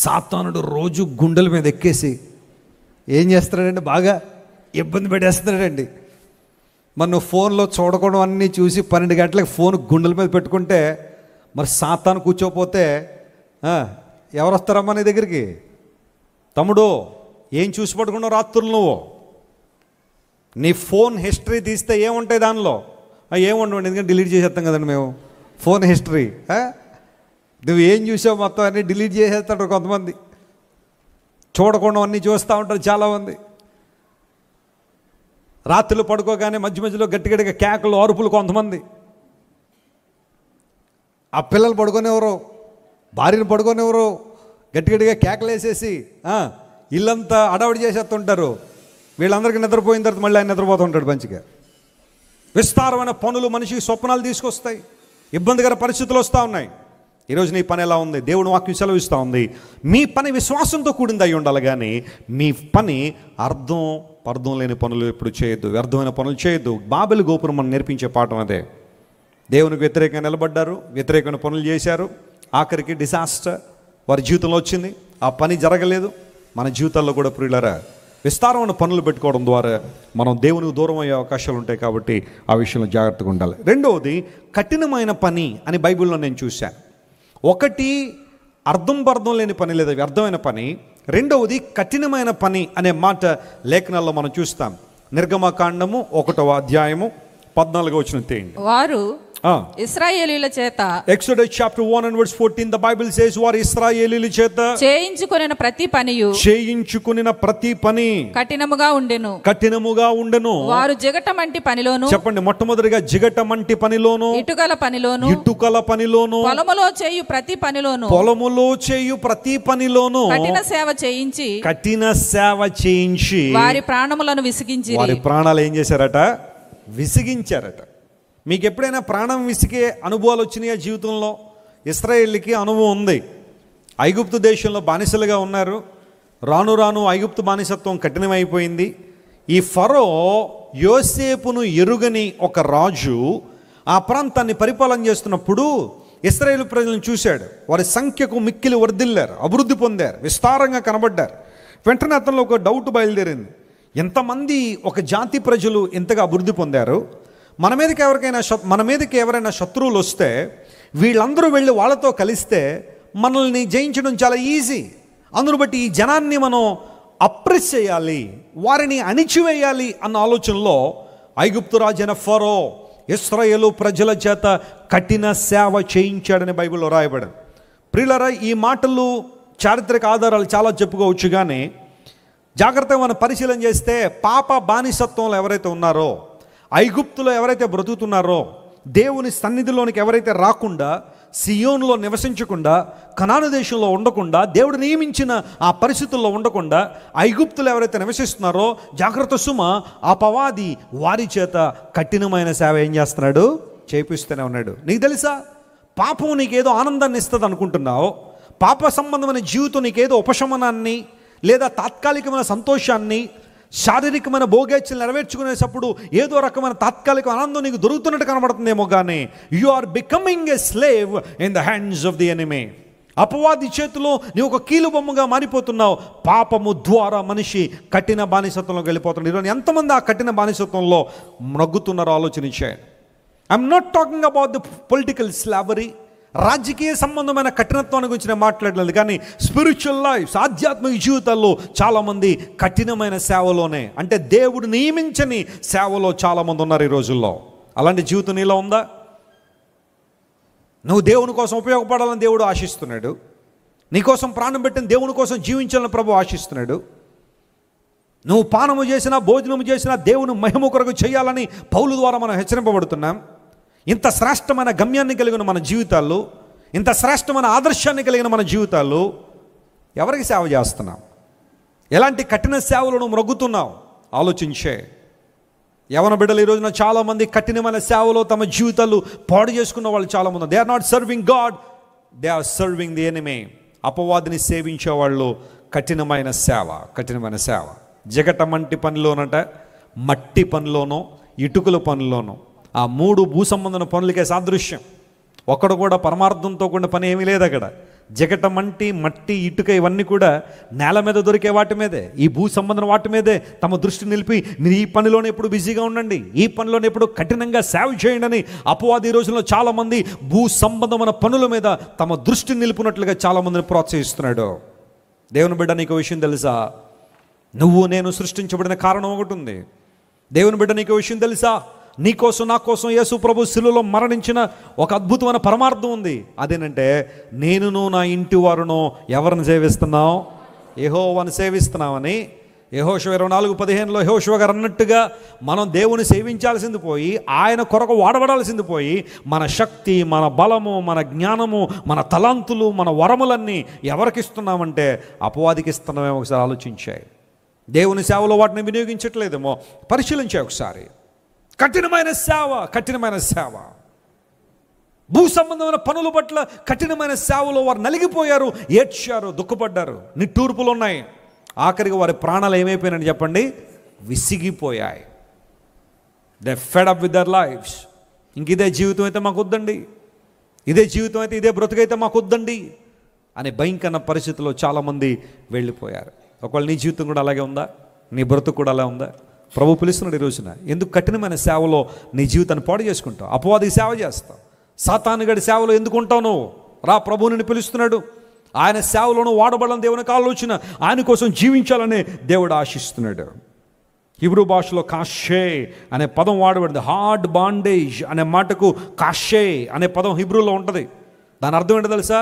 సాతానుడు రోజు గుండెల మీద ఎక్కేసి ఏం చేస్తున్నాడండి బాగా ఇబ్బంది పెట్టేస్తున్నాడండి మనం ఫోన్లో చూడకుండా అన్నీ చూసి పన్నెండు గంటలకు ఫోన్ గుండెల మీద పెట్టుకుంటే మరి సాతాను కూర్చోపోతే ఎవరు వస్తారమ్మా నీ దగ్గరికి తమ్ముడు ఏం చూసి పడుకున్నావు రాత్రులు నువ్వు నీ ఫోన్ హిస్టరీ తీస్తే ఏముంటాయి దానిలో ఏముండవండి ఎందుకంటే డిలీట్ చేసేస్తాం కదండి మేము ఫోన్ హిస్టరీ నువ్వు ఏం చూసావు మొత్తం అన్నీ డిలీట్ చేసేస్తాడు కొంతమంది చూడకుండా అన్నీ చూస్తూ ఉంటారు చాలా ఉంది రాత్రులు పడుకోగానే మధ్య మధ్యలో గట్టిగట్టిగా కేకలు అరుపులు కొంతమంది ఆ పిల్లలు పడుకోనివ్వరు భార్యను పడుకోనివ్వరు గట్టిగట్టిగా వేసేసి ఇల్లంతా అడవడి చేసేస్తుంటారు వీళ్ళందరికీ నిద్రపోయిన తర్వాత మళ్ళీ ఆయన నిద్రపోతుంటాడు మంచిగా విస్తారమైన పనులు మనిషికి స్వప్నాలు తీసుకొస్తాయి ఇబ్బందికర పరిస్థితులు వస్తూ ఉన్నాయి ఈరోజు నీ పని ఎలా ఉంది దేవుడు వాక్యం సెలవిస్తూ ఉంది మీ పని విశ్వాసంతో కూడింది అయి ఉండాలి కానీ మీ పని అర్థం అర్థం లేని పనులు ఎప్పుడు చేయొద్దు వ్యర్థమైన పనులు చేయొద్దు బాబెలు గోపురం మనం నేర్పించే పాఠం అదే దేవునికి వ్యతిరేకంగా నిలబడ్డారు వ్యతిరేకమైన పనులు చేశారు ఆఖరికి డిజాస్టర్ వారి జీవితంలో వచ్చింది ఆ పని జరగలేదు మన జీవితాల్లో కూడా ప్రియులరా విస్తారమైన పనులు పెట్టుకోవడం ద్వారా మనం దేవునికి దూరం అయ్యే అవకాశాలు ఉంటాయి కాబట్టి ఆ విషయంలో జాగ్రత్తగా ఉండాలి రెండవది కఠినమైన పని అని బైబిల్లో నేను చూశాను ఒకటి అర్థం పర్థం లేని పని లేదా వ్యర్థమైన పని రెండవది కఠినమైన పని అనే మాట లేఖనాల్లో మనం చూస్తాం నిర్గమకాండము ఒకటవ అధ్యాయము పద్నాలుగు వచ్చిన తేయండి వారు ఇస్రాయేలీల చేత Exodus chapter 1 and verse 14 the Bible says వారు ఇస్రాయేలీల చేత చేయించుకొనిన ప్రతి పనియు చేయించుకొనిన ప్రతి పని కఠినముగా ఉండెను కఠినముగా ఉండెను వారు జగటమంటి పనిలోను చెప్పండి మొట్టమొదటిగా జిగటమంటి పనిలోను ఇటుకల పనిలోను ఇటుకల పనిలోను పొలములో చేయు ప్రతి పనిలోను పొలములో చేయు ప్రతి పనిలోను కఠిన సేవ చేయించి కఠిన సేవ చేయించి వారి ప్రాణములను విసిగించి వారి ప్రాణాలు ఏం చేశారట విసిగించారట మీకు ఎప్పుడైనా ప్రాణం విసికే అనుభవాలు వచ్చినాయా జీవితంలో ఇస్రాయేళ్ళకి అనుభవం ఉంది ఐగుప్తు దేశంలో బానిసలుగా ఉన్నారు రాను రాను ఐగుప్తు బానిసత్వం కఠినమైపోయింది ఈ ఫరో యోసేపును ఎరుగని ఒక రాజు ఆ ప్రాంతాన్ని పరిపాలన చేస్తున్నప్పుడు ఇస్రాయేల్ ప్రజలను చూశాడు వారి సంఖ్యకు మిక్కిలి వర్దిల్లారు అభివృద్ధి పొందారు విస్తారంగా కనబడ్డారు వెంటనే అతనిలో ఒక డౌట్ బయలుదేరింది ఎంతమంది ఒక జాతి ప్రజలు ఇంతగా అభివృద్ధి పొందారు మన మీదకి ఎవరికైనా మన మీదకి ఎవరైనా శత్రువులు వస్తే వీళ్ళందరూ వెళ్ళి వాళ్ళతో కలిస్తే మనల్ని జయించడం చాలా ఈజీ అందును బట్టి ఈ జనాన్ని మనం అప్రెస్ చేయాలి వారిని అణిచివేయాలి అన్న ఆలోచనలో ఐగుప్తు రాజైన ఫరో ఇస్రాయలు ప్రజల చేత కఠిన సేవ చేయించాడని బైబిల్లో రాయబడి ప్రియులరా ఈ మాటలు చారిత్రక ఆధారాలు చాలా చెప్పుకోవచ్చు కానీ జాగ్రత్తగా మనం పరిశీలన చేస్తే పాప బానిసత్వంలో ఎవరైతే ఉన్నారో ఐగుప్తులో ఎవరైతే బ్రతుకుతున్నారో దేవుని సన్నిధిలోనికి ఎవరైతే రాకుండా సియోన్లో నివసించకుండా కనాను దేశంలో ఉండకుండా దేవుడు నియమించిన ఆ పరిస్థితుల్లో ఉండకుండా ఐగుప్తులు ఎవరైతే నివసిస్తున్నారో జాగ్రత్త సుమ అపవాది వారి చేత కఠినమైన సేవ ఏం చేస్తున్నాడు చేపిస్తూనే ఉన్నాడు నీకు తెలుసా పాపం నీకేదో ఆనందాన్ని ఇస్తుంది అనుకుంటున్నావు పాప సంబంధమైన జీవితం నీకేదో ఉపశమనాన్ని లేదా తాత్కాలికమైన సంతోషాన్ని శారీరకమైన భోగేచ్ఛలు నెరవేర్చుకునేటప్పుడు ఏదో రకమైన తాత్కాలిక ఆనందం నీకు దొరుకుతున్నట్టు కనబడుతుందేమో కానీ you are becoming a slave in the hands of the enemy అపవాది చేతిలో నీవు ఒక కీలుబొమ్మగా మారిపోతున్నావు పాపము ద్వారా మనిషి కఠిన బానిసత్వంలోకి వెళ్ళిపోతున్నాడు ఈరోజు ఎంతమంది ఆ కఠిన బానిసత్వంలో నగ్గుతున్నారో ఆలోచన చేయండి I'm not talking about the political slavery రాజకీయ సంబంధమైన కఠినత్వాన్ని గురించి నేను మాట్లాడలేదు కానీ స్పిరిచువల్ లైఫ్ ఆధ్యాత్మిక జీవితాల్లో చాలామంది కఠినమైన సేవలోనే అంటే దేవుడు నియమించని సేవలో చాలామంది ఉన్నారు ఈ రోజుల్లో అలాంటి జీవితం నీలో ఉందా నువ్వు దేవుని కోసం ఉపయోగపడాలని దేవుడు ఆశిస్తున్నాడు నీకోసం ప్రాణం పెట్టిన దేవుని కోసం జీవించాలని ప్రభు ఆశిస్తున్నాడు నువ్వు పానము చేసినా భోజనము చేసినా దేవుని మహిమ కొరకు చేయాలని పౌలు ద్వారా మనం హెచ్చరింపబడుతున్నాం ఇంత శ్రేష్టమైన గమ్యాన్ని కలిగిన మన జీవితాల్లో ఇంత శ్రేష్టమైన ఆదర్శాన్ని కలిగిన మన జీవితాల్లో ఎవరికి సేవ చేస్తున్నాం ఎలాంటి కఠిన సేవలను మ్రొగ్గుతున్నాం ఆలోచించే యవన బిడ్డలు ఈ రోజున చాలామంది కఠినమైన సేవలో తమ జీవితాలు పాడు చేసుకున్న వాళ్ళు చాలామంది they are not serving God they are serving the enemy అపవాదిని సేవించే వాళ్ళు కఠినమైన సేవ కఠినమైన సేవ జగట మంటి పనిలోనట మట్టి పనిలోనో ఇటుకల పనిలోనో ఆ మూడు భూ సంబంధన పనులకే సాదృశ్యం ఒక్కడ కూడా పరమార్థంతో కూడిన పని ఏమీ లేదు అక్కడ మంటి మట్టి ఇటుక ఇవన్నీ కూడా నేల మీద దొరికే వాటి మీదే ఈ భూ సంబంధం వాటి మీదే తమ దృష్టి నిలిపి మీరు ఈ పనిలోనే ఎప్పుడు బిజీగా ఉండండి ఈ పనిలోనే ఎప్పుడు కఠినంగా సేవ చేయండి అని అపవాది రోజుల్లో చాలామంది భూ సంబంధమైన పనుల మీద తమ దృష్టి నిలుపునట్లుగా చాలామందిని ప్రోత్సహిస్తున్నాడు దేవుని బిడ్డ నీకు విషయం తెలుసా నువ్వు నేను సృష్టించబడిన కారణం ఒకటి ఉంది దేవుని బిడ్డ నీకు విషయం తెలుసా నీ కోసం నా కోసం యేసు ప్రభు శిలులో మరణించిన ఒక అద్భుతమైన పరమార్థం ఉంది అదేనంటే నేనును నా ఇంటి వారును ఎవరిని సేవిస్తున్నావు యహోవాని సేవిస్తున్నామని యహోశివ ఇరవై నాలుగు పదిహేనులో యహోశివ గారు అన్నట్టుగా మనం దేవుని సేవించాల్సింది పోయి ఆయన కొరకు వాడబడాల్సింది పోయి మన శక్తి మన బలము మన జ్ఞానము మన తలాంతులు మన వరములన్నీ ఎవరికి ఇస్తున్నామంటే అపవాదికి ఇస్తున్నామే ఒకసారి ఆలోచించాయి దేవుని సేవలో వాటిని వినియోగించట్లేదేమో పరిశీలించాయి ఒకసారి కఠినమైన సేవ కఠినమైన సేవ భూ సంబంధమైన పనుల పట్ల కఠినమైన సేవలో వారు నలిగిపోయారు ఏడ్చారు దుఃఖపడ్డారు నిట్టూర్పులు ఉన్నాయి ఆఖరికి వారి ప్రాణాలు ఏమైపోయినాయని చెప్పండి విసిగిపోయాయి they fed up with their lives ఇంక ఇదే జీవితం అయితే మాకు వద్దండి ఇదే జీవితం అయితే ఇదే బ్రతుకైతే మాకు వద్దండి అనే భయంకర పరిస్థితిలో చాలామంది వెళ్ళిపోయారు ఒకవేళ నీ జీవితం కూడా అలాగే ఉందా నీ బ్రతుకు కూడా అలా ఉందా ప్రభు పిలుస్తున్నాడు ఈ రోజున ఎందుకు కఠినమైన సేవలో నీ జీవితాన్ని పాడు చేసుకుంటావు అపవాదికి సేవ చేస్తావు గడి సేవలో ఎందుకు ఉంటావు నువ్వు రా ప్రభు నిన్ను పిలుస్తున్నాడు ఆయన సేవలోనూ వాడబడని దేవుని ఆలోచన ఆయన కోసం జీవించాలని దేవుడు ఆశిస్తున్నాడు హిబ్రూ భాషలో కాషే అనే పదం వాడబడింది హార్డ్ బాండేజ్ అనే మాటకు కాషే అనే పదం హిబ్రూలో ఉంటుంది దాని అర్థం ఏంటో తెలుసా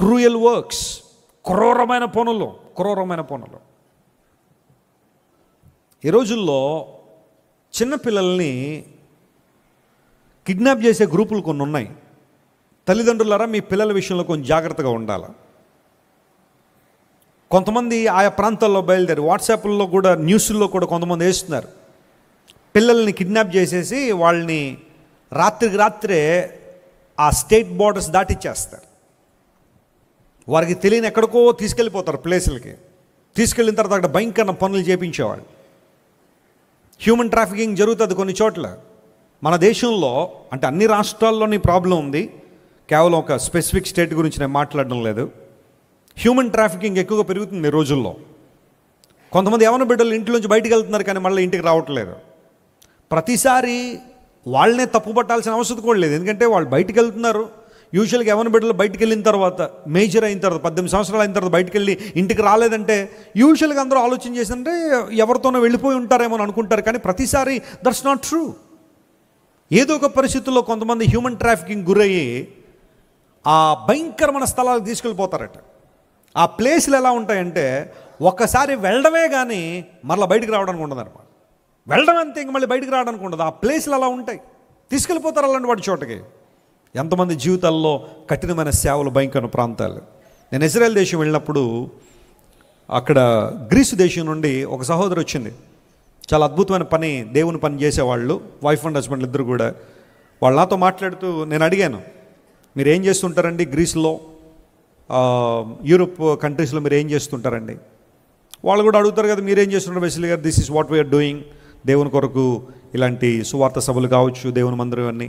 క్రూయల్ వర్క్స్ క్రూరమైన పనులు క్రూరమైన పనులు ఈ రోజుల్లో చిన్నపిల్లల్ని కిడ్నాప్ చేసే గ్రూపులు కొన్ని ఉన్నాయి తల్లిదండ్రులారా మీ పిల్లల విషయంలో కొంచెం జాగ్రత్తగా ఉండాలి కొంతమంది ఆయా ప్రాంతాల్లో బయలుదేరి వాట్సాప్ల్లో కూడా న్యూస్ల్లో కూడా కొంతమంది వేస్తున్నారు పిల్లల్ని కిడ్నాప్ చేసేసి వాళ్ళని రాత్రికి రాత్రే ఆ స్టేట్ బార్డర్స్ దాటిచ్చేస్తారు వారికి తెలియని ఎక్కడికో తీసుకెళ్ళిపోతారు ప్లేసులకి తీసుకెళ్ళిన తర్వాత అక్కడ భయంకరమైన పనులు చేపించేవాళ్ళు హ్యూమన్ ట్రాఫికింగ్ జరుగుతుంది కొన్ని చోట్ల మన దేశంలో అంటే అన్ని రాష్ట్రాల్లోని ప్రాబ్లం ఉంది కేవలం ఒక స్పెసిఫిక్ స్టేట్ గురించి నేను మాట్లాడడం లేదు హ్యూమన్ ట్రాఫికింగ్ ఎక్కువగా పెరుగుతుంది ఈ రోజుల్లో కొంతమంది ఏమైనా బిడ్డలు నుంచి బయటకు వెళ్తున్నారు కానీ మళ్ళీ ఇంటికి రావట్లేదు ప్రతిసారి వాళ్ళనే తప్పు పట్టాల్సిన అవసరం కూడా లేదు ఎందుకంటే వాళ్ళు బయటకు వెళ్తున్నారు యూజువల్గా ఎవరి బిడ్డలు బయటకు వెళ్ళిన తర్వాత మేజర్ అయిన తర్వాత పద్దెనిమిది సంవత్సరాలు అయిన తర్వాత బయటికి వెళ్ళి ఇంటికి రాలేదంటే యూజువల్గా అందరూ ఆలోచన చేసిందంటే ఎవరితోనో వెళ్ళిపోయి ఉంటారేమో అని అనుకుంటారు కానీ ప్రతిసారి దట్స్ నాట్ ట్రూ ఏదో ఒక పరిస్థితుల్లో కొంతమంది హ్యూమన్ ట్రాఫికింగ్ గురయ్యి ఆ భయంకరమైన స్థలాలకు తీసుకెళ్ళిపోతారట ఆ ప్లేసులు ఎలా ఉంటాయంటే ఒక్కసారి వెళ్ళడమే కానీ మరలా బయటికి రావడానికి ఉండదన్నమాట వెళ్ళడం అంతే ఇంక మళ్ళీ బయటికి రావడానికి ఉండదు ఆ ప్లేసులు అలా ఉంటాయి తీసుకెళ్ళిపోతారు అలాంటి వాటి చోటకి ఎంతమంది జీవితాల్లో కఠినమైన సేవలు భయంకర ప్రాంతాలు నేను ఇజ్రాయెల్ దేశం వెళ్ళినప్పుడు అక్కడ గ్రీసు దేశం నుండి ఒక సహోదరు వచ్చింది చాలా అద్భుతమైన పని దేవుని పని చేసేవాళ్ళు వైఫ్ అండ్ హస్బెండ్ ఇద్దరు కూడా వాళ్ళు నాతో మాట్లాడుతూ నేను అడిగాను మీరు ఏం చేస్తుంటారండి గ్రీస్లో యూరోప్ కంట్రీస్లో మీరు ఏం చేస్తుంటారండి వాళ్ళు కూడా అడుగుతారు కదా మీరేం చేస్తుంటారు వెసిలి గారు this is what we're doing దేవుని కొరకు ఇలాంటి సువార్త సభలు కావచ్చు దేవుని మందిరం అన్నీ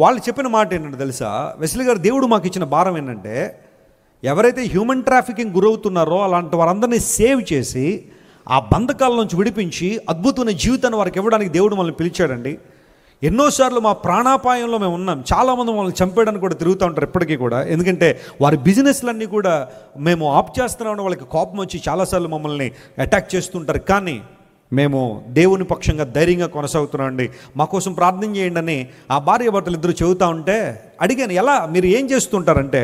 వాళ్ళు చెప్పిన మాట ఏంటంటే తెలుసా వెసిలి గారు దేవుడు మాకు ఇచ్చిన భారం ఏంటంటే ఎవరైతే హ్యూమన్ ట్రాఫికింగ్ గురవుతున్నారో అలాంటి వారందరినీ సేవ్ చేసి ఆ బంధకాల నుంచి విడిపించి అద్భుతమైన జీవితాన్ని వారికి ఇవ్వడానికి దేవుడు మనల్ని పిలిచాడండి ఎన్నోసార్లు మా ప్రాణాపాయంలో మేము ఉన్నాం చాలామంది మమ్మల్ని చంపేయడానికి కూడా తిరుగుతూ ఉంటారు ఇప్పటికీ కూడా ఎందుకంటే వారి బిజినెస్లన్నీ కూడా మేము ఆప్ చేస్తున్నామని వాళ్ళకి కోపం వచ్చి చాలాసార్లు మమ్మల్ని అటాక్ చేస్తుంటారు కానీ మేము దేవుని పక్షంగా ధైర్యంగా కొనసాగుతున్నామండి మా కోసం ప్రార్థన చేయండి అని ఆ భార్య భర్తలు ఇద్దరు చెబుతూ ఉంటే అడిగాను ఎలా మీరు ఏం చేస్తుంటారంటే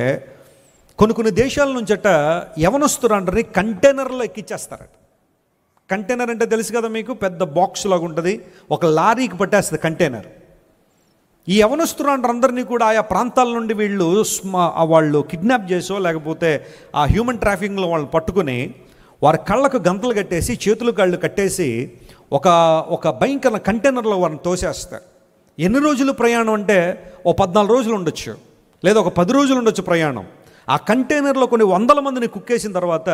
కొన్ని కొన్ని దేశాల నుంచి అట్ట ఎవనొస్తున్నారంటే కంటైనర్లో ఎక్కిచ్చేస్తారట కంటైనర్ అంటే తెలుసు కదా మీకు పెద్ద బాక్స్ లాగా ఉంటుంది ఒక లారీకి పట్టేస్తుంది కంటైనర్ ఈ అందరినీ కూడా ఆయా ప్రాంతాల నుండి వీళ్ళు వాళ్ళు కిడ్నాప్ చేసో లేకపోతే ఆ హ్యూమన్ ట్రాఫింగ్లో వాళ్ళు పట్టుకుని వారి కళ్ళకు గంతలు కట్టేసి చేతులు కాళ్ళు కట్టేసి ఒక ఒక భయంకర కంటైనర్లో వారిని తోసేస్తారు ఎన్ని రోజులు ప్రయాణం అంటే ఓ పద్నాలుగు రోజులు ఉండొచ్చు లేదా ఒక పది రోజులు ఉండొచ్చు ప్రయాణం ఆ కంటైనర్లో కొన్ని వందల మందిని కుక్కేసిన తర్వాత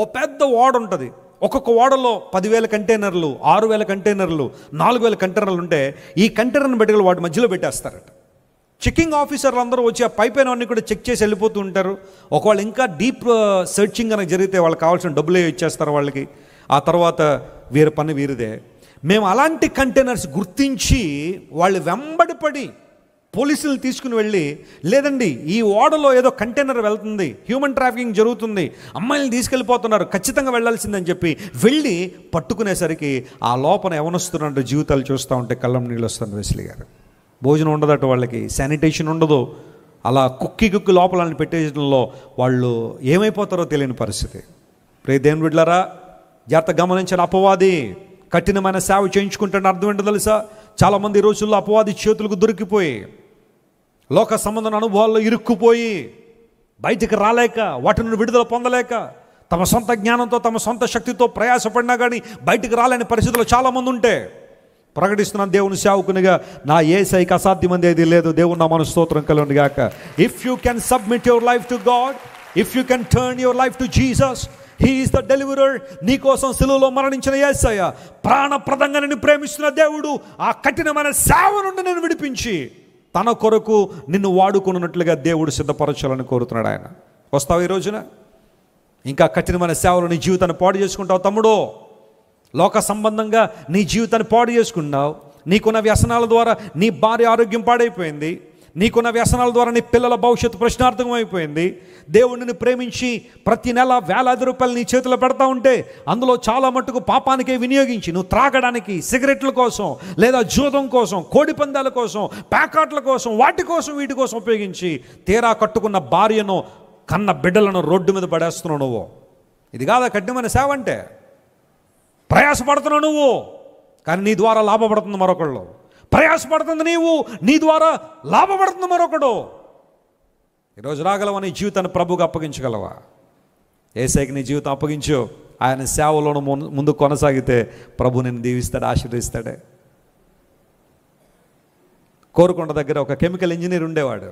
ఓ పెద్ద ఓడ ఉంటుంది ఒక్కొక్క ఓడలో పదివేల కంటైనర్లు ఆరు వేల కంటైనర్లు నాలుగు వేల కంటైనర్లు ఉంటే ఈ కంటైనర్ని బట్టి వాటి మధ్యలో పెట్టేస్తారట చెకింగ్ ఆఫీసర్లు అందరూ వచ్చి ఆ పైప్ అన్ని కూడా చెక్ చేసి వెళ్ళిపోతూ ఉంటారు ఒకవేళ ఇంకా డీప్ సెర్చింగ్ uh, అనేది జరిగితే వాళ్ళకి కావాల్సిన డబ్బులే ఇచ్చేస్తారు వాళ్ళకి ఆ తర్వాత వీరి పని వీరిదే మేము అలాంటి కంటైనర్స్ గుర్తించి వాళ్ళు వెంబడిపడి పోలీసులు తీసుకుని వెళ్ళి లేదండి ఈ ఓడలో ఏదో కంటైనర్ వెళ్తుంది హ్యూమన్ ట్రాఫికింగ్ జరుగుతుంది అమ్మాయిలను తీసుకెళ్ళిపోతున్నారు ఖచ్చితంగా వెళ్ళాల్సిందని చెప్పి వెళ్ళి పట్టుకునేసరికి ఆ లోపల ఎవనొస్తున్నట్టు జీవితాలు చూస్తూ ఉంటే కళ్ళం నీళ్ళు వస్తుంది వెసిలి గారు భోజనం ఉండదట వాళ్ళకి శానిటేషన్ ఉండదు అలా కుక్కి కుక్కి లోపలని పెట్టేయడంలో వాళ్ళు ఏమైపోతారో తెలియని పరిస్థితి రే దేవుని బిడ్లారా జాగ్రత్త గమనించిన అపవాది కఠినమైన సేవ చేయించుకుంటాడు అర్థం ఏంటో తెలుసా చాలామంది ఈ రోజుల్లో అపవాది చేతులకు దొరికిపోయి లోక సంబంధం అనుభవాల్లో ఇరుక్కుపోయి బయటికి రాలేక వాటి నుండి విడుదల పొందలేక తమ సొంత జ్ఞానంతో తమ సొంత శక్తితో ప్రయాసపడినా కానీ బయటికి రాలేని పరిస్థితుల్లో చాలామంది ఉంటే ప్రకటిస్తున్నాను దేవుని సేవకునిగా నా ఏ ఏసైకి అసాధ్యమంది ఏది లేదు దేవుని నా మన స్తోత్రం కలిగి గాక if you can submit your life to God if you can turn your life to Jesus he is the deliverer నీకోసం సిలువలో మరణించిన ఏసయ్య ప్రాణప్రదంగా నిన్ను ప్రేమిస్తున్న దేవుడు ఆ కఠినమైన సేవ నుండి నేను విడిపించి తన కొరకు నిన్ను వాడుకున్నట్లుగా దేవుడు సిద్ధపరచాలని కోరుతున్నాడు ఆయన వస్తావు ఈ రోజున ఇంకా కఠినమైన సేవలు నీ జీవితాన్ని పాడు చేసుకుంటావు తమ్ముడో లోక సంబంధంగా నీ జీవితాన్ని పాడు చేసుకున్నావు నీకున్న వ్యసనాల ద్వారా నీ భార్య ఆరోగ్యం పాడైపోయింది నీకున్న వ్యసనాల ద్వారా నీ పిల్లల భవిష్యత్తు ప్రశ్నార్థకం అయిపోయింది దేవుణ్ణిని ప్రేమించి ప్రతి నెల వేలాది రూపాయలు నీ చేతిలో పెడతా ఉంటే అందులో చాలా మట్టుకు పాపానికే వినియోగించి నువ్వు త్రాగడానికి సిగరెట్ల కోసం లేదా జూదం కోసం కోడి పందాల కోసం ప్యాకాట్ల కోసం వాటి కోసం వీటి కోసం ఉపయోగించి తీరా కట్టుకున్న భార్యను కన్న బిడ్డలను రోడ్డు మీద పడేస్తున్నావు నువ్వు ఇది కాదా కఠినమైన సేవ అంటే ప్రయాసపడుతున్నావు నువ్వు కానీ నీ ద్వారా లాభపడుతుంది మరొకళ్ళు ప్రయాసపడుతుంది నీవు నీ ద్వారా లాభపడుతుంది మరొకడు ఈరోజు రాగలవా నీ జీవితాన్ని ప్రభుకి అప్పగించగలవా ఏసైకి నీ జీవితం అప్పగించు ఆయన సేవలోను ముందు కొనసాగితే ప్రభు నేను దీవిస్తాడు ఆశీర్వదిస్తాడే కోరుకొండ దగ్గర ఒక కెమికల్ ఇంజనీర్ ఉండేవాడు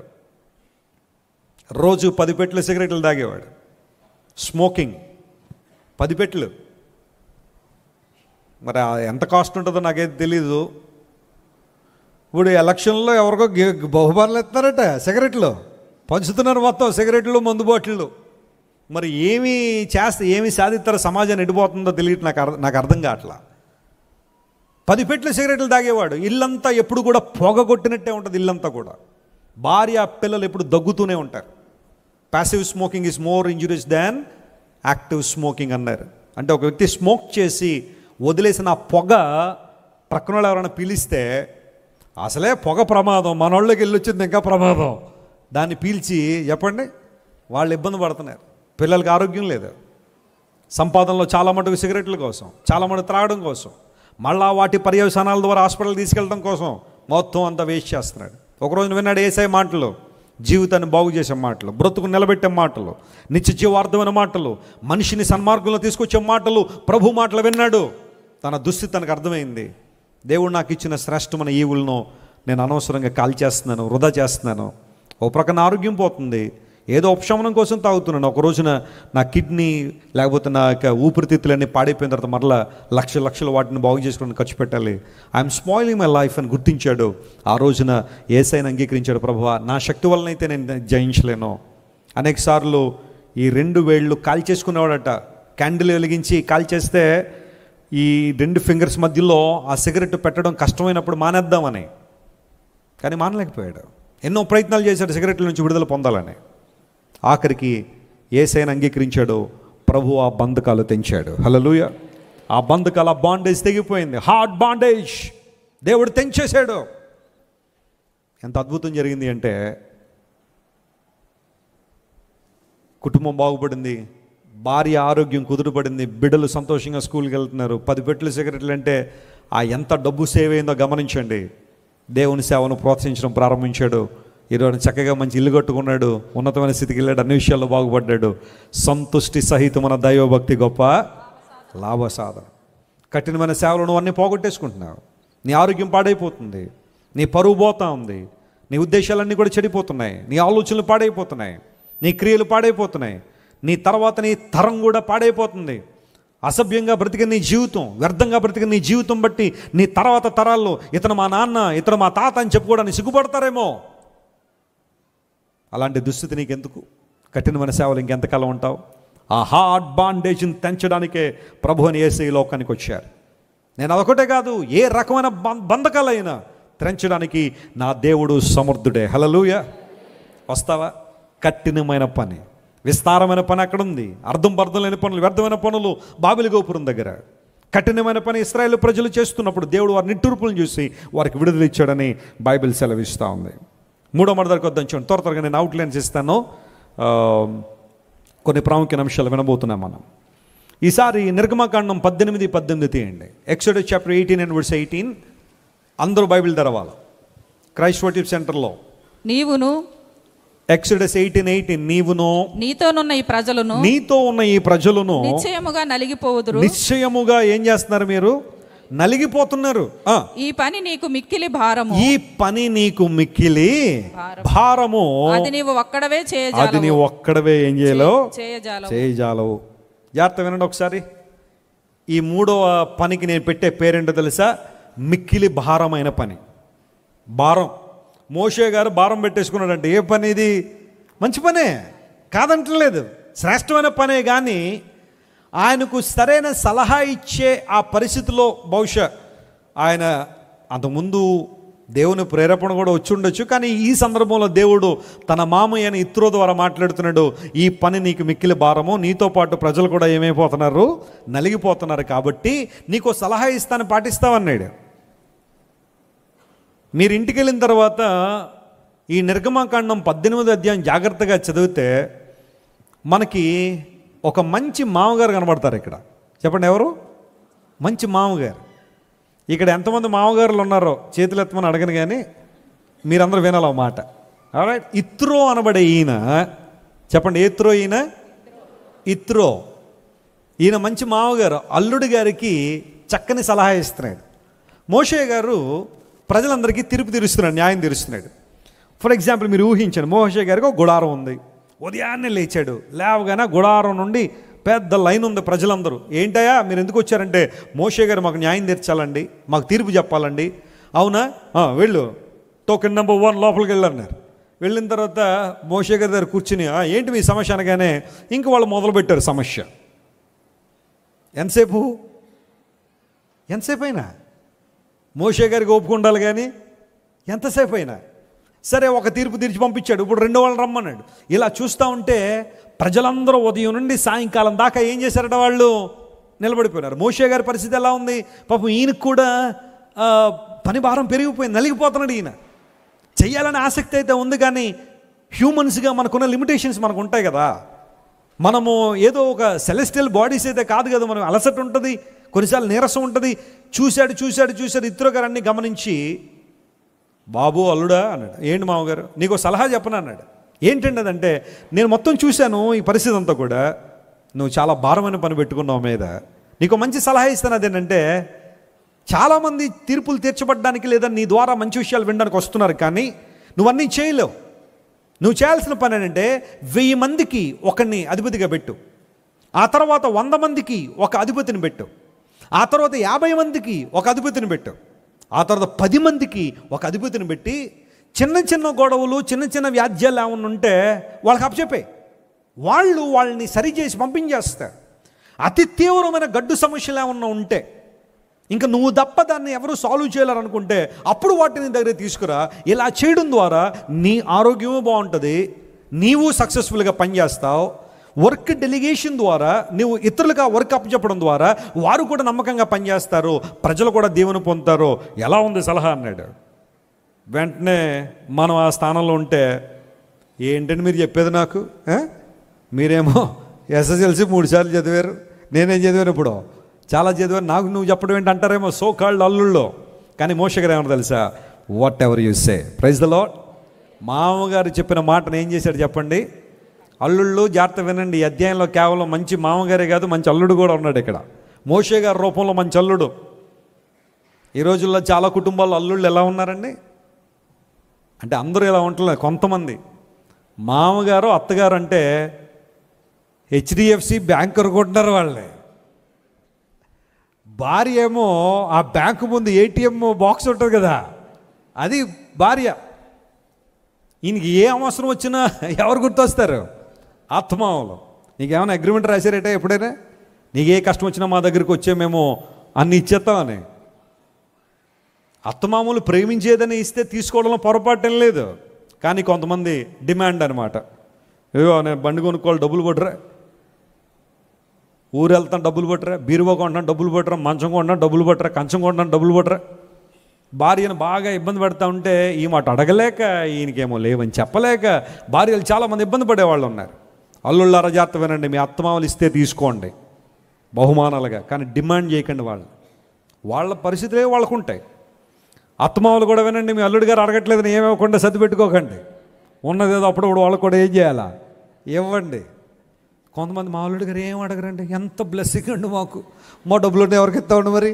రోజు పది పెట్లు సిగరెట్లు తాగేవాడు స్మోకింగ్ పది పెట్లు మరి ఎంత కాస్ట్ ఉంటుందో నాకైతే తెలీదు ఇప్పుడు ఎలక్షన్లో ఎవరికో బహుమానులు ఎత్తారట సిగరెట్లు పంచుతున్నారు మొత్తం సిగరెట్లు మందు బాటిళ్ళు మరి ఏమి చేస్తే ఏమి సాధిస్తారో సమాజాన్ని ఎడిపోతుందో తెలియ నాకు అర్థం నాకు అర్థం కావట్లా పది పెట్లు సిగరెట్లు తాగేవాడు ఇల్లంతా ఎప్పుడు కూడా పొగ కొట్టినట్టే ఉంటుంది ఇల్లంతా కూడా భార్య పిల్లలు ఎప్పుడు దగ్గుతూనే ఉంటారు passive smoking is more injuries than active smoking అన్నారు అంటే ఒక వ్యక్తి స్మోక్ చేసి వదిలేసిన పొగ ప్రక్కన ఎవరైనా పీలిస్తే అసలే పొగ ప్రమాదం మనోళ్ళకి వెళ్ళి వచ్చింది ఇంకా ప్రమాదం దాన్ని పీల్చి చెప్పండి వాళ్ళు ఇబ్బంది పడుతున్నారు పిల్లలకి ఆరోగ్యం లేదు సంపాదనలో చాలా మటుకు సిగరెట్ల కోసం చాలా మటుకు త్రాగడం కోసం మళ్ళా వాటి పర్యవసానాల ద్వారా హాస్పిటల్ తీసుకెళ్ళడం కోసం మొత్తం అంతా వేస్ట్ చేస్తున్నాడు ఒకరోజు విన్నాడు వేసే మాటలు జీవితాన్ని బాగు చేసే మాటలు బ్రతుకు నిలబెట్టే మాటలు నిత్య జీవార్థమైన మాటలు మనిషిని సన్మార్గంలో తీసుకొచ్చే మాటలు ప్రభు మాటలు విన్నాడు తన దుస్థితి తనకు అర్థమైంది దేవుడు నాకు ఇచ్చిన శ్రేష్టమైన ఈవులను నేను అనవసరంగా కాల్ చేస్తున్నాను వృధా చేస్తున్నాను ఓ ప్రక్కన ఆరోగ్యం పోతుంది ఏదో ఉపశమనం కోసం తాగుతున్నాను ఒక రోజున నా కిడ్నీ లేకపోతే నా యొక్క ఊపిరితిత్తులన్నీ పాడైపోయిన తర్వాత మరలా లక్ష లక్షలు వాటిని బాగు చేసుకుని ఖర్చు పెట్టాలి ఐఎమ్ స్పాయిలింగ్ మై లైఫ్ అని గుర్తించాడు ఆ రోజున ఏసైనా అంగీకరించాడు ప్రభు నా శక్తి వల్లనైతే నేను జయించలేను అనేకసార్లు ఈ రెండు వేళ్ళు కాల్ చేసుకునేవాడట క్యాండిల్ వెలిగించి కాల్ చేస్తే ఈ రెండు ఫింగర్స్ మధ్యలో ఆ సిగరెట్ పెట్టడం కష్టమైనప్పుడు మానేద్దామని కానీ మానలేకపోయాడు ఎన్నో ప్రయత్నాలు చేశాడు సిగరెట్ల నుంచి విడుదల పొందాలని ఆఖరికి ఏసైనా అంగీకరించాడు ప్రభు ఆ బంధకాలు తెంచాడు లూయ ఆ బంధకాలు ఆ బాండేజ్ తెగిపోయింది హార్ట్ బాండేజ్ దేవుడు తెంచేశాడు ఎంత అద్భుతం జరిగింది అంటే కుటుంబం బాగుపడింది భార్య ఆరోగ్యం కుదురుపడింది బిడ్డలు సంతోషంగా స్కూల్కి వెళ్తున్నారు పది పెట్లు సిగరెట్లు అంటే ఆ ఎంత డబ్బు సేవ్ అయిందో గమనించండి దేవుని సేవను ప్రోత్సహించడం ప్రారంభించాడు ఈరోజు చక్కగా మంచి ఇల్లు కట్టుకున్నాడు ఉన్నతమైన స్థితికి వెళ్ళాడు అన్ని విషయాల్లో బాగుపడ్డాడు సంతుష్టి సహితమైన దైవభక్తి గొప్ప లాభసాధన కఠినమైన సేవలు నువ్వు అన్నీ పోగొట్టేసుకుంటున్నావు నీ ఆరోగ్యం పాడైపోతుంది నీ పరువు పోతా ఉంది నీ ఉద్దేశాలన్నీ కూడా చెడిపోతున్నాయి నీ ఆలోచనలు పాడైపోతున్నాయి నీ క్రియలు పాడైపోతున్నాయి నీ తర్వాత నీ తరం కూడా పాడైపోతుంది అసభ్యంగా బ్రతికే నీ జీవితం వ్యర్థంగా బ్రతికే నీ జీవితం బట్టి నీ తర్వాత తరాల్లో ఇతను మా నాన్న ఇతను మా తాత అని చెప్పుకోవడానికి సిగ్గుపడతారేమో అలాంటి దుస్థితి నీకెందుకు కఠినమైన సేవలు ఇంకెంతకాలం ఉంటావు ఆ హార్ట్ బాండేజ్ని తెంచడానికే ప్రభు అని వేసే ఈ లోకానికి వచ్చారు నేను అదొకటే కాదు ఏ రకమైన బంధకాలైనా త్రెంచడానికి నా దేవుడు సమర్థుడే హలలుయ వస్తావా కఠినమైన పని విస్తారమైన పని అక్కడ ఉంది అర్థం బర్ధం లేని పనులు వ్యర్థమైన పనులు బాబిలి గోపురం దగ్గర కఠినమైన పని ఇస్రాయల్ ప్రజలు చేస్తున్నప్పుడు దేవుడు వారి నిట్టూర్పులను చూసి వారికి విడుదల ఇచ్చాడని బైబిల్ సెలవిస్తూ ఉంది మూడో మన దగ్గరకు చూడండి త్వర త్వరగా నేను అవుట్లైన్స్ ఇస్తాను కొన్ని ప్రాముఖ్య అంశాలు వినబోతున్నాం మనం ఈసారి నిర్గమకాండం పద్దెనిమిది పద్దెనిమిది తీయండి Exodus chapter eighteen and verse eighteen అందరూ బైబిల్ తెరవాలి క్రైస్ట్ వర్టిప్ సెంటర్లో నీవును ఎక్సడస్ ఎయిటీన్ ఎయిటీన్ నీవును నీతోనున్న ఈ ప్రజలను నీతో ఉన్న ఈ ప్రజలను నిశ్చయముగా నలిగిపోవుదురు నిశ్చయముగా ఏం చేస్తున్నారు మీరు నలిగిపోతున్నారు ఈ పని నీకు మిక్కిలి భారము ఈ పని నీకు మిక్కిలి భారము అది నీవు ఒక్కడవే చేయజాలవు అది నీవు ఒక్కడవే ఏం చేయలేవు చేయజాలవు చేయజాలవు జాగ్రత్త వినండి ఒకసారి ఈ మూడవ పనికి నేను పెట్టే పేరేంటో తెలుసా మిక్కిలి భారమైన పని భారం మోషే గారు భారం పెట్టేసుకున్నాడంటే ఏ పని ఇది మంచి పనే కాదంటలేదు శ్రేష్టమైన పనే కానీ ఆయనకు సరైన సలహా ఇచ్చే ఆ పరిస్థితిలో బహుశా ఆయన అంతకుముందు దేవుని ప్రేరేపణ కూడా వచ్చి ఉండొచ్చు కానీ ఈ సందర్భంలో దేవుడు తన మామయ్య అని ఇత్రో ద్వారా మాట్లాడుతున్నాడు ఈ పని నీకు మిక్కిలి భారము నీతో పాటు ప్రజలు కూడా ఏమైపోతున్నారు నలిగిపోతున్నారు కాబట్టి నీకు సలహా ఇస్తాను పాటిస్తావన్నాడు మీరు ఇంటికి వెళ్ళిన తర్వాత ఈ నిర్గమాకాండం పద్దెనిమిది అధ్యాయం జాగ్రత్తగా చదివితే మనకి ఒక మంచి మామగారు కనబడతారు ఇక్కడ చెప్పండి ఎవరు మంచి మామగారు ఇక్కడ ఎంతమంది మామగారులు ఉన్నారో చేతులు ఎత్తమని అడగను కానీ మీరందరూ వినాలి మాట ఇత్రో అనబడే ఈయన చెప్పండి ఏత్రో ఈయన ఇత్రో ఈయన మంచి మామగారు అల్లుడి గారికి చక్కని సలహా ఇస్తున్నాడు మోషే గారు ప్రజలందరికీ తీర్పు తీరుస్తున్నాడు న్యాయం తీరుస్తున్నాడు ఫర్ ఎగ్జాంపుల్ మీరు ఊహించండి మోహషే గారికి ఒక గుడారం ఉంది ఉదయాన్నే లేచాడు లేవగానే గుడారం నుండి పెద్ద లైన్ ఉంది ప్రజలందరూ ఏంటయ్యా మీరు ఎందుకు వచ్చారంటే మోషే గారు మాకు న్యాయం తీర్చాలండి మాకు తీర్పు చెప్పాలండి అవునా వెళ్ళు టోకెన్ నెంబర్ వన్ లోపలికి వెళ్ళన్నారు వెళ్ళిన తర్వాత మోషే గారి దగ్గర కూర్చుని ఏంటి మీ సమస్య అనగానే ఇంక వాళ్ళు మొదలుపెట్టారు సమస్య ఎంతసేపు ఎంతసేపు అయినా మోషే గారికి ఒప్పుకుండాలి కానీ ఎంతసేపు అయినా సరే ఒక తీర్పు తీర్చి పంపించాడు ఇప్పుడు రెండో వాళ్ళు రమ్మన్నాడు ఇలా చూస్తూ ఉంటే ప్రజలందరూ ఉదయం నుండి సాయంకాలం దాకా ఏం చేశారట వాళ్ళు నిలబడిపోయినారు మోషే గారి పరిస్థితి ఎలా ఉంది పాపం ఈయనకు కూడా పని భారం పెరిగిపోయింది నలిగిపోతున్నాడు ఈయన చేయాలనే ఆసక్తి అయితే ఉంది కానీ హ్యూమన్స్గా మనకున్న లిమిటేషన్స్ మనకు ఉంటాయి కదా మనము ఏదో ఒక సెలెస్టియల్ బాడీస్ అయితే కాదు కదా మనం అలసట ఉంటుంది కొన్నిసార్లు నీరసం ఉంటుంది చూశాడు చూశాడు చూశాడు ఇద్దరు గారు అన్ని గమనించి బాబు అల్లుడా అన్నాడు ఏంటి మామగారు నీకు సలహా చెప్పను అన్నాడు ఏంటండి అదంటే నేను మొత్తం చూశాను ఈ పరిస్థితి అంతా కూడా నువ్వు చాలా భారమైన పని పెట్టుకున్నావు మీద నీకు మంచి సలహా ఇస్తాను అదేంటంటే చాలామంది తీర్పులు తీర్చబడడానికి లేదా నీ ద్వారా మంచి విషయాలు వినడానికి వస్తున్నారు కానీ నువ్వన్నీ చేయలేవు నువ్వు చేయాల్సిన పని ఏంటంటే వెయ్యి మందికి ఒకరిని అధిపతిగా పెట్టు ఆ తర్వాత వంద మందికి ఒక అధిపతిని పెట్టు ఆ తర్వాత యాభై మందికి ఒక అధిపతిని పెట్టారు ఆ తర్వాత పది మందికి ఒక అధిపతిని పెట్టి చిన్న చిన్న గొడవలు చిన్న చిన్న వ్యాధ్యాలు ఏమైనా ఉంటే వాళ్ళకి అప్పచెప్పే వాళ్ళు వాళ్ళని సరిచేసి పంపించేస్తారు అతి తీవ్రమైన గడ్డు సమస్యలు ఏమన్నా ఉంటే ఇంకా నువ్వు తప్ప దాన్ని ఎవరు సాల్వ్ చేయాలనుకుంటే అప్పుడు వాటిని దగ్గర తీసుకురా ఇలా చేయడం ద్వారా నీ ఆరోగ్యము బాగుంటుంది నీవు సక్సెస్ఫుల్గా పనిచేస్తావు వర్క్ డెలిగేషన్ ద్వారా నువ్వు ఇతరులుగా ఆ వర్క్ అప్పచెప్పడం ద్వారా వారు కూడా నమ్మకంగా పనిచేస్తారు ప్రజలు కూడా దేవుని పొందుతారు ఎలా ఉంది సలహా అన్నాడు వెంటనే మనం ఆ స్థానంలో ఉంటే ఏంటంటే మీరు చెప్పేది నాకు మీరేమో ఎస్ఎస్ఎల్సి మూడు సార్లు చదివారు నేనేం చదివాను ఇప్పుడు చాలా చదివాను నాకు నువ్వు చెప్పడం ఏంటి అంటారేమో సో కాళ్ళు అల్లుళ్ళు కానీ మోషగారు ఏమన్నా తెలుసా whatever you say praise the Lord మామగారు చెప్పిన మాటను ఏం చేశాడు చెప్పండి అల్లుళ్ళు జాగ్రత్త వినండి ఈ అధ్యాయంలో కేవలం మంచి మామగారే కాదు మంచి అల్లుడు కూడా ఉన్నాడు ఇక్కడ మోషే గారి రూపంలో మంచి అల్లుడు ఈ రోజుల్లో చాలా కుటుంబాల్లో అల్లుళ్ళు ఎలా ఉన్నారండి అంటే అందరూ ఇలా ఉంటలేదు కొంతమంది మామగారు అత్తగారు అంటే హెచ్డిఎఫ్సి బ్యాంకర్ కొంటున్నారు వాళ్ళే భార్య ఏమో ఆ బ్యాంకు ముందు ఏటీఎం బాక్స్ ఉంటుంది కదా అది భార్య ఈయనకి ఏ అవసరం వచ్చినా ఎవరు గుర్తొస్తారు ఆత్మావలం నీకేమైనా అగ్రిమెంట్ రాశారేట ఎప్పుడైనా నీకే కష్టం వచ్చినా మా దగ్గరికి వచ్చే మేము అన్ని ఇచ్చేస్తామని అత్తమామూలు ప్రేమించేదని ఇస్తే తీసుకోవడంలో పొరపాటు లేదు కానీ కొంతమంది డిమాండ్ అనమాట ఏవో నేను బండి కొనుక్కోవాలి డబ్బులు పట్టరా ఊరు వెళ్తాను డబ్బులు పట్టరా బీరువా కొంటాను డబ్బులు పట్టరా మంచం కొంటాను డబ్బులు పట్టరా కంచం కొంటాను డబ్బులు పట్టరా భార్యను బాగా ఇబ్బంది పెడతా ఉంటే ఈ మాట అడగలేక ఈయనకేమో లేవని చెప్పలేక భార్యలు చాలామంది ఇబ్బంది పడేవాళ్ళు ఉన్నారు అల్లుళ్ళు అరజాత వినండి మీ అత్తమామలు ఇస్తే తీసుకోండి బహుమానాలుగా కానీ డిమాండ్ చేయకండి వాళ్ళు వాళ్ళ పరిస్థితులే వాళ్ళకు ఉంటాయి అత్తమామలు కూడా వినండి మీ అల్లుడు గారు అడగట్లేదని ఏమివ్వకుండా సర్దిపెట్టుకోకండి ఉన్నది ఏదో అప్పుడు వాళ్ళకు కూడా ఏం చేయాలా ఇవ్వండి కొంతమంది మా అల్లుడు గారు ఏం అడగరండి ఎంత బ్లెస్సింగ్ అండి మాకు మా డబ్బులు ఎవరికి ఇస్తామండి మరి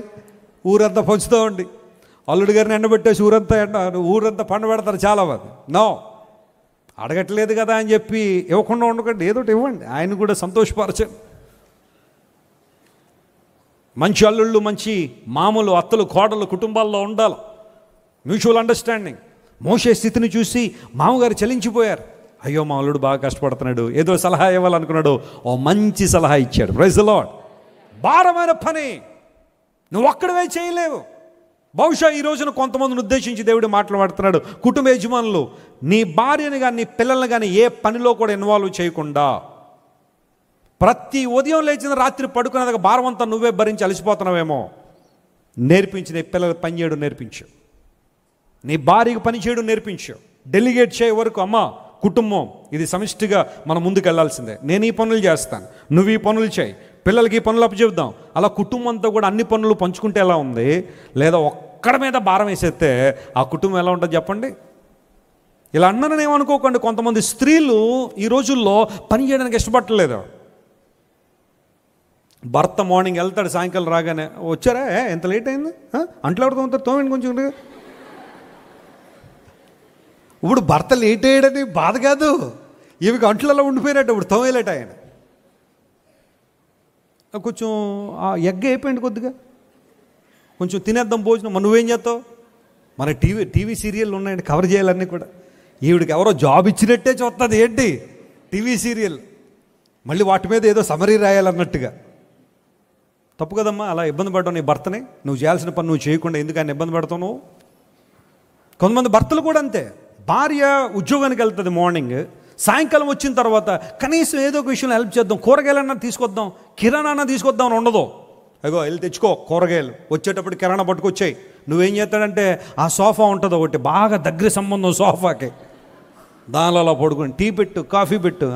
ఊరంతా పంచుతామండి అల్లుడు గారిని ఎండబెట్టేసి ఊరంతా ఎండ ఊరంతా పండు పెడతారు చాలామంది నో అడగట్లేదు కదా అని చెప్పి ఇవ్వకుండా ఉండకండి ఏదోటి ఇవ్వండి ఆయన కూడా సంతోషపరచండి మంచి అల్లుళ్ళు మంచి మామూలు అత్తలు కోడలు కుటుంబాల్లో ఉండాలి మ్యూచువల్ అండర్స్టాండింగ్ మోసే స్థితిని చూసి మామగారు చలించిపోయారు అయ్యో మా అల్లుడు బాగా కష్టపడుతున్నాడు ఏదో సలహా ఇవ్వాలనుకున్నాడు ఓ మంచి సలహా ఇచ్చాడు ప్రైజ్ లాడ్ భారమైన పని నువ్వు ఒక్కడవే చేయలేవు బహుశా ఈ రోజున కొంతమందిని ఉద్దేశించి దేవుడు మాట్లాడుతున్నాడు కుటుంబ యజమానులు నీ భార్యని కానీ నీ పిల్లల్ని కానీ ఏ పనిలో కూడా ఇన్వాల్వ్ చేయకుండా ప్రతి ఉదయం లేచిన రాత్రి పడుకునే పడుకునేదాకా భారవంతా నువ్వే భరించి అలసిపోతున్నావేమో నేర్పించి నీ పిల్లలు పని చేయడం నేర్పించు నీ భార్యకు పని చేయడం నేర్పించు డెలిగేట్ చేయ వరకు అమ్మ కుటుంబం ఇది సమిష్టిగా మనం ముందుకు వెళ్లాల్సిందే నేను ఈ పనులు చేస్తాను నువ్వు ఈ పనులు చేయి పిల్లలకి ఈ పనులు అప్పచెబుదాం అలా కుటుంబంతో కూడా అన్ని పనులు పంచుకుంటే ఎలా ఉంది లేదా ఒక్క ఒక్కడ మీద భారం వేసేస్తే ఆ కుటుంబం ఎలా ఉంటుంది చెప్పండి ఇలా అన్నానని ఏమనుకోకండి కొంతమంది స్త్రీలు ఈ రోజుల్లో పని చేయడానికి ఇష్టపడలేదు భర్త మార్నింగ్ వెళ్తాడు సాయంకాలం రాగానే వచ్చారా ఎంత లేట్ అయింది అంట్లో ఉంటారు తోమండి కొంచెం ఇప్పుడు భర్త లేట్ అయ్యాడని బాధ కాదు ఇవి గంటలలో ఉండిపోయినట్టు ఇప్పుడు తోమేలేట ఆయన కొంచెం ఎగ్గ అయిపోయింది కొద్దిగా కొంచెం తినేద్దాం భోజనం మనం నువ్వేం చేస్తావు మన టీవీ టీవీ సీరియల్ ఉన్నాయండి కవర్ చేయాలన్నీ కూడా ఈవిడికి ఎవరో జాబ్ ఇచ్చినట్టే చూస్తుంది ఏంటి టీవీ సీరియల్ మళ్ళీ వాటి మీద ఏదో సమరీ రాయాలన్నట్టుగా తప్పు కదమ్మా అలా ఇబ్బంది పడ్డావు నీ భర్తని నువ్వు చేయాల్సిన పని నువ్వు చేయకుండా ఎందుకు ఆయన ఇబ్బంది పడతావు నువ్వు కొంతమంది భర్తలు కూడా అంతే భార్య ఉద్యోగానికి వెళ్తుంది మార్నింగ్ సాయంకాలం వచ్చిన తర్వాత కనీసం ఏదో ఒక విషయంలో హెల్ప్ చేద్దాం కూరగాయలన్నా తీసుకొద్దాం కిరాణా తీసుకొద్దాం అని ఉండదు అగో వెళ్ళి తెచ్చుకో కూరగాయలు వచ్చేటప్పుడు కిరాణా పట్టుకొచ్చాయి నువ్వేం చేస్తాడంటే ఆ సోఫా ఉంటుంది ఒకటి బాగా దగ్గర సంబంధం సోఫాకి దానిలో అలా పడుకుని టీ పెట్టు కాఫీ పెట్టు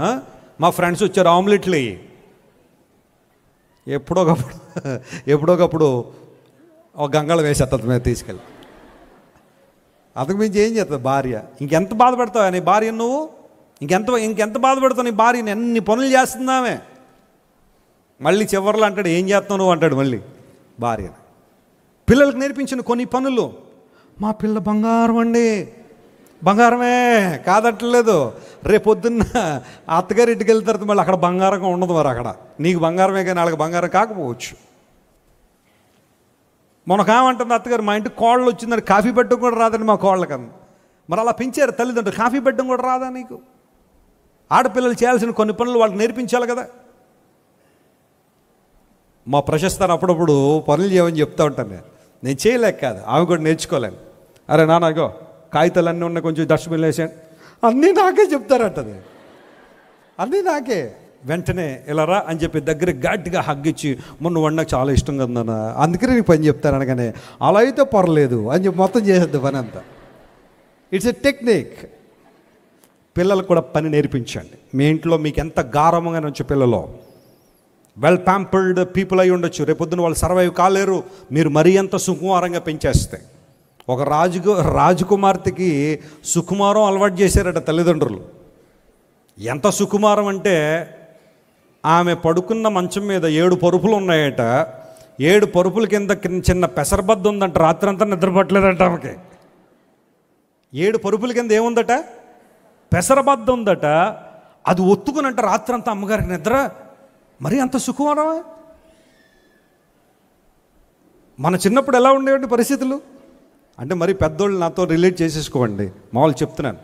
మా ఫ్రెండ్స్ వచ్చారు ఆమ్లెట్లు అయ్యి ఎప్పుడోకప్పుడు ఎప్పుడోకప్పుడు ఒక గంగళ వేసేస్తుంది మీద తీసుకెళ్ళి అతకు మించి ఏం చేస్తుంది భార్య ఇంకెంత బాధపడతావు నీ భార్య నువ్వు ఇంకెంత ఇంకెంత బాధపడతావు నీ భార్య ఎన్ని పనులు చేస్తున్నామే మళ్ళీ చివరిలో అంటాడు ఏం చేస్తావు నువ్వు అంటాడు మళ్ళీ భార్య పిల్లలకు నేర్పించిన కొన్ని పనులు మా పిల్ల బంగారం అండి బంగారమే కాదట్లేదు రేపొద్దున్న అత్తగారి ఇంటికి వెళ్ళిన తర్వాత మళ్ళీ అక్కడ బంగారంగా ఉండదు మరి అక్కడ నీకు బంగారమే కానీ వాళ్ళకి బంగారం కాకపోవచ్చు మనకేమంటుంది అత్తగారు మా ఇంటికి కోళ్ళు వచ్చిందని కాఫీ బెడ్డం కూడా రాదండి మా కోళ్ళకన్నా మరి అలా పెంచారు తల్లిదండ్రులు కాఫీ బెడ్డం కూడా రాదా నీకు ఆడపిల్లలు చేయాల్సిన కొన్ని పనులు వాళ్ళకి నేర్పించాలి కదా మా ప్రశస్తాన్ని అప్పుడప్పుడు పనులు చేయమని చెప్తా ఉంటాను నేను నేను చేయలేక కాదు ఆమె కూడా నేర్చుకోలేను అరే నాన్నగో కాగితాలు అన్నీ ఉన్న కొంచెం డస్ట్బిన్ వేసాను అన్నీ నాకే చెప్తారంటది అన్నీ నాకే వెంటనే ఇలా రా అని చెప్పి దగ్గర గట్టిగా హగ్గిచ్చి మొన్న వండ చాలా ఇష్టం కదా అందుకనే నీకు పని చెప్తాను అనగానే అలా అయితే పర్లేదు అని చెప్పి మొత్తం చేసేద్ది పని అంతా ఇట్స్ ఎ టెక్నిక్ పిల్లలకు కూడా పని నేర్పించండి మీ ఇంట్లో మీకు ఎంత గారమంగా నుంచి పిల్లలు వెల్ ప్యాంపుల్డ్ పీపుల్ అయి ఉండొచ్చు రేపొద్దున వాళ్ళు సర్వైవ్ కాలేరు మీరు మరీ అంత సుకుమారంగా పెంచేస్తే ఒక రాజు రాజకుమార్తెకి సుకుమారం అలవాటు చేశారట తల్లిదండ్రులు ఎంత సుకుమారం అంటే ఆమె పడుకున్న మంచం మీద ఏడు పరుపులు ఉన్నాయట ఏడు పరుపుల కింద చిన్న పెసరబద్ద ఉందంట రాత్రంతా నిద్రపట్టలేదంట ఆమెకి ఏడు పరుపుల కింద ఏముందట పెసరబద్ద ఉందట అది ఒత్తుకునంట రాత్రంతా అమ్మగారికి నిద్ర మరి అంత సుకుమారమా మన చిన్నప్పుడు ఎలా ఉండేవండి పరిస్థితులు అంటే మరి పెద్దోళ్ళు నాతో రిలేట్ చేసేసుకోండి మామూలు చెప్తున్నాను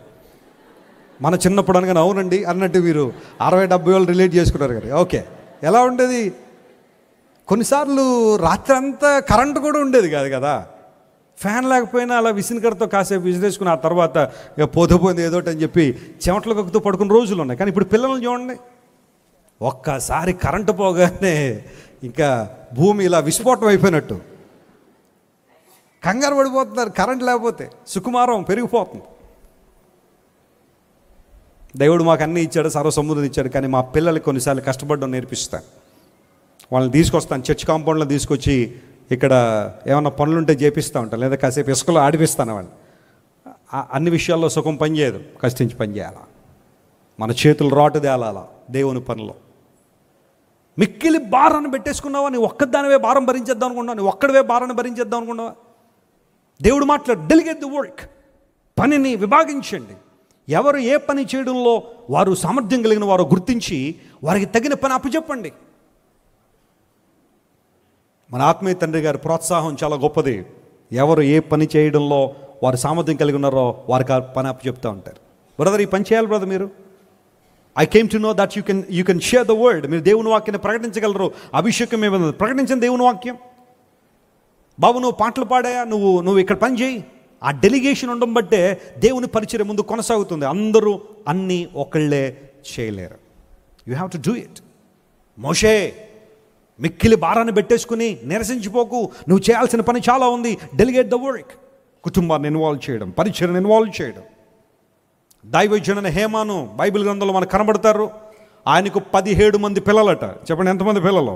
మన చిన్నప్పుడు అనగానే అవునండి అన్నట్టు మీరు అరవై డెబ్బై వాళ్ళు రిలేట్ చేసుకున్నారు కదా ఓకే ఎలా ఉండేది కొన్నిసార్లు రాత్రి అంతా కరెంటు కూడా ఉండేది కాదు కదా ఫ్యాన్ లేకపోయినా అలా విసినకరతో కాసేపు విసిరేసుకుని ఆ తర్వాత ఇక పోతే ఏదోటి అని చెప్పి చెమటలు కక్కుతూ పడుకున్న రోజులు ఉన్నాయి కానీ ఇప్పుడు పిల్లల్ని చూడండి ఒక్కసారి కరెంటు పోగానే ఇంకా భూమి ఇలా విస్ఫోటం అయిపోయినట్టు కంగారు పడిపోతున్నారు కరెంట్ లేకపోతే సుకుమారం పెరిగిపోతుంది దేవుడు మాకు అన్నీ ఇచ్చాడు సర్వసముద్రం ఇచ్చాడు కానీ మా పిల్లలకి కొన్నిసార్లు కష్టపడడం నేర్పిస్తాను వాళ్ళని తీసుకొస్తాను చర్చ్ కాంపౌండ్లో తీసుకొచ్చి ఇక్కడ ఏమైనా పనులుంటే చేపిస్తూ ఉంటాను లేదా కాసేపు ఇసుకలో ఆడిపిస్తాను వాళ్ళని అన్ని విషయాల్లో సుఖం పనిచేయదు కష్టించి పనిచేయాలా మన చేతులు రాటు తేలాలా దేవుని పనిలో మిక్కిలి భారాన్ని పెట్టేసుకున్నావా నీ ఒక్కదానివే భారం భరించేద్దాం అనుకున్నావు నీ ఒక్కడివే భారాన్ని భరించేద్దాం అనుకున్నావా దేవుడు మాట్లాడు డెలిగేట్ ది వర్క్ పనిని విభాగించండి ఎవరు ఏ పని చేయడంలో వారు సామర్థ్యం కలిగిన వారు గుర్తించి వారికి తగిన పని అప్పచెప్పండి మన ఆత్మీయ తండ్రి గారి ప్రోత్సాహం చాలా గొప్పది ఎవరు ఏ పని చేయడంలో వారు సామర్థ్యం కలిగి ఉన్నారో వారికి పని అప్పచెప్తూ ఉంటారు బ్రదర్ ఈ పని చేయాలి బ్రదర్ మీరు I came to know that you can you can share the word మీరు దేవుని వాక్యాన్ని ప్రకటించగలరు అభిషేకం ఏమైనా ప్రకటించిన దేవుని వాక్యం బాబు నువ్వు పాటలు పాడా నువ్వు నువ్వు ఇక్కడ పని చేయి ఆ డెలిగేషన్ ఉండడం బట్టే దేవుని పరిచయం ముందు కొనసాగుతుంది అందరూ అన్నీ ఒకళ్ళే చేయలేరు you have to do it మోషే మిక్కిలి భారాన్ని పెట్టేసుకుని నిరసించిపోకు నువ్వు చేయాల్సిన పని చాలా ఉంది డెలిగేట్ ద వర్క్ కుటుంబాన్ని ఇన్వాల్వ్ చేయడం పరిచయం ఇన్వాల్వ్ చేయడం దైవజనుని హేమాను బైబిల్ గ్రంథంలో మనకు కనబడతారు ఆయనకు పదిహేడు మంది పిల్లలట చెప్పండి ఎంతమంది పిల్లలు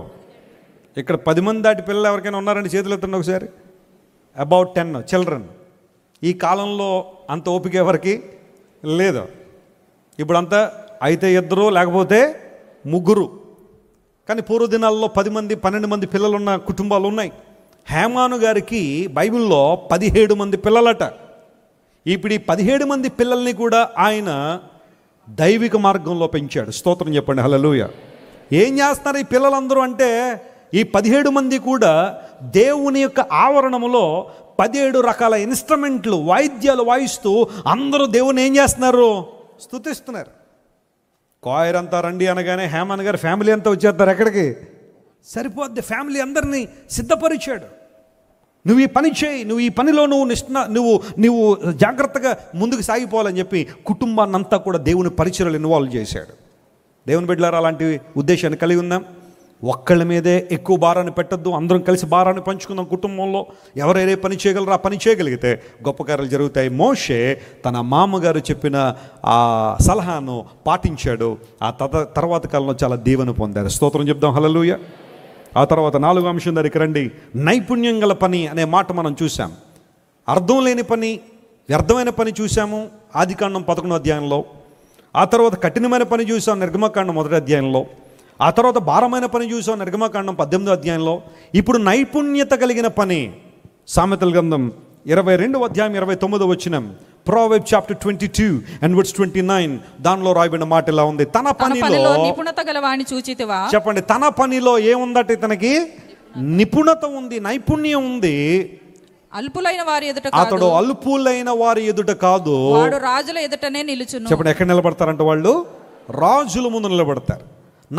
ఇక్కడ పది మంది దాటి పిల్లలు ఎవరికైనా ఉన్నారండి చేతులు ఎత్తండి ఒకసారి అబౌట్ టెన్ చిల్డ్రన్ ఈ కాలంలో అంత ఓపిక ఎవరికి లేదు ఇప్పుడంతా అయితే ఇద్దరు లేకపోతే ముగ్గురు కానీ పూర్వదినాల్లో పది మంది పన్నెండు మంది పిల్లలున్న కుటుంబాలు ఉన్నాయి హేమాను గారికి బైబిల్లో పదిహేడు మంది పిల్లలట ఇప్పుడు ఈ పదిహేడు మంది పిల్లల్ని కూడా ఆయన దైవిక మార్గంలో పెంచాడు స్తోత్రం చెప్పండి హలలుయ ఏం చేస్తున్నారు ఈ పిల్లలందరూ అంటే ఈ పదిహేడు మంది కూడా దేవుని యొక్క ఆవరణములో పదిహేడు రకాల ఇన్స్ట్రుమెంట్లు వాయిద్యాలు వాయిస్తూ అందరూ దేవుని ఏం చేస్తున్నారు స్థుతిస్తున్నారు కాయర్ అంతా రండి అనగానే హేమన్ గారు ఫ్యామిలీ అంతా వచ్చేస్తారు ఎక్కడికి సరిపోద్ది ఫ్యామిలీ అందరినీ సిద్ధపరిచాడు నువ్వు ఈ పని చేయి నువ్వు ఈ పనిలో నువ్వు నిష్ణ నువ్వు నువ్వు జాగ్రత్తగా ముందుకు సాగిపోవాలని చెప్పి అంతా కూడా దేవుని పరిచయలు ఇన్వాల్వ్ చేశాడు దేవుని బిడ్డలారా అలాంటి ఉద్దేశాన్ని కలిగి ఉందాం ఒక్కళ్ళ మీదే ఎక్కువ భారాన్ని పెట్టద్దు అందరం కలిసి భారాన్ని పంచుకుందాం కుటుంబంలో ఎవరైనా పని చేయగలరా ఆ పని చేయగలిగితే గొప్ప కార్యాలు జరుగుతాయి మోషే తన మామగారు చెప్పిన ఆ సలహాను పాటించాడు ఆ తర్వాత కాలంలో చాలా దీవెన పొందాడు స్తోత్రం చెప్దాం హలలుయ్య ఆ తర్వాత నాలుగు అంశం దగ్గరికి రండి నైపుణ్యం గల పని అనే మాట మనం చూసాం అర్థం లేని పని వ్యర్థమైన పని చూసాము ఆదికాండం పదకొండో అధ్యాయంలో ఆ తర్వాత కఠినమైన పని చూసాం నిర్గమకాండం మొదటి అధ్యాయంలో ఆ తర్వాత భారమైన పని చూసాం నిర్గమకాండం పద్దెనిమిదో అధ్యాయంలో ఇప్పుడు నైపుణ్యత కలిగిన పని సామెతల గ్రంథం ఇరవై రెండవ అధ్యాయం ఇరవై తొమ్మిదో వచ్చినాం proverb chapter twenty two and words twenty nine దానిలో రాయబడిన మాట ఇలా ఉంది తన పనిలో నిపుణత గలవాణి చూచితివా చెప్పండి తన పనిలో ఏముందట ఇతనికి నిపుణత ఉంది నైపుణ్యం ఉంది అల్పులైన వారి ఎదుట అతడు అల్పులైన వారి ఎదుట కాదు వాడు రాజుల ఎదుటనే నిలుచు చెప్పండి ఎక్కడ నిలబడతారంటే వాళ్ళు రాజుల ముందు నిలబడతారు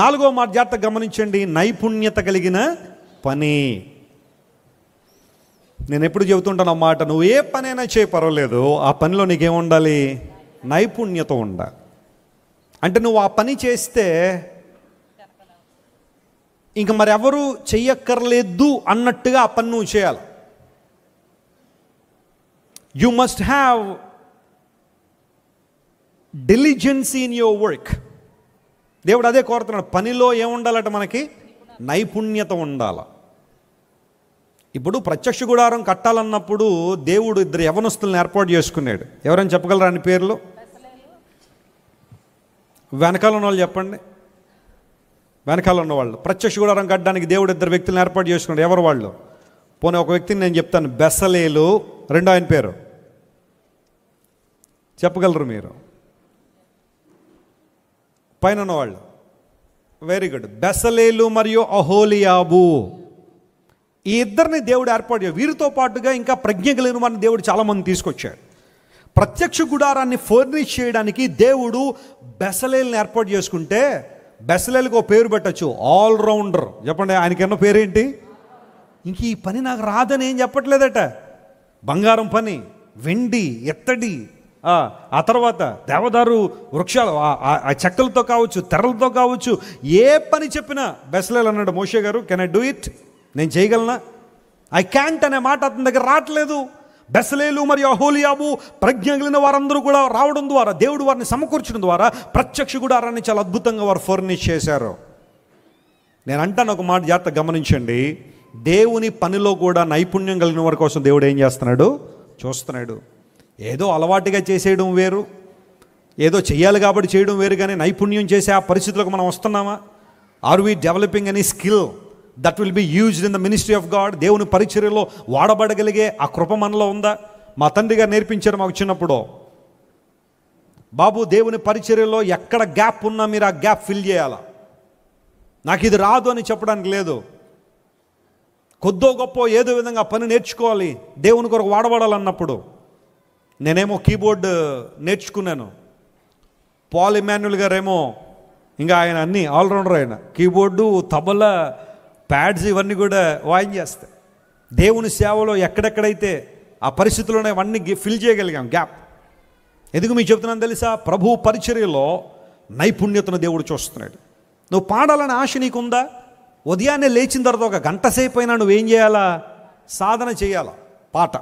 నాలుగో మాట జాగ్రత్త గమనించండి నైపుణ్యత కలిగిన పని నేను ఎప్పుడు చెబుతుంటాను అన్నమాట నువ్వు ఏ పనైనా చేయ పర్వాలేదు ఆ పనిలో నీకేముండాలి నైపుణ్యత ఉండాలి అంటే నువ్వు ఆ పని చేస్తే ఇంక మరెవరు చెయ్యక్కర్లేదు అన్నట్టుగా ఆ పని నువ్వు చేయాలి you must have diligence in your work దేవుడు అదే కోరుతున్నాడు పనిలో ఏముండాలంటే మనకి నైపుణ్యత ఉండాలి ఇప్పుడు ప్రత్యక్ష గుడారం కట్టాలన్నప్పుడు దేవుడు ఇద్దరు యవనస్తులను ఏర్పాటు చేసుకున్నాడు ఎవరైనా చెప్పగలరా అని పేర్లు వెనకాల ఉన్న వాళ్ళు చెప్పండి వెనకాల ఉన్నవాళ్ళు ప్రత్యక్ష గుడారం కట్టడానికి దేవుడు ఇద్దరు వ్యక్తులను ఏర్పాటు చేసుకున్నాడు ఎవరు వాళ్ళు పోనీ ఒక వ్యక్తిని నేను చెప్తాను బెసలేలు రెండో ఆయన పేరు చెప్పగలరు మీరు పైన ఉన్నవాళ్ళు వెరీ గుడ్ బెసలేలు మరియు అహోలియాబు ఈ ఇద్దరిని దేవుడు ఏర్పాటు వీరితో పాటుగా ఇంకా ప్రజ్ఞ కలిగిన వారిని దేవుడు చాలామంది తీసుకొచ్చాడు ప్రత్యక్ష గుడారాన్ని ఫర్నిష్ చేయడానికి దేవుడు బెసలేల్ని ఏర్పాటు చేసుకుంటే బెసలేలకు ఒక పేరు పెట్టచ్చు ఆల్ రౌండర్ చెప్పండి ఆయనకన్నా పేరేంటి ఇంక ఈ పని నాకు రాదని ఏం చెప్పట్లేదట బంగారం పని వెండి ఎత్తడి ఆ తర్వాత దేవదారు వృక్షాలు ఆ చెక్కలతో కావచ్చు తెరలతో కావచ్చు ఏ పని చెప్పినా బెసలేలు అన్నాడు మోషే గారు కెన్ ఐ డూ ఇట్ నేను చేయగలనా ఐ క్యాంట్ అనే మాట అతని దగ్గర రావట్లేదు బెసలేలు మరియు అహోలియాబు కలిగిన వారందరూ కూడా రావడం ద్వారా దేవుడు వారిని సమకూర్చడం ద్వారా ప్రత్యక్ష గుడారాన్ని చాలా అద్భుతంగా వారు ఫర్నిష్ చేశారు నేను అంటాను ఒక మాట జాగ్రత్త గమనించండి దేవుని పనిలో కూడా నైపుణ్యం కలిగిన వారి కోసం దేవుడు ఏం చేస్తున్నాడు చూస్తున్నాడు ఏదో అలవాటుగా చేసేయడం వేరు ఏదో చేయాలి కాబట్టి చేయడం వేరు కానీ నైపుణ్యం చేసే ఆ పరిస్థితులకు మనం వస్తున్నామా ఆర్ వీ డెవలపింగ్ అని skill that will be used in the ministry of God దేవుని పరిచర్యలో వాడబడగలిగే ఆ కృప మనలో ఉందా మా తండ్రిగా నేర్పించారు మాకు చిన్నప్పుడు బాబు దేవుని పరిచర్యలో ఎక్కడ గ్యాప్ ఉన్నా మీరు ఆ గ్యాప్ ఫిల్ చేయాలా నాకు ఇది రాదు అని చెప్పడానికి లేదు కొద్దో గొప్ప ఏదో విధంగా పని నేర్చుకోవాలి దేవుని కొరకు వాడబడాలన్నప్పుడు నేనేమో కీబోర్డ్ నేర్చుకున్నాను పాల్ ఇమాన్యుల్ గారేమో ఇంకా ఆయన అన్నీ ఆల్రౌండర్ ఆయన కీబోర్డు తబల ప్యాడ్స్ ఇవన్నీ కూడా వాయిన్ చేస్తాయి దేవుని సేవలో ఎక్కడెక్కడైతే ఆ పరిస్థితుల్లోనే అవన్నీ ఫిల్ చేయగలిగాం గ్యాప్ ఎందుకు మీకు చెప్తున్నాను తెలుసా ప్రభు పరిచర్యలో నైపుణ్యతను దేవుడు చూస్తున్నాడు నువ్వు పాడాలని ఆశ నీకుందా ఉదయాన్నే లేచిన తర్వాత ఒక గంట సేపు అయినా నువ్వేం చేయాలా సాధన చేయాలా పాట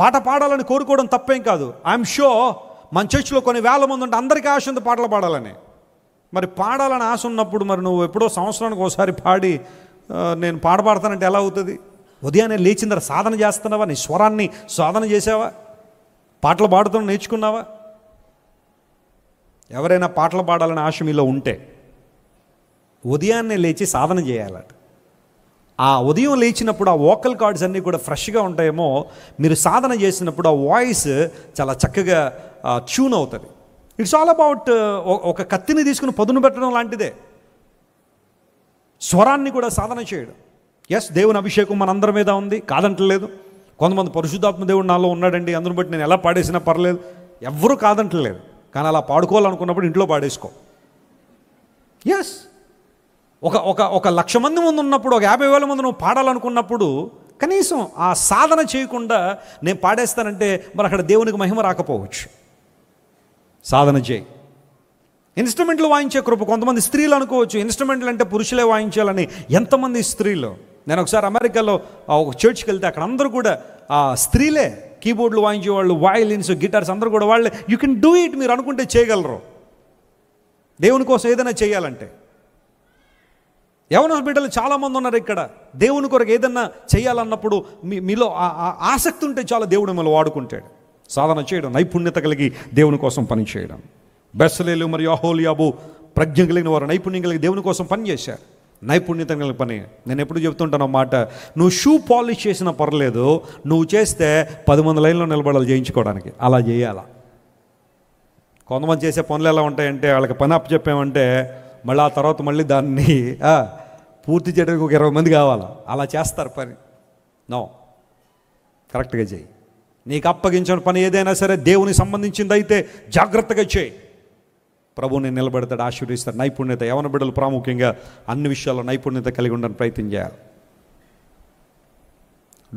పాట పాడాలని కోరుకోవడం తప్పేం కాదు ఐఎమ్ షో మన చర్చిలో కొన్ని వేల మంది ఉంటే అందరికీ ఆశ ఉంది పాటలు పాడాలని మరి పాడాలని ఆశ ఉన్నప్పుడు మరి నువ్వు ఎప్పుడో సంవత్సరానికి ఒకసారి పాడి నేను పాడబడతానంటే ఎలా అవుతుంది ఉదయాన్నే లేచిన తర్వాత సాధన చేస్తున్నావా నీ స్వరాన్ని సాధన చేసావా పాటలు పాడుతాను నేర్చుకున్నావా ఎవరైనా పాటలు పాడాలని ఆశ మీలో ఉంటే ఉదయాన్నే లేచి సాధన చేయాలట ఆ ఉదయం లేచినప్పుడు ఆ వోకల్ కార్డ్స్ అన్నీ కూడా ఫ్రెష్గా ఉంటాయేమో మీరు సాధన చేసినప్పుడు ఆ వాయిస్ చాలా చక్కగా ట్యూన్ అవుతుంది ఇట్స్ ఆల్ అబౌట్ ఒక కత్తిని తీసుకుని పదును పెట్టడం లాంటిదే స్వరాన్ని కూడా సాధన చేయడం ఎస్ దేవుని అభిషేకం మనందరి మీద ఉంది కాదంటలేదు కొంతమంది పరిశుద్ధాత్మ దేవుడు నాలో ఉన్నాడండి అందుని బట్టి నేను ఎలా పాడేసినా పర్లేదు ఎవ్వరూ కాదంటలేదు కానీ అలా పాడుకోవాలనుకున్నప్పుడు ఇంట్లో పాడేసుకో ఎస్ ఒక ఒక ఒక లక్ష మంది ముందు ఉన్నప్పుడు ఒక యాభై వేల మంది నువ్వు పాడాలనుకున్నప్పుడు కనీసం ఆ సాధన చేయకుండా నేను పాడేస్తానంటే మరి అక్కడ దేవునికి మహిమ రాకపోవచ్చు సాధన చేయి ఇన్స్ట్రుమెంట్లు వాయించే కృప కొంతమంది స్త్రీలు అనుకోవచ్చు ఇన్స్ట్రుమెంట్లు అంటే పురుషులే వాయించాలని ఎంతమంది స్త్రీలు నేను ఒకసారి అమెరికాలో ఒక చర్చ్కి వెళ్తే అక్కడ అందరూ కూడా ఆ స్త్రీలే కీబోర్డ్లు వాయించేవాళ్ళు వాయిలిన్స్ గిటార్స్ అందరూ కూడా వాళ్ళే యూ కెన్ డూ ఇట్ మీరు అనుకుంటే చేయగలరు దేవుని కోసం ఏదైనా చేయాలంటే యవన బిడ్డలు చాలామంది ఉన్నారు ఇక్కడ దేవుని కొరకు ఏదన్నా చేయాలన్నప్పుడు మీ మీలో ఆసక్తి ఉంటే చాలా దేవుడు మిమ్మల్ని వాడుకుంటాడు సాధన చేయడం నైపుణ్యత కలిగి దేవుని కోసం పనిచేయడం బెస్సలేలు మరియు అహోలియాబు ప్రజ్ఞ కలిగిన వారు నైపుణ్యం కలిగి దేవుని కోసం పనిచేశారు నైపుణ్యత కలిగిన పని నేను ఎప్పుడు చెప్తుంటాను మాట నువ్వు షూ పాలిష్ చేసినా పర్లేదు నువ్వు చేస్తే పది మంది లైన్లో నిలబడాలి చేయించుకోవడానికి అలా చేయాలా కొంతమంది చేసే పనులు ఎలా ఉంటాయంటే వాళ్ళకి పని అప్పచెప్పామంటే చెప్పామంటే మళ్ళీ ఆ తర్వాత మళ్ళీ దాన్ని పూర్తి చేయడానికి ఒక ఇరవై మంది కావాలా అలా చేస్తారు పని నో కరెక్ట్గా చేయి నీకు అప్పగించిన పని ఏదైనా సరే దేవుని సంబంధించిందైతే జాగ్రత్తగా చేయి ప్రభువుని నిలబెడతాడు ఆశీర్వదిస్తాడు నైపుణ్యత యవన బిడ్డలు ప్రాముఖ్యంగా అన్ని విషయాల్లో నైపుణ్యత కలిగి ఉండడానికి ప్రయత్నం చేయాలి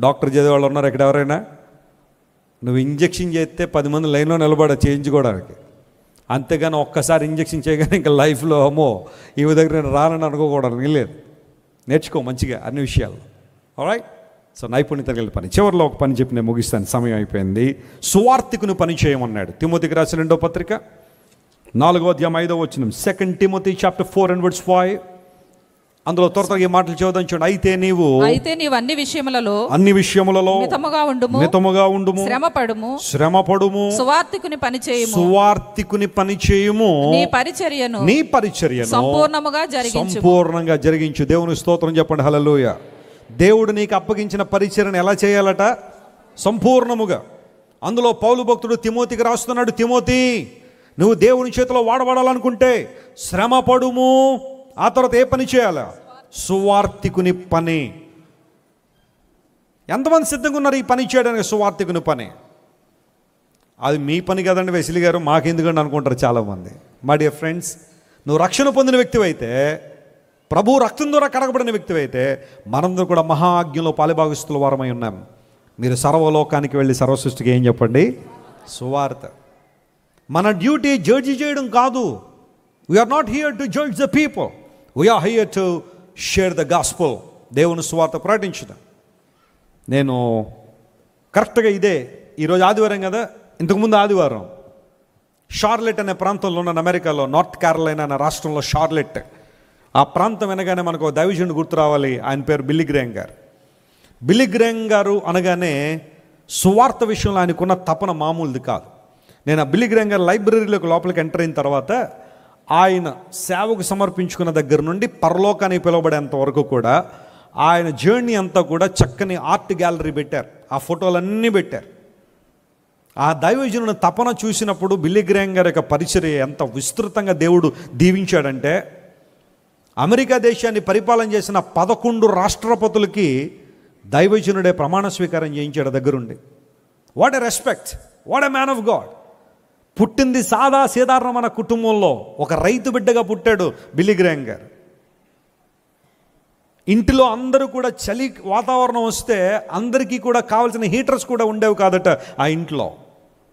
డాక్టర్ చదివేవాళ్ళు ఉన్నారు ఇక్కడ ఎవరైనా నువ్వు ఇంజక్షన్ చేస్తే పది మంది లైన్లో నిలబడ చేయించుకోవడానికి అంతేగాని ఒక్కసారి ఇంజక్షన్ చేయగానే ఇంకా లైఫ్లో అమ్మో ఈ దగ్గర నేను రానని అనుకోకూడదు లేదు నేర్చుకో మంచిగా అన్ని విషయాలు రైట్ సో నైపుణ్యత కలిగిన పని చివరిలో ఒక పని చెప్పి నేను ముగిస్తాను సమయం అయిపోయింది స్వార్థికుని పని చేయమన్నాడు తిమోతికి రాసిన రెండో పత్రిక నాలుగో అధ్యాయం ఐదో వచ్చిన second Timothy chapter four and words five అందులో త్వర ఈ మాటలు చదువుదాం చూడు అయితే నీవు అయితే నీవు అన్ని విషయములలో అన్ని విషయములలో మితముగా ఉండుము మితముగా ఉండుము శ్రమ పడుము సువార్తికుని పని చేయము సువార్తికుని పని చేయము నీ పరిచర్యను నీ పరిచర్యను సంపూర్ణముగా జరిగించు సంపూర్ణంగా జరిగించు దేవుని స్తోత్రం చెప్పండి హల్లెలూయా దేవుడు నీకు అప్పగించిన పరిచరణ ఎలా చేయాలట సంపూర్ణముగా అందులో పౌలు భక్తుడు తిమోతికి రాస్తున్నాడు తిమోతి నువ్వు దేవుని చేతిలో వాడబడాలనుకుంటే శ్రమ పడుము ఆ తర్వాత ఏ పని చేయాలా సువార్తికుని పని ఎంతమంది సిద్ధంగా ఉన్నారు ఈ పని చేయడానికి సువార్తికుని పని అది మీ పని కదండి వెసిలి గారు మాకెందుకండి అనుకుంటారు చాలామంది మా డియర్ ఫ్రెండ్స్ నువ్వు రక్షణ పొందిన వ్యక్తివైతే ప్రభు రక్తం ద్వారా కడగబడిన వ్యక్తి అయితే మనందరూ కూడా మహాజ్ఞలో పాలిభాగస్తుల వారమై ఉన్నాం మీరు సర్వలోకానికి వెళ్ళి సర్వసృష్టికి ఏం చెప్పండి సువార్త మన డ్యూటీ జడ్జి చేయడం కాదు we're not here to judge the people we're here to share the gospel దేవుని సువార్త ప్రకటించడం నేను కరెక్ట్గా ఇదే ఈరోజు ఆదివారం కదా ఇంతకుముందు ఆదివారం షార్లెట్ అనే ప్రాంతంలో ఉన్న అమెరికాలో నార్త్ కేరళ అనే రాష్ట్రంలో షార్లెట్ ఆ ప్రాంతం అనగానే మనకు దైవజనుడు గుర్తు రావాలి ఆయన పేరు బిల్లిగ్రేం గారు బిల్లిగ్రేం గారు అనగానే సువార్త విషయంలో ఆయనకున్న తపన మామూలుది కాదు నేను ఆ బిల్లిగ్రేం గారు లైబ్రరీలోకి లోపలికి ఎంటర్ అయిన తర్వాత ఆయన సేవకు సమర్పించుకున్న దగ్గర నుండి పరలోకానికి పిలువబడేంత వరకు కూడా ఆయన జర్నీ అంతా కూడా చక్కని ఆర్ట్ గ్యాలరీ పెట్టారు ఆ ఫోటోలన్నీ పెట్టారు ఆ దైవజనుని తపన చూసినప్పుడు బిల్లిగ్రేం గారి యొక్క పరిచర్య ఎంత విస్తృతంగా దేవుడు దీవించాడంటే అమెరికా దేశాన్ని పరిపాలన చేసిన పదకొండు రాష్ట్రపతులకి దైవజనుడే ప్రమాణ స్వీకారం చేయించాడు దగ్గరుండి what a respect what a man of God పుట్టింది సాదా సాధారణ మన కుటుంబంలో ఒక రైతు బిడ్డగా పుట్టాడు బిలిగ్రామ్ గారు ఇంటిలో అందరూ కూడా చలి వాతావరణం వస్తే అందరికీ కూడా కావాల్సిన హీటర్స్ కూడా ఉండేవి కాదట ఆ ఇంట్లో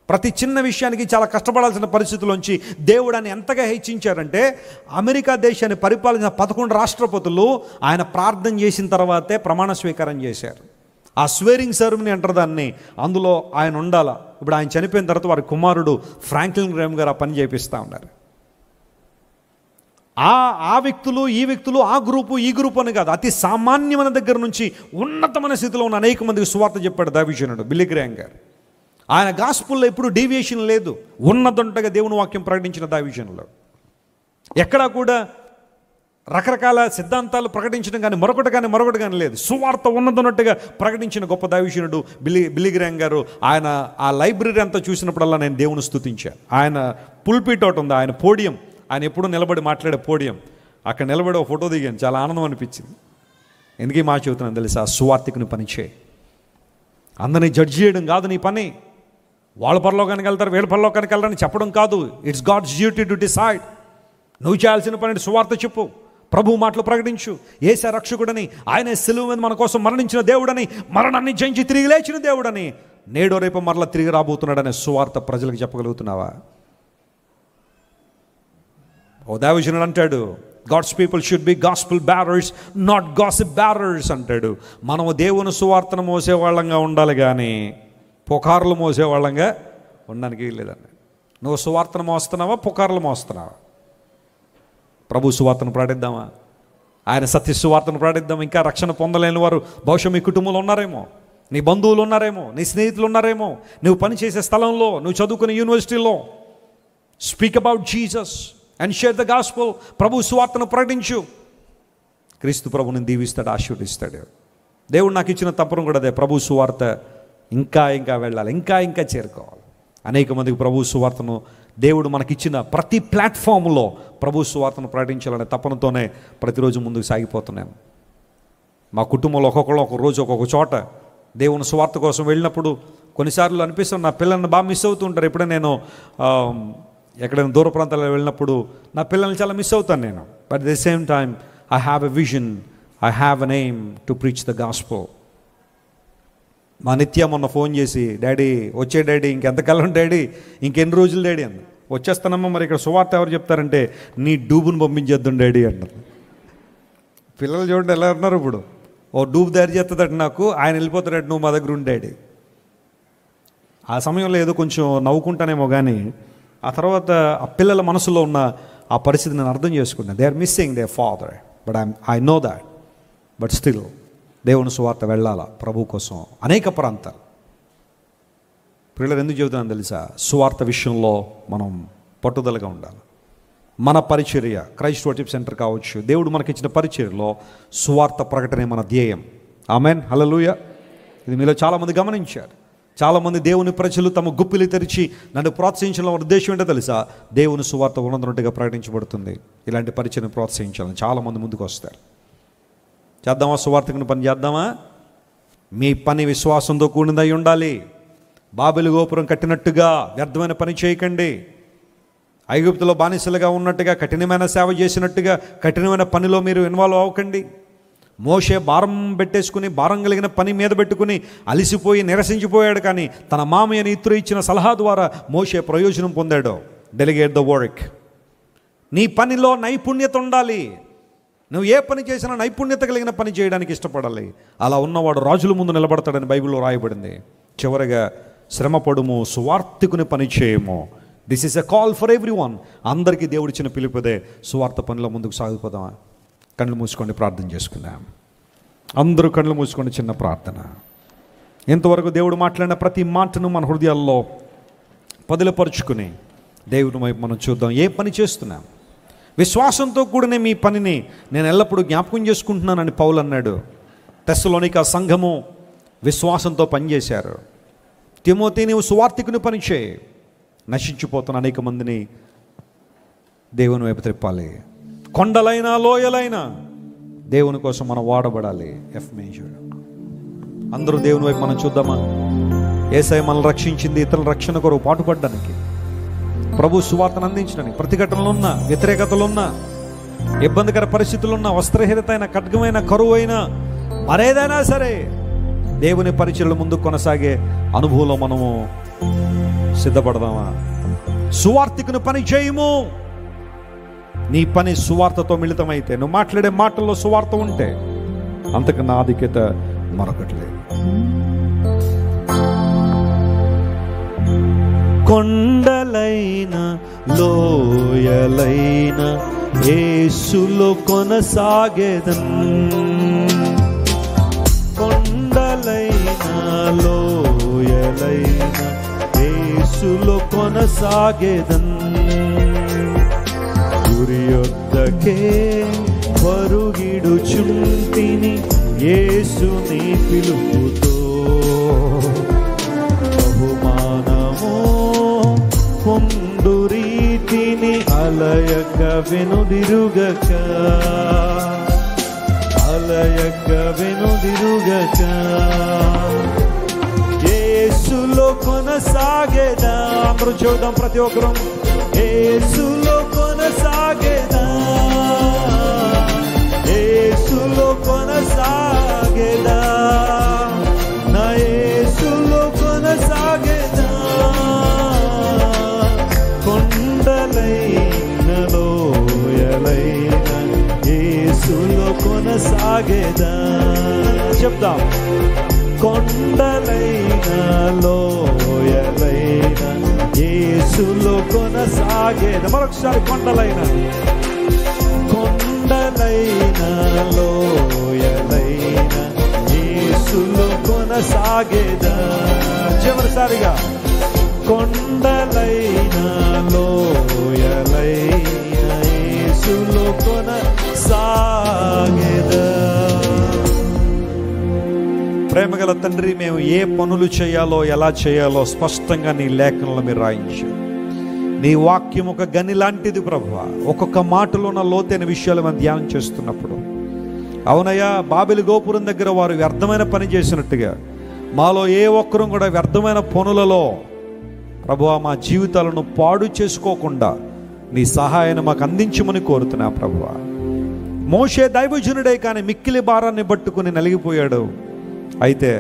ప్రతి చిన్న విషయానికి చాలా కష్టపడాల్సిన పరిస్థితుల్లోంచి దేవుడు ఆయన ఎంతగా హెచ్చించారంటే అమెరికా దేశాన్ని పరిపాలించిన పదకొండు రాష్ట్రపతులు ఆయన ప్రార్థన చేసిన తర్వాతే ప్రమాణ స్వీకారం చేశారు ఆ స్వేరింగ్ సెరమనీ అంటారు దాన్ని అందులో ఆయన ఉండాల ఇప్పుడు ఆయన చనిపోయిన తర్వాత వారి కుమారుడు ఫ్రాంక్లిన్ గ్రామ్ గారు ఆ పని చేపిస్తూ ఉన్నారు ఆ ఆ వ్యక్తులు ఈ వ్యక్తులు ఆ గ్రూపు ఈ గ్రూపు అని కాదు అతి సామాన్యమైన దగ్గర నుంచి ఉన్నతమైన స్థితిలో ఉన్న అనేక మందికి సువార్త చెప్పాడు దావిజనుడు బిల్లిగ్రాయం గారు ఆయన గాస్పుల్లో ఎప్పుడు డీవియేషన్ లేదు ఉన్నదొంటగా దేవుని వాక్యం ప్రకటించిన దా విషయంలో ఎక్కడా కూడా రకరకాల సిద్ధాంతాలు ప్రకటించడం కానీ మరొకటి కానీ మరొకటి కానీ లేదు సువార్త ఉన్నదన్నట్టుగా ప్రకటించిన గొప్ప దావిషణుడు బిలి బిలిగిరేం గారు ఆయన ఆ లైబ్రరీ అంతా చూసినప్పుడల్లా నేను దేవుని స్థుతించాను ఆయన పుల్పీట్ ఒకటి ఉంది ఆయన పోడియం ఆయన ఎప్పుడూ నిలబడి మాట్లాడే పోడియం అక్కడ నిలబడి ఒక ఫోటో దిగాను చాలా ఆనందం అనిపించింది ఎందుకే మా చెబుతున్నాను తెలుసా ఆ పని చేయి అందరినీ జడ్జ్ చేయడం కాదు నీ పని వాళ్ళ పరలోకానికి వెళ్తారు వీళ్ళ పరలోకానికి వెళ్ళారని చెప్పడం కాదు it's God's duty to decide నువ్వు చేయాల్సిన పని సువార్త చెప్పు ప్రభు మాటలు ప్రకటించు ఏసే రక్షకుడని ఆయన సెలువు మీద మన కోసం మరణించిన దేవుడని మరణాన్ని జయించి తిరిగి లేచిన దేవుడని నేడో రేపు మరలా తిరిగి రాబోతున్నాడనే సువార్త ప్రజలకు చెప్పగలుగుతున్నావా ఓ దావిజనుడు అంటాడు God's people should be gospel bearers not gossip bearers అంటాడు మనము దేవుని సువార్తను మోసేవాళ్ళంగా ఉండాలి కానీ పుకార్లు మోసేవాళ్ళంగా ఉండడానికి లేదండి నువ్వు సువార్తను మోస్తున్నావా పుకార్లు మోస్తున్నావా ప్రభు సువార్తను ప్రాటిద్దామా ఆయన సత్య సువార్తను ప్రాటిద్దాం ఇంకా రక్షణ పొందలేని వారు బహుశా మీ కుటుంబంలో ఉన్నారేమో నీ బంధువులు ఉన్నారేమో నీ స్నేహితులు ఉన్నారేమో నువ్వు పనిచేసే స్థలంలో నువ్వు చదువుకునే యూనివర్సిటీలో speak about Jesus and share the gospel ప్రభు సువార్తను ప్రకటించు క్రీస్తు ప్రభుని దీవిస్తాడు ఆశీర్వదిస్తాడు దేవుడు నాకు ఇచ్చిన తప్పడం కూడా అదే ప్రభు సువార్త ఇంకా ఇంకా వెళ్ళాలి ఇంకా ఇంకా చేరుకోవాలి అనేక మందికి ప్రభు సువార్తను దేవుడు మనకిచ్చిన ప్రతి ప్లాట్ఫామ్లో ప్రభు సువార్తను ప్రకటించాలనే తపనతోనే ప్రతిరోజు ముందుకు సాగిపోతున్నాను మా కుటుంబంలో ఒక్కొక్కళ్ళు ఒక్కొక్క రోజు ఒక్కొక్క చోట దేవుని సువార్త కోసం వెళ్ళినప్పుడు కొన్నిసార్లు అనిపిస్తుంది నా పిల్లల్ని బాగా మిస్ అవుతుంటారు ఎప్పుడైనా నేను ఎక్కడైనా దూర ప్రాంతాలలో వెళ్ళినప్పుడు నా పిల్లల్ని చాలా మిస్ అవుతాను నేను but the same time I have a vision I have a name to preach the gospel మా నిత్య మొన్న ఫోన్ చేసి డాడీ వచ్చే డాడీ ఇంకెంతకాలం డాడీ ఇంకెన్ని రోజులు డాడీ అన్న వచ్చేస్తానమ్మా మరి ఇక్కడ సువార్త ఎవరు చెప్తారంటే నీ డూబును పంపించేద్దాం డాడీ అంటారు పిల్లలు చూడండి ఎలా ఉన్నారు ఇప్పుడు ఓ డూబ్ తయారు చేస్తుందట నాకు ఆయన వెళ్ళిపోతాడు నువ్వు మా దగ్గర డాడీ ఆ సమయంలో ఏదో కొంచెం నవ్వుకుంటానేమో కానీ ఆ తర్వాత ఆ పిల్లల మనసులో ఉన్న ఆ పరిస్థితి నేను అర్థం చేసుకుంటాను they are missing they father but I I know that but still దేవుని సువార్త వెళ్ళాలా ప్రభు కోసం అనేక ప్రాంతాలు పిల్లలు ఎందుకు చెబుతున్నాను తెలుసా సువార్త విషయంలో మనం పట్టుదలగా ఉండాలి మన పరిచర్య క్రైస్ట్ వర్షిప్ సెంటర్ కావచ్చు దేవుడు మనకిచ్చిన పరిచర్యలో సువార్త ప్రకటనే మన ధ్యేయం ఆమెన్ హలలుయ ఇది మీలో చాలామంది గమనించారు చాలామంది దేవుని ప్రజలు తమ గుప్పిలు తెరిచి నన్ను ప్రోత్సహించడం ఉద్దేశం ఏంటో తెలుసా దేవుని సువార్త ఉన్నదన్నట్టుగా ప్రకటించబడుతుంది ఇలాంటి పరిచయం ప్రోత్సహించాలని చాలామంది ముందుకు వస్తారు చేద్దామా సువార్థకుని పని చేద్దామా మీ పని విశ్వాసంతో కూడినదై ఉండాలి బాబులు గోపురం కట్టినట్టుగా వ్యర్థమైన పని చేయకండి ఐగుప్తులో బానిసలుగా ఉన్నట్టుగా కఠినమైన సేవ చేసినట్టుగా కఠినమైన పనిలో మీరు ఇన్వాల్వ్ అవ్వకండి మోషే భారం పెట్టేసుకుని భారం కలిగిన పని మీద పెట్టుకుని అలిసిపోయి నిరసించిపోయాడు కానీ తన మామయ్యని ఇతరు ఇచ్చిన సలహా ద్వారా మోషే ప్రయోజనం పొందాడు డెలిగేట్ ద వర్క్ నీ పనిలో నైపుణ్యత ఉండాలి నువ్వు ఏ పని చేసినా నైపుణ్యత కలిగిన పని చేయడానికి ఇష్టపడాలి అలా ఉన్నవాడు రాజుల ముందు నిలబడతాడని బైబిల్లో రాయబడింది చివరిగా శ్రమపడుము సువార్థికుని పని చేయము this is a call for every one అందరికీ దేవుడిచ్చిన పిలుపుదే సువార్థ పనిలో ముందుకు సాగిపోదాం కళ్ళు మూసుకొని ప్రార్థన చేసుకుందాం అందరూ కళ్ళు మూసుకొని చిన్న ప్రార్థన ఇంతవరకు దేవుడు మాట్లాడిన ప్రతి మాటను మన హృదయాల్లో పదిలపరుచుకుని దేవుని వైపు మనం చూద్దాం ఏ పని చేస్తున్నాం విశ్వాసంతో కూడిన మీ పనిని నేను ఎల్లప్పుడూ జ్ఞాపకం చేసుకుంటున్నానని పౌలు అన్నాడు టెస్లోనిక సంఘము విశ్వాసంతో పనిచేశారు తిమోతి నీవు సువార్థికుని పనిచే నశించిపోతున్న అనేక మందిని దేవుని వైపు త్రిప్పాలి కొండలైనా లోయలైనా దేవుని కోసం మనం వాడబడాలి ఎఫ్ మేజర్ అందరూ దేవుని వైపు మనం చూద్దామా ఏసై మనల్ని రక్షించింది ఇతరుల రక్షణ కొరకు పాటుపడడానికి ప్రభు సువార్తను అందించడానికి వ్యతిరేకతలు ఉన్నా ఇబ్బందికర పరిస్థితులున్నా వస్త్రహీనత అయిన ఖడ్గమైన కరువు అయినా మరేదైనా సరే దేవుని పరిచయలు ముందు కొనసాగే అనుభవంలో మనము సిద్ధపడదామా సువార్తికును పని చేయము నీ పని సువార్తతో మిళితమైతే నువ్వు మాట్లాడే మాటల్లో సువార్త ఉంటే అంతకు నా ఆధిక్యత మరొకటి లేదు కొండలైన లోయలైన ఏసులో కొనసాగేదం కొండలైన లోయలైన ఏసులో కొనసాగేదం గురియొద్దకే పరుగిడుచుంటిని ఏసుని పిలుపుతో పొందు రీతిని అలయక వెనుదిరుగక అలయక వెనుదిరుగక ఏసులో కొనసాగేదా అందరూ చూద్దాం ప్రతి ఒక్కరూ ఏసులో కొనసాగేదా ఏసులో కొనసాగేదా సాగేదా చెప్దాం కొండలైనా లోయలైనా యేసులో కొనసాగేదా మరొకసారి కొండలైనా కొండలైనా లోయలైనా యేసులో కొనసాగేదా చివరిసారిగా కొండలైనా లోయ క్రీస్తులో కొన ప్రేమగల తండ్రి మేము ఏ పనులు చేయాలో ఎలా చేయాలో స్పష్టంగా నీ లేఖనలో మీరు రాయించు నీ వాక్యం ఒక గని లాంటిది ప్రభు ఒక్కొక్క మాటలో ఉన్న లోతైన విషయాలు మనం ధ్యానం చేస్తున్నప్పుడు అవునయ్యా బాబిలి గోపురం దగ్గర వారు వ్యర్థమైన పని చేసినట్టుగా మాలో ఏ ఒక్కరూ కూడా వ్యర్థమైన పనులలో ప్రభు మా జీవితాలను పాడు చేసుకోకుండా నీ సహాయాన్ని మాకు అందించమని కోరుతున్నా ప్రభు మోషే దైవజనుడే కానీ మిక్కిలి భారాన్ని పట్టుకుని నలిగిపోయాడు అయితే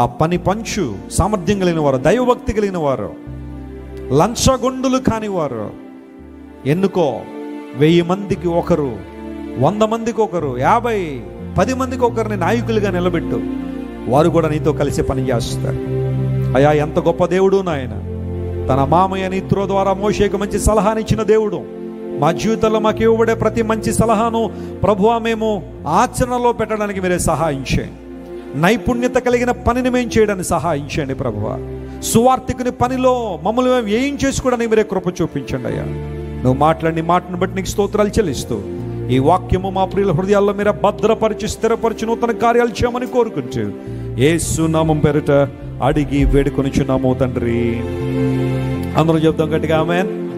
ఆ పని పంచు సామర్థ్యం కలిగిన వారు దైవభక్తి కలిగిన వారు లంచగొండులు కానివారు ఎన్నుకో వెయ్యి మందికి ఒకరు వంద మందికి ఒకరు యాభై పది మందికి ఒకరిని నాయకులుగా నిలబెట్టు వారు కూడా నీతో కలిసి పనిచేస్తారు అయా ఎంత గొప్ప దేవుడు నాయనా తన మామయ్య నిత్రో ద్వారా మోషేకు మంచి సలహానిచ్చిన దేవుడు మా జీవితంలో మాకు ఇవ్వబడే ప్రతి మంచి సలహాను ప్రభువా మేము ఆచరణలో పెట్టడానికి మీరే సహాయించండి నైపుణ్యత కలిగిన పనిని మేము చేయడానికి సహాయించండి ప్రభువ సువార్థికుని పనిలో మమ్మల్ని మేము ఏం చేసుకోవడానికి మీరే కృప చూపించండి అయ్యా నువ్వు మాట్లాడిన మాటను బట్టి నీకు స్తోత్రాలు చెల్లిస్తూ ఈ వాక్యము మా ప్రియుల హృదయాల్లో మీరు భద్రపరిచి స్థిరపరిచి నూతన కార్యాలు చేయమని కోరుకుంటూ ఏ సునామం పెరట అడిగి వేడుకొనిచున్నాము తండ్రి అందరూ చెప్తాం గట్టిగా ఆమె